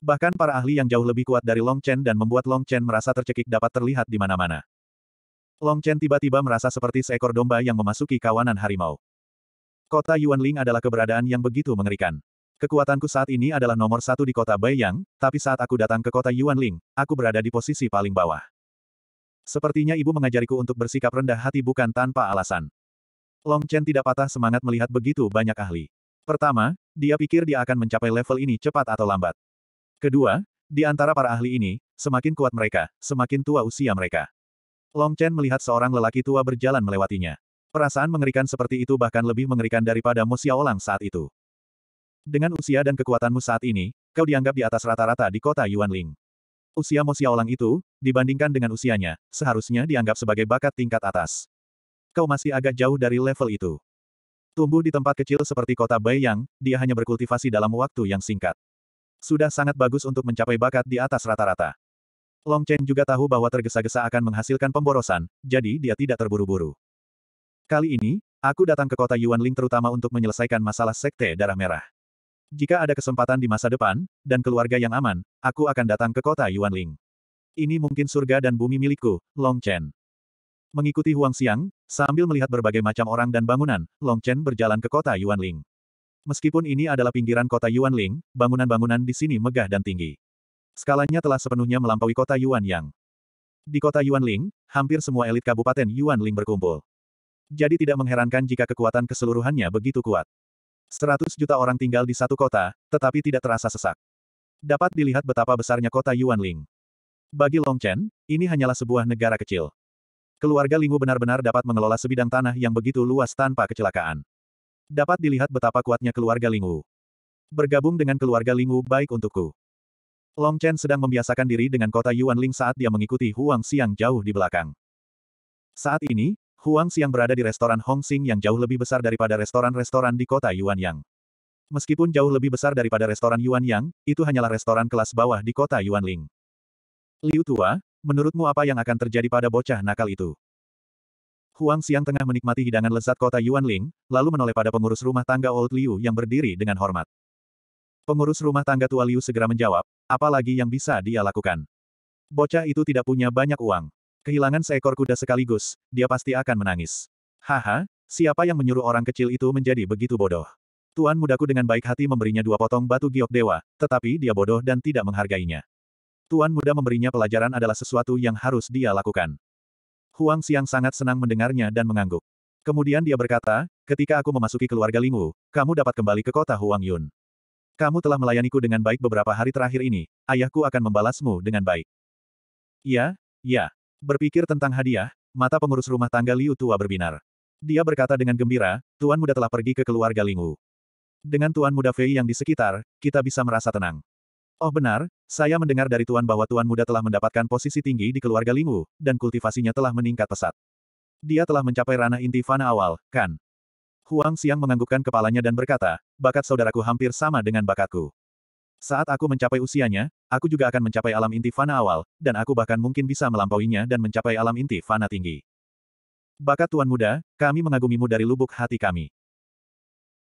Bahkan para ahli yang jauh lebih kuat dari Long Chen dan membuat Long Chen merasa tercekik dapat terlihat di mana-mana. Long Chen tiba-tiba merasa seperti seekor domba yang memasuki kawanan harimau. Kota Yuanling adalah keberadaan yang begitu mengerikan. Kekuatanku saat ini adalah nomor satu di kota Baiyang, tapi saat aku datang ke kota Yuanling, aku berada di posisi paling bawah. Sepertinya ibu mengajariku untuk bersikap rendah hati bukan tanpa alasan. Long Chen tidak patah semangat melihat begitu banyak ahli. Pertama, dia pikir dia akan mencapai level ini cepat atau lambat. Kedua, di antara para ahli ini, semakin kuat mereka, semakin tua usia mereka. Long Chen melihat seorang lelaki tua berjalan melewatinya. Perasaan mengerikan seperti itu bahkan lebih mengerikan daripada Mu Xiaolang saat itu. Dengan usia dan kekuatanmu saat ini, kau dianggap di atas rata-rata di kota Yuanling. Usia Mu Xiaolang itu, dibandingkan dengan usianya, seharusnya dianggap sebagai bakat tingkat atas. Kau masih agak jauh dari level itu. Tumbuh di tempat kecil seperti kota Baiyang, dia hanya berkultivasi dalam waktu yang singkat. Sudah sangat bagus untuk mencapai bakat di atas rata-rata. Long Chen juga tahu bahwa tergesa-gesa akan menghasilkan pemborosan, jadi dia tidak terburu-buru. Kali ini, aku datang ke kota Yuan Ling terutama untuk menyelesaikan masalah sekte darah merah. Jika ada kesempatan di masa depan, dan keluarga yang aman, aku akan datang ke kota Yuan Ling. Ini mungkin surga dan bumi milikku, Long Chen. Mengikuti Huang Xiang, sambil melihat berbagai macam orang dan bangunan, Long Chen berjalan ke kota Yuan Ling. Meskipun ini adalah pinggiran kota Yuan Ling, bangunan-bangunan di sini megah dan tinggi. Skalanya telah sepenuhnya melampaui kota Yuan Yang. Di kota Yuan Ling, hampir semua elit kabupaten Yuan Ling berkumpul. Jadi tidak mengherankan jika kekuatan keseluruhannya begitu kuat. 100 juta orang tinggal di satu kota, tetapi tidak terasa sesak. Dapat dilihat betapa besarnya kota Yuan Ling. Bagi Long Chen ini hanyalah sebuah negara kecil. Keluarga Lingwu benar-benar dapat mengelola sebidang tanah yang begitu luas tanpa kecelakaan. Dapat dilihat betapa kuatnya keluarga Lingwu. Bergabung dengan keluarga Lingwu baik untukku. Long Chen sedang membiasakan diri dengan kota Yuan Ling saat dia mengikuti Huang Xiang jauh di belakang. Saat ini, Huang Xiang berada di restoran Hong Xing yang jauh lebih besar daripada restoran-restoran di kota Yuan Yang. Meskipun jauh lebih besar daripada restoran Yuan Yang, itu hanyalah restoran kelas bawah di kota Yuan Ling. Liu Tua, menurutmu apa yang akan terjadi pada bocah nakal itu? Huang Xiang tengah menikmati hidangan lezat kota Yuan Ling, lalu menoleh pada pengurus rumah tangga Old Liu yang berdiri dengan hormat. Pengurus rumah tangga tua Liu segera menjawab, "Apa lagi yang bisa dia lakukan. Bocah itu tidak punya banyak uang. Kehilangan seekor kuda sekaligus, dia pasti akan menangis. Haha, siapa yang menyuruh orang kecil itu menjadi begitu bodoh? Tuan mudaku dengan baik hati memberinya dua potong batu giok dewa, tetapi dia bodoh dan tidak menghargainya. Tuan muda memberinya pelajaran adalah sesuatu yang harus dia lakukan. Huang Xiang sangat senang mendengarnya dan mengangguk. Kemudian dia berkata, ketika aku memasuki keluarga Lingwu, kamu dapat kembali ke kota Huang Yun. Kamu telah melayaniku dengan baik beberapa hari terakhir ini, ayahku akan membalasmu dengan baik. Ya, ya. Berpikir tentang hadiah, mata pengurus rumah tangga Liu Tua berbinar. Dia berkata dengan gembira, Tuan Muda telah pergi ke keluarga Lingwu. Dengan Tuan Muda Fei yang di sekitar, kita bisa merasa tenang. Oh benar, saya mendengar dari Tuan bahwa Tuan Muda telah mendapatkan posisi tinggi di keluarga Lingwu, dan kultivasinya telah meningkat pesat. Dia telah mencapai ranah inti fana awal, kan? Huang Xiang menganggukkan kepalanya dan berkata, bakat saudaraku hampir sama dengan bakatku. Saat aku mencapai usianya, aku juga akan mencapai alam inti fana awal, dan aku bahkan mungkin bisa melampauinya dan mencapai alam inti fana tinggi. Bakat Tuan Muda, kami mengagumimu dari lubuk hati kami.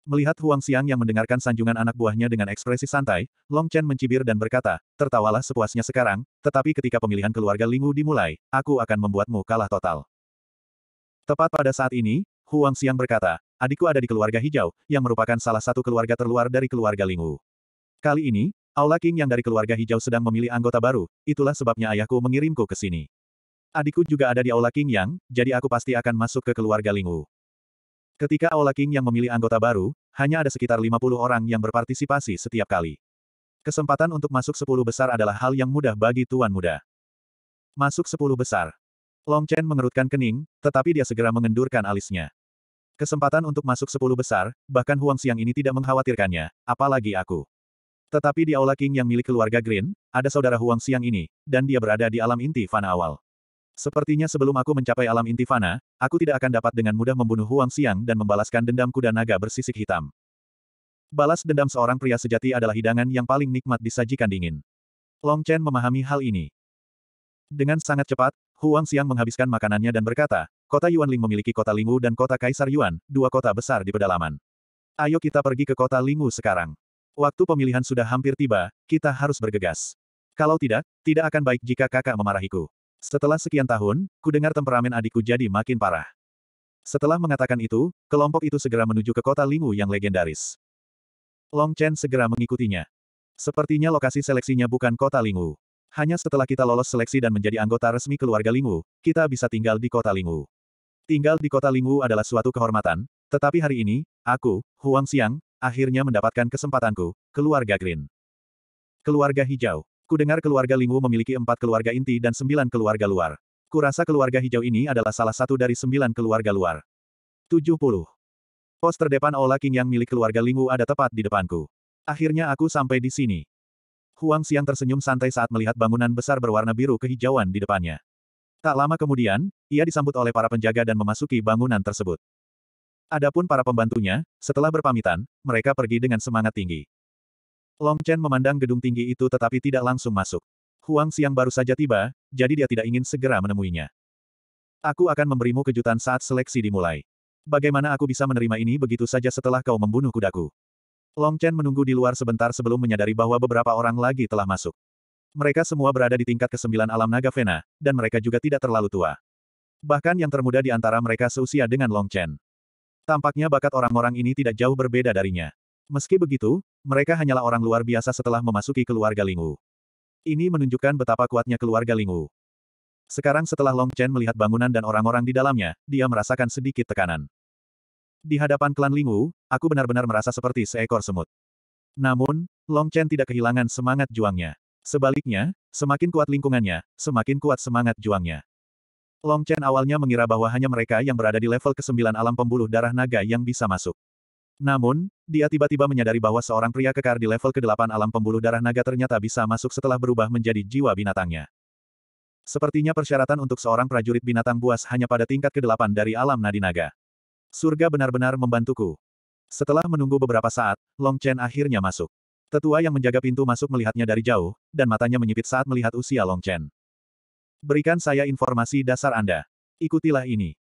Melihat Huang Xiang yang mendengarkan sanjungan anak buahnya dengan ekspresi santai, Long Chen mencibir dan berkata, tertawalah sepuasnya sekarang, tetapi ketika pemilihan keluarga Lingwu dimulai, aku akan membuatmu kalah total. Tepat pada saat ini, Huang Xiang berkata, adikku ada di keluarga hijau, yang merupakan salah satu keluarga terluar dari keluarga Lingwu. Kali ini, Aula King yang dari keluarga hijau sedang memilih anggota baru, itulah sebabnya ayahku mengirimku ke sini. Adikku juga ada di Aula King yang, jadi aku pasti akan masuk ke keluarga Lingwu. Ketika Aula King yang memilih anggota baru, hanya ada sekitar 50 orang yang berpartisipasi setiap kali. Kesempatan untuk masuk 10 besar adalah hal yang mudah bagi tuan muda. Masuk 10 besar. Long Chen mengerutkan kening, tetapi dia segera mengendurkan alisnya. Kesempatan untuk masuk sepuluh besar, bahkan Huang Xiang ini tidak mengkhawatirkannya, apalagi aku. Tetapi di Aula King yang milik keluarga Green, ada saudara Huang Xiang ini, dan dia berada di alam inti fana awal. Sepertinya sebelum aku mencapai alam inti fana, aku tidak akan dapat dengan mudah membunuh Huang Xiang dan membalaskan dendam kuda naga bersisik hitam. Balas dendam seorang pria sejati adalah hidangan yang paling nikmat disajikan dingin. Long Chen memahami hal ini. Dengan sangat cepat, Huang Xiang menghabiskan makanannya dan berkata, Kota Yuanling memiliki kota Lingwu dan kota Kaisar Yuan, dua kota besar di pedalaman. Ayo kita pergi ke kota Lingwu sekarang. Waktu pemilihan sudah hampir tiba, kita harus bergegas. Kalau tidak, tidak akan baik jika kakak memarahiku. Setelah sekian tahun, ku dengar temperamen adikku jadi makin parah. Setelah mengatakan itu, kelompok itu segera menuju ke kota Lingwu yang legendaris. Long Chen segera mengikutinya. Sepertinya lokasi seleksinya bukan kota Lingwu. Hanya setelah kita lolos seleksi dan menjadi anggota resmi keluarga Lingwu, kita bisa tinggal di kota Lingwu. Tinggal di kota Lingwu adalah suatu kehormatan, tetapi hari ini, aku, Huang Xiang, akhirnya mendapatkan kesempatanku, keluarga Green. Keluarga Hijau. Kudengar keluarga Lingwu memiliki empat keluarga inti dan sembilan keluarga luar. Kurasa keluarga hijau ini adalah salah satu dari sembilan keluarga luar. 70. Pos terdepan Ola King yang milik keluarga Lingwu ada tepat di depanku. Akhirnya aku sampai di sini. Huang Xiang tersenyum santai saat melihat bangunan besar berwarna biru kehijauan di depannya. Tak lama kemudian, ia disambut oleh para penjaga dan memasuki bangunan tersebut. Adapun para pembantunya, setelah berpamitan, mereka pergi dengan semangat tinggi. Long Chen memandang gedung tinggi itu tetapi tidak langsung masuk. Huang Xiang baru saja tiba, jadi dia tidak ingin segera menemuinya. Aku akan memberimu kejutan saat seleksi dimulai. Bagaimana aku bisa menerima ini begitu saja setelah kau membunuh kudaku? Long Chen menunggu di luar sebentar sebelum menyadari bahwa beberapa orang lagi telah masuk. Mereka semua berada di tingkat ke-9 alam naga Vena, dan mereka juga tidak terlalu tua. Bahkan yang termuda di antara mereka seusia dengan Long Chen. Tampaknya bakat orang-orang ini tidak jauh berbeda darinya. Meski begitu, mereka hanyalah orang luar biasa setelah memasuki keluarga Lingwu. Ini menunjukkan betapa kuatnya keluarga Lingwu. Sekarang setelah Long Chen melihat bangunan dan orang-orang di dalamnya, dia merasakan sedikit tekanan. Di hadapan klan Lingwu, aku benar-benar merasa seperti seekor semut. Namun, Long Chen tidak kehilangan semangat juangnya. Sebaliknya, semakin kuat lingkungannya, semakin kuat semangat juangnya. Long Chen awalnya mengira bahwa hanya mereka yang berada di level ke-9 alam pembuluh darah naga yang bisa masuk. Namun, dia tiba-tiba menyadari bahwa seorang pria kekar di level ke-8 alam pembuluh darah naga ternyata bisa masuk setelah berubah menjadi jiwa binatangnya. Sepertinya persyaratan untuk seorang prajurit binatang buas hanya pada tingkat ke-8 dari alam nadi naga. Surga benar-benar membantuku. Setelah menunggu beberapa saat, Long Chen akhirnya masuk. Tetua yang menjaga pintu masuk melihatnya dari jauh, dan matanya menyipit saat melihat usia Long Chen. Berikan saya informasi dasar Anda. Ikutilah ini.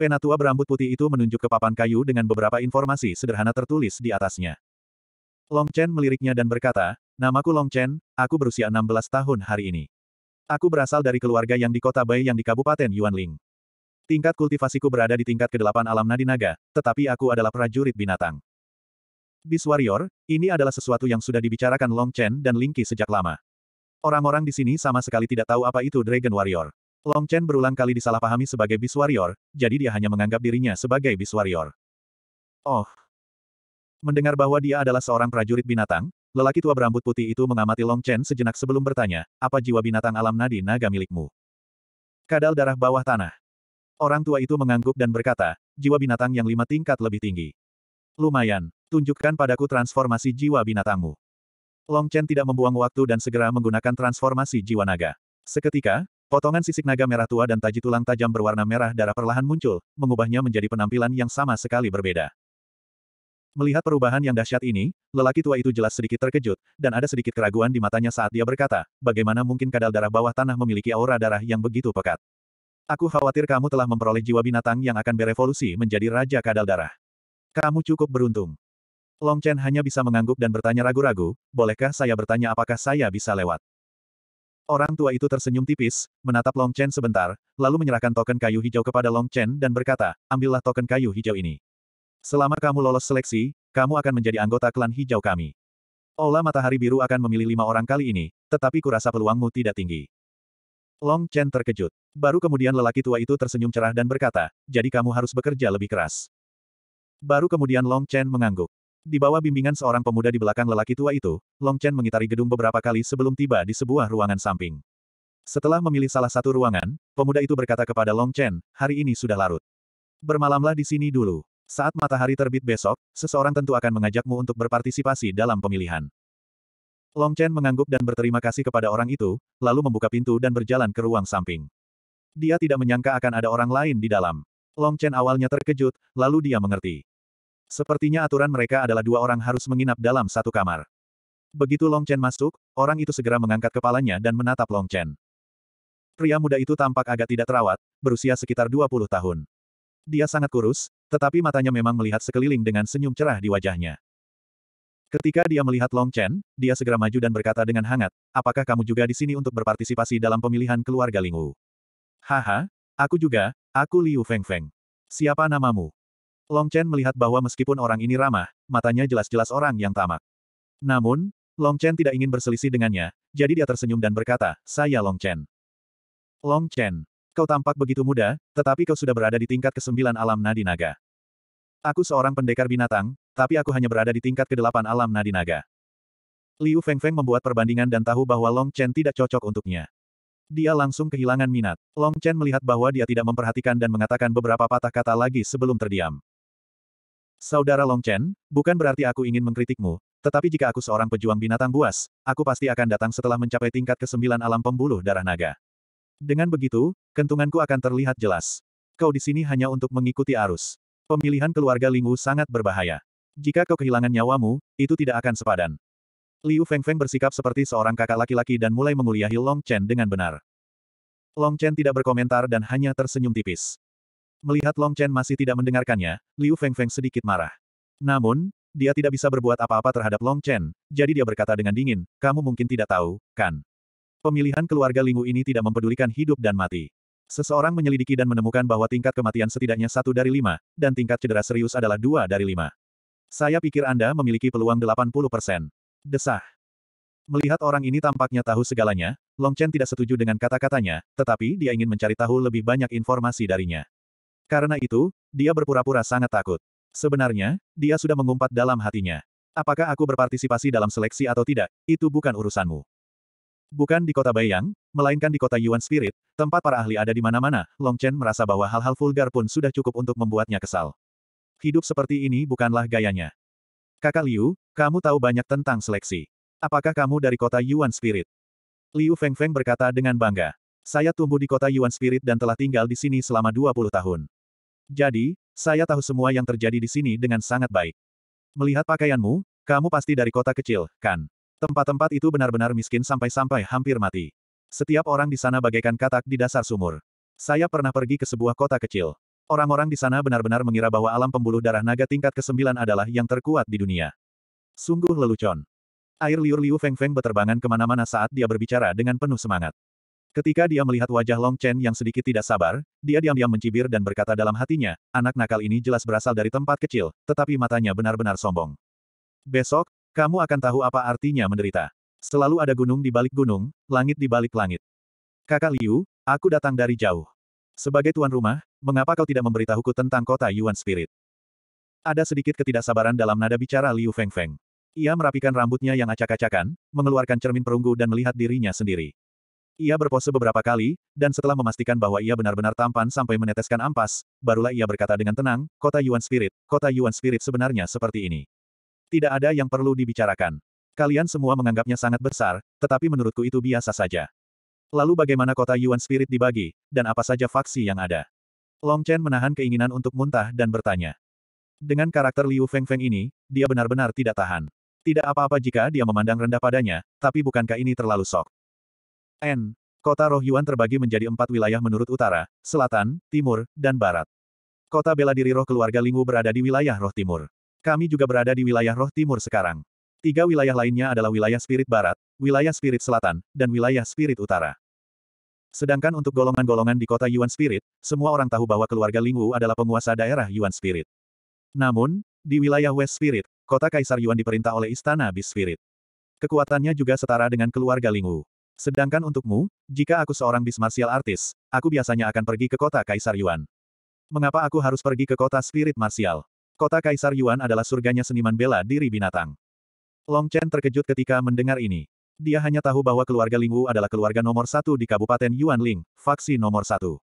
Penatua berambut putih itu menunjuk ke papan kayu dengan beberapa informasi sederhana tertulis di atasnya. Long Chen meliriknya dan berkata, Namaku Long Chen, aku berusia 16 tahun hari ini. Aku berasal dari keluarga yang di kota Bai yang di Kabupaten Yuanling. Tingkat kultivasiku berada di tingkat ke-8 alam Nadinaga, tetapi aku adalah prajurit binatang. Beast Warrior, ini adalah sesuatu yang sudah dibicarakan Long Chen dan Ling Qi sejak lama. Orang-orang di sini sama sekali tidak tahu apa itu Dragon Warrior. Long Chen berulang kali disalahpahami sebagai Beast Warrior, jadi dia hanya menganggap dirinya sebagai Beast Warrior. Oh. Mendengar bahwa dia adalah seorang prajurit binatang, lelaki tua berambut putih itu mengamati Long Chen sejenak sebelum bertanya, apa jiwa binatang alam nadi naga milikmu? Kadal darah bawah tanah. Orang tua itu mengangguk dan berkata, jiwa binatang yang lima tingkat lebih tinggi. Lumayan. Tunjukkan padaku transformasi jiwa binatangmu. Long Chen tidak membuang waktu dan segera menggunakan transformasi jiwa naga. Seketika, potongan sisik naga merah tua dan taji tulang tajam berwarna merah darah perlahan muncul, mengubahnya menjadi penampilan yang sama sekali berbeda. Melihat perubahan yang dahsyat ini, lelaki tua itu jelas sedikit terkejut, dan ada sedikit keraguan di matanya saat dia berkata, bagaimana mungkin kadal darah bawah tanah memiliki aura darah yang begitu pekat. Aku khawatir kamu telah memperoleh jiwa binatang yang akan berevolusi menjadi Raja Kadal Darah. Kamu cukup beruntung. Long Chen hanya bisa mengangguk dan bertanya ragu-ragu, bolehkah saya bertanya apakah saya bisa lewat? Orang tua itu tersenyum tipis, menatap Long Chen sebentar, lalu menyerahkan token kayu hijau kepada Long Chen dan berkata, ambillah token kayu hijau ini. Selama kamu lolos seleksi, kamu akan menjadi anggota klan hijau kami. Ola Matahari Biru akan memilih lima orang kali ini, tetapi kurasa peluangmu tidak tinggi. Long Chen terkejut. Baru kemudian lelaki tua itu tersenyum cerah dan berkata, jadi kamu harus bekerja lebih keras. Baru kemudian Long Chen mengangguk. Di bawah bimbingan seorang pemuda di belakang lelaki tua itu, Long Chen mengitari gedung beberapa kali sebelum tiba di sebuah ruangan samping. Setelah memilih salah satu ruangan, pemuda itu berkata kepada Long Chen, hari ini sudah larut. Bermalamlah di sini dulu. Saat matahari terbit besok, seseorang tentu akan mengajakmu untuk berpartisipasi dalam pemilihan. Long Chen mengangguk dan berterima kasih kepada orang itu, lalu membuka pintu dan berjalan ke ruang samping. Dia tidak menyangka akan ada orang lain di dalam. Long Chen awalnya terkejut, lalu dia mengerti. Sepertinya aturan mereka adalah dua orang harus menginap dalam satu kamar. Begitu Long Chen masuk, orang itu segera mengangkat kepalanya dan menatap Long Chen. Pria muda itu tampak agak tidak terawat, berusia sekitar 20 tahun. Dia sangat kurus, tetapi matanya memang melihat sekeliling dengan senyum cerah di wajahnya. Ketika dia melihat Long Chen, dia segera maju dan berkata dengan hangat, apakah kamu juga di sini untuk berpartisipasi dalam pemilihan keluarga Lingwu? Haha, aku juga, aku Liu Feng Feng. Siapa namamu? Long Chen melihat bahwa meskipun orang ini ramah, matanya jelas-jelas orang yang tamak. Namun, Long Chen tidak ingin berselisih dengannya, jadi dia tersenyum dan berkata, saya Long Chen. Long Chen, kau tampak begitu muda, tetapi kau sudah berada di tingkat ke-9 alam nadi naga. Aku seorang pendekar binatang, tapi aku hanya berada di tingkat ke-8 alam nadi naga. Liu Feng membuat perbandingan dan tahu bahwa Long Chen tidak cocok untuknya. Dia langsung kehilangan minat. Long Chen melihat bahwa dia tidak memperhatikan dan mengatakan beberapa patah kata lagi sebelum terdiam. Saudara Long Chen, bukan berarti aku ingin mengkritikmu, tetapi jika aku seorang pejuang binatang buas, aku pasti akan datang setelah mencapai tingkat kesembilan alam pembuluh darah naga. Dengan begitu, kentunganku akan terlihat jelas. Kau di sini hanya untuk mengikuti arus. Pemilihan keluarga Lingwu sangat berbahaya. Jika kau kehilangan nyawamu, itu tidak akan sepadan. Liu Fengfeng bersikap seperti seorang kakak laki-laki dan mulai menguliahi Long Chen dengan benar. Long Chen tidak berkomentar dan hanya tersenyum tipis. Melihat Long Chen masih tidak mendengarkannya, Liu Fengfeng sedikit marah. Namun, dia tidak bisa berbuat apa-apa terhadap Long Chen, jadi dia berkata dengan dingin, kamu mungkin tidak tahu, kan? Pemilihan keluarga Lingu ini tidak mempedulikan hidup dan mati. Seseorang menyelidiki dan menemukan bahwa tingkat kematian setidaknya satu dari lima, dan tingkat cedera serius adalah dua dari lima. Saya pikir Anda memiliki peluang 80%. Desah. Melihat orang ini tampaknya tahu segalanya, Long Chen tidak setuju dengan kata-katanya, tetapi dia ingin mencari tahu lebih banyak informasi darinya. Karena itu, dia berpura-pura sangat takut. Sebenarnya, dia sudah mengumpat dalam hatinya. Apakah aku berpartisipasi dalam seleksi atau tidak, itu bukan urusanmu. Bukan di kota Bayang, melainkan di kota Yuan Spirit, tempat para ahli ada di mana-mana, Long Chen merasa bahwa hal-hal vulgar pun sudah cukup untuk membuatnya kesal. Hidup seperti ini bukanlah gayanya. Kakak Liu, kamu tahu banyak tentang seleksi. Apakah kamu dari kota Yuan Spirit? Liu Feng -feng berkata dengan bangga. Saya tumbuh di kota Yuan Spirit dan telah tinggal di sini selama 20 tahun. Jadi, saya tahu semua yang terjadi di sini dengan sangat baik. Melihat pakaianmu, kamu pasti dari kota kecil, kan? Tempat-tempat itu benar-benar miskin sampai-sampai hampir mati. Setiap orang di sana bagaikan katak di dasar sumur. Saya pernah pergi ke sebuah kota kecil. Orang-orang di sana benar-benar mengira bahwa alam pembuluh darah naga tingkat ke-9 adalah yang terkuat di dunia. Sungguh lelucon. Air liur Liu Feng Feng beterbangan kemana-mana saat dia berbicara dengan penuh semangat. Ketika dia melihat wajah Long Chen yang sedikit tidak sabar, dia diam-diam mencibir dan berkata dalam hatinya, anak nakal ini jelas berasal dari tempat kecil, tetapi matanya benar-benar sombong. Besok, kamu akan tahu apa artinya menderita. Selalu ada gunung di balik gunung, langit di balik langit. Kakak Liu, aku datang dari jauh. Sebagai tuan rumah, mengapa kau tidak memberitahuku tentang kota Yuan Spirit? Ada sedikit ketidaksabaran dalam nada bicara Liu Feng Feng. Ia merapikan rambutnya yang acak-acakan, mengeluarkan cermin perunggu dan melihat dirinya sendiri. Ia berpose beberapa kali, dan setelah memastikan bahwa ia benar-benar tampan sampai meneteskan ampas, barulah ia berkata dengan tenang, kota Yuan Spirit, kota Yuan Spirit sebenarnya seperti ini. Tidak ada yang perlu dibicarakan. Kalian semua menganggapnya sangat besar, tetapi menurutku itu biasa saja. Lalu bagaimana kota Yuan Spirit dibagi, dan apa saja faksi yang ada? Long Chen menahan keinginan untuk muntah dan bertanya. Dengan karakter Liu Feng -Feng ini, dia benar-benar tidak tahan. Tidak apa-apa jika dia memandang rendah padanya, tapi bukankah ini terlalu sok? N. Kota Yuan terbagi menjadi empat wilayah menurut utara, selatan, timur, dan barat. Kota bela diri roh keluarga Lingwu berada di wilayah roh timur. Kami juga berada di wilayah roh timur sekarang. Tiga wilayah lainnya adalah wilayah spirit barat, wilayah spirit selatan, dan wilayah spirit utara. Sedangkan untuk golongan-golongan di kota Yuan Spirit, semua orang tahu bahwa keluarga Lingwu adalah penguasa daerah Yuan Spirit. Namun, di wilayah West Spirit, kota Kaisar Yuan diperintah oleh Istana Bis Spirit. Kekuatannya juga setara dengan keluarga Lingwu. Sedangkan untukmu, jika aku seorang bis martial artis, aku biasanya akan pergi ke kota Kaisar Yuan. Mengapa aku harus pergi ke kota spirit martial? Kota Kaisar Yuan adalah surganya seniman bela diri binatang. Long Chen terkejut ketika mendengar ini. Dia hanya tahu bahwa keluarga Ling Wu adalah keluarga nomor satu di Kabupaten Yuan Ling, faksi nomor satu.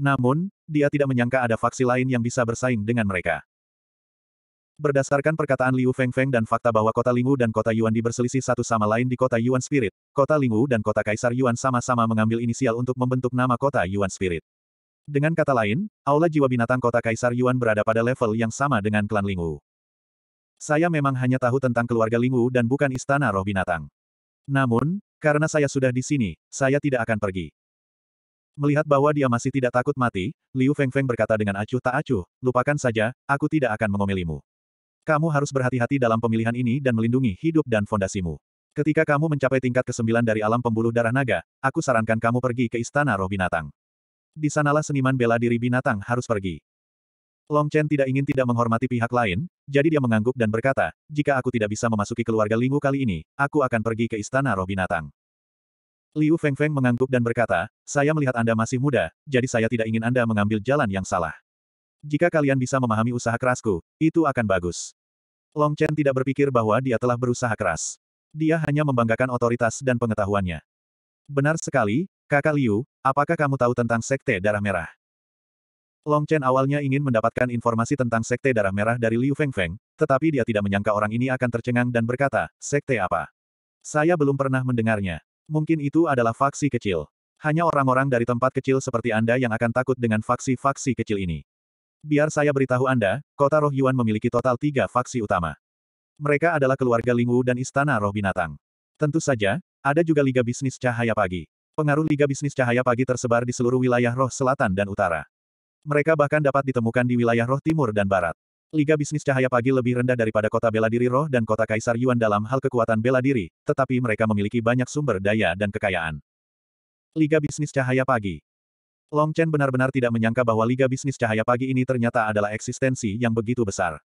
Namun, dia tidak menyangka ada faksi lain yang bisa bersaing dengan mereka. Berdasarkan perkataan Liu Feng Feng dan fakta bahwa kota Lingwu dan kota Yuan diberselisih satu sama lain di kota Yuan Spirit, kota Lingwu dan kota Kaisar Yuan sama-sama mengambil inisial untuk membentuk nama kota Yuan Spirit. Dengan kata lain, aula jiwa binatang kota Kaisar Yuan berada pada level yang sama dengan klan Lingwu. Saya memang hanya tahu tentang keluarga Lingwu dan bukan istana roh binatang. Namun, karena saya sudah di sini, saya tidak akan pergi. Melihat bahwa dia masih tidak takut mati, Liu Feng Feng berkata dengan acuh tak acuh, lupakan saja, aku tidak akan mengomelimu. Kamu harus berhati-hati dalam pemilihan ini dan melindungi hidup dan fondasimu. Ketika kamu mencapai tingkat ke-9 dari alam pembuluh darah naga, aku sarankan kamu pergi ke Istana Roh Binatang. Di sanalah seniman bela diri binatang harus pergi. Long Chen tidak ingin tidak menghormati pihak lain, jadi dia mengangguk dan berkata, jika aku tidak bisa memasuki keluarga Lingu kali ini, aku akan pergi ke Istana Roh Binatang. Liu Feng mengangguk dan berkata, saya melihat Anda masih muda, jadi saya tidak ingin Anda mengambil jalan yang salah. Jika kalian bisa memahami usaha kerasku, itu akan bagus. Long Chen tidak berpikir bahwa dia telah berusaha keras. Dia hanya membanggakan otoritas dan pengetahuannya. Benar sekali, kakak Liu, apakah kamu tahu tentang Sekte Darah Merah? Long Chen awalnya ingin mendapatkan informasi tentang Sekte Darah Merah dari Liu Fengfeng, tetapi dia tidak menyangka orang ini akan tercengang dan berkata, Sekte apa? Saya belum pernah mendengarnya. Mungkin itu adalah faksi kecil. Hanya orang-orang dari tempat kecil seperti Anda yang akan takut dengan faksi-faksi kecil ini. Biar saya beritahu Anda, kota roh Yuan memiliki total tiga faksi utama. Mereka adalah keluarga Lingwu dan Istana Roh Binatang. Tentu saja, ada juga Liga Bisnis Cahaya Pagi. Pengaruh Liga Bisnis Cahaya Pagi tersebar di seluruh wilayah roh selatan dan utara. Mereka bahkan dapat ditemukan di wilayah roh timur dan barat. Liga Bisnis Cahaya Pagi lebih rendah daripada kota bela diri roh dan kota Kaisar Yuan dalam hal kekuatan bela diri, tetapi mereka memiliki banyak sumber daya dan kekayaan. Liga Bisnis Cahaya Pagi Long Chen benar-benar tidak menyangka bahwa Liga Bisnis Cahaya Pagi ini ternyata adalah eksistensi yang begitu besar.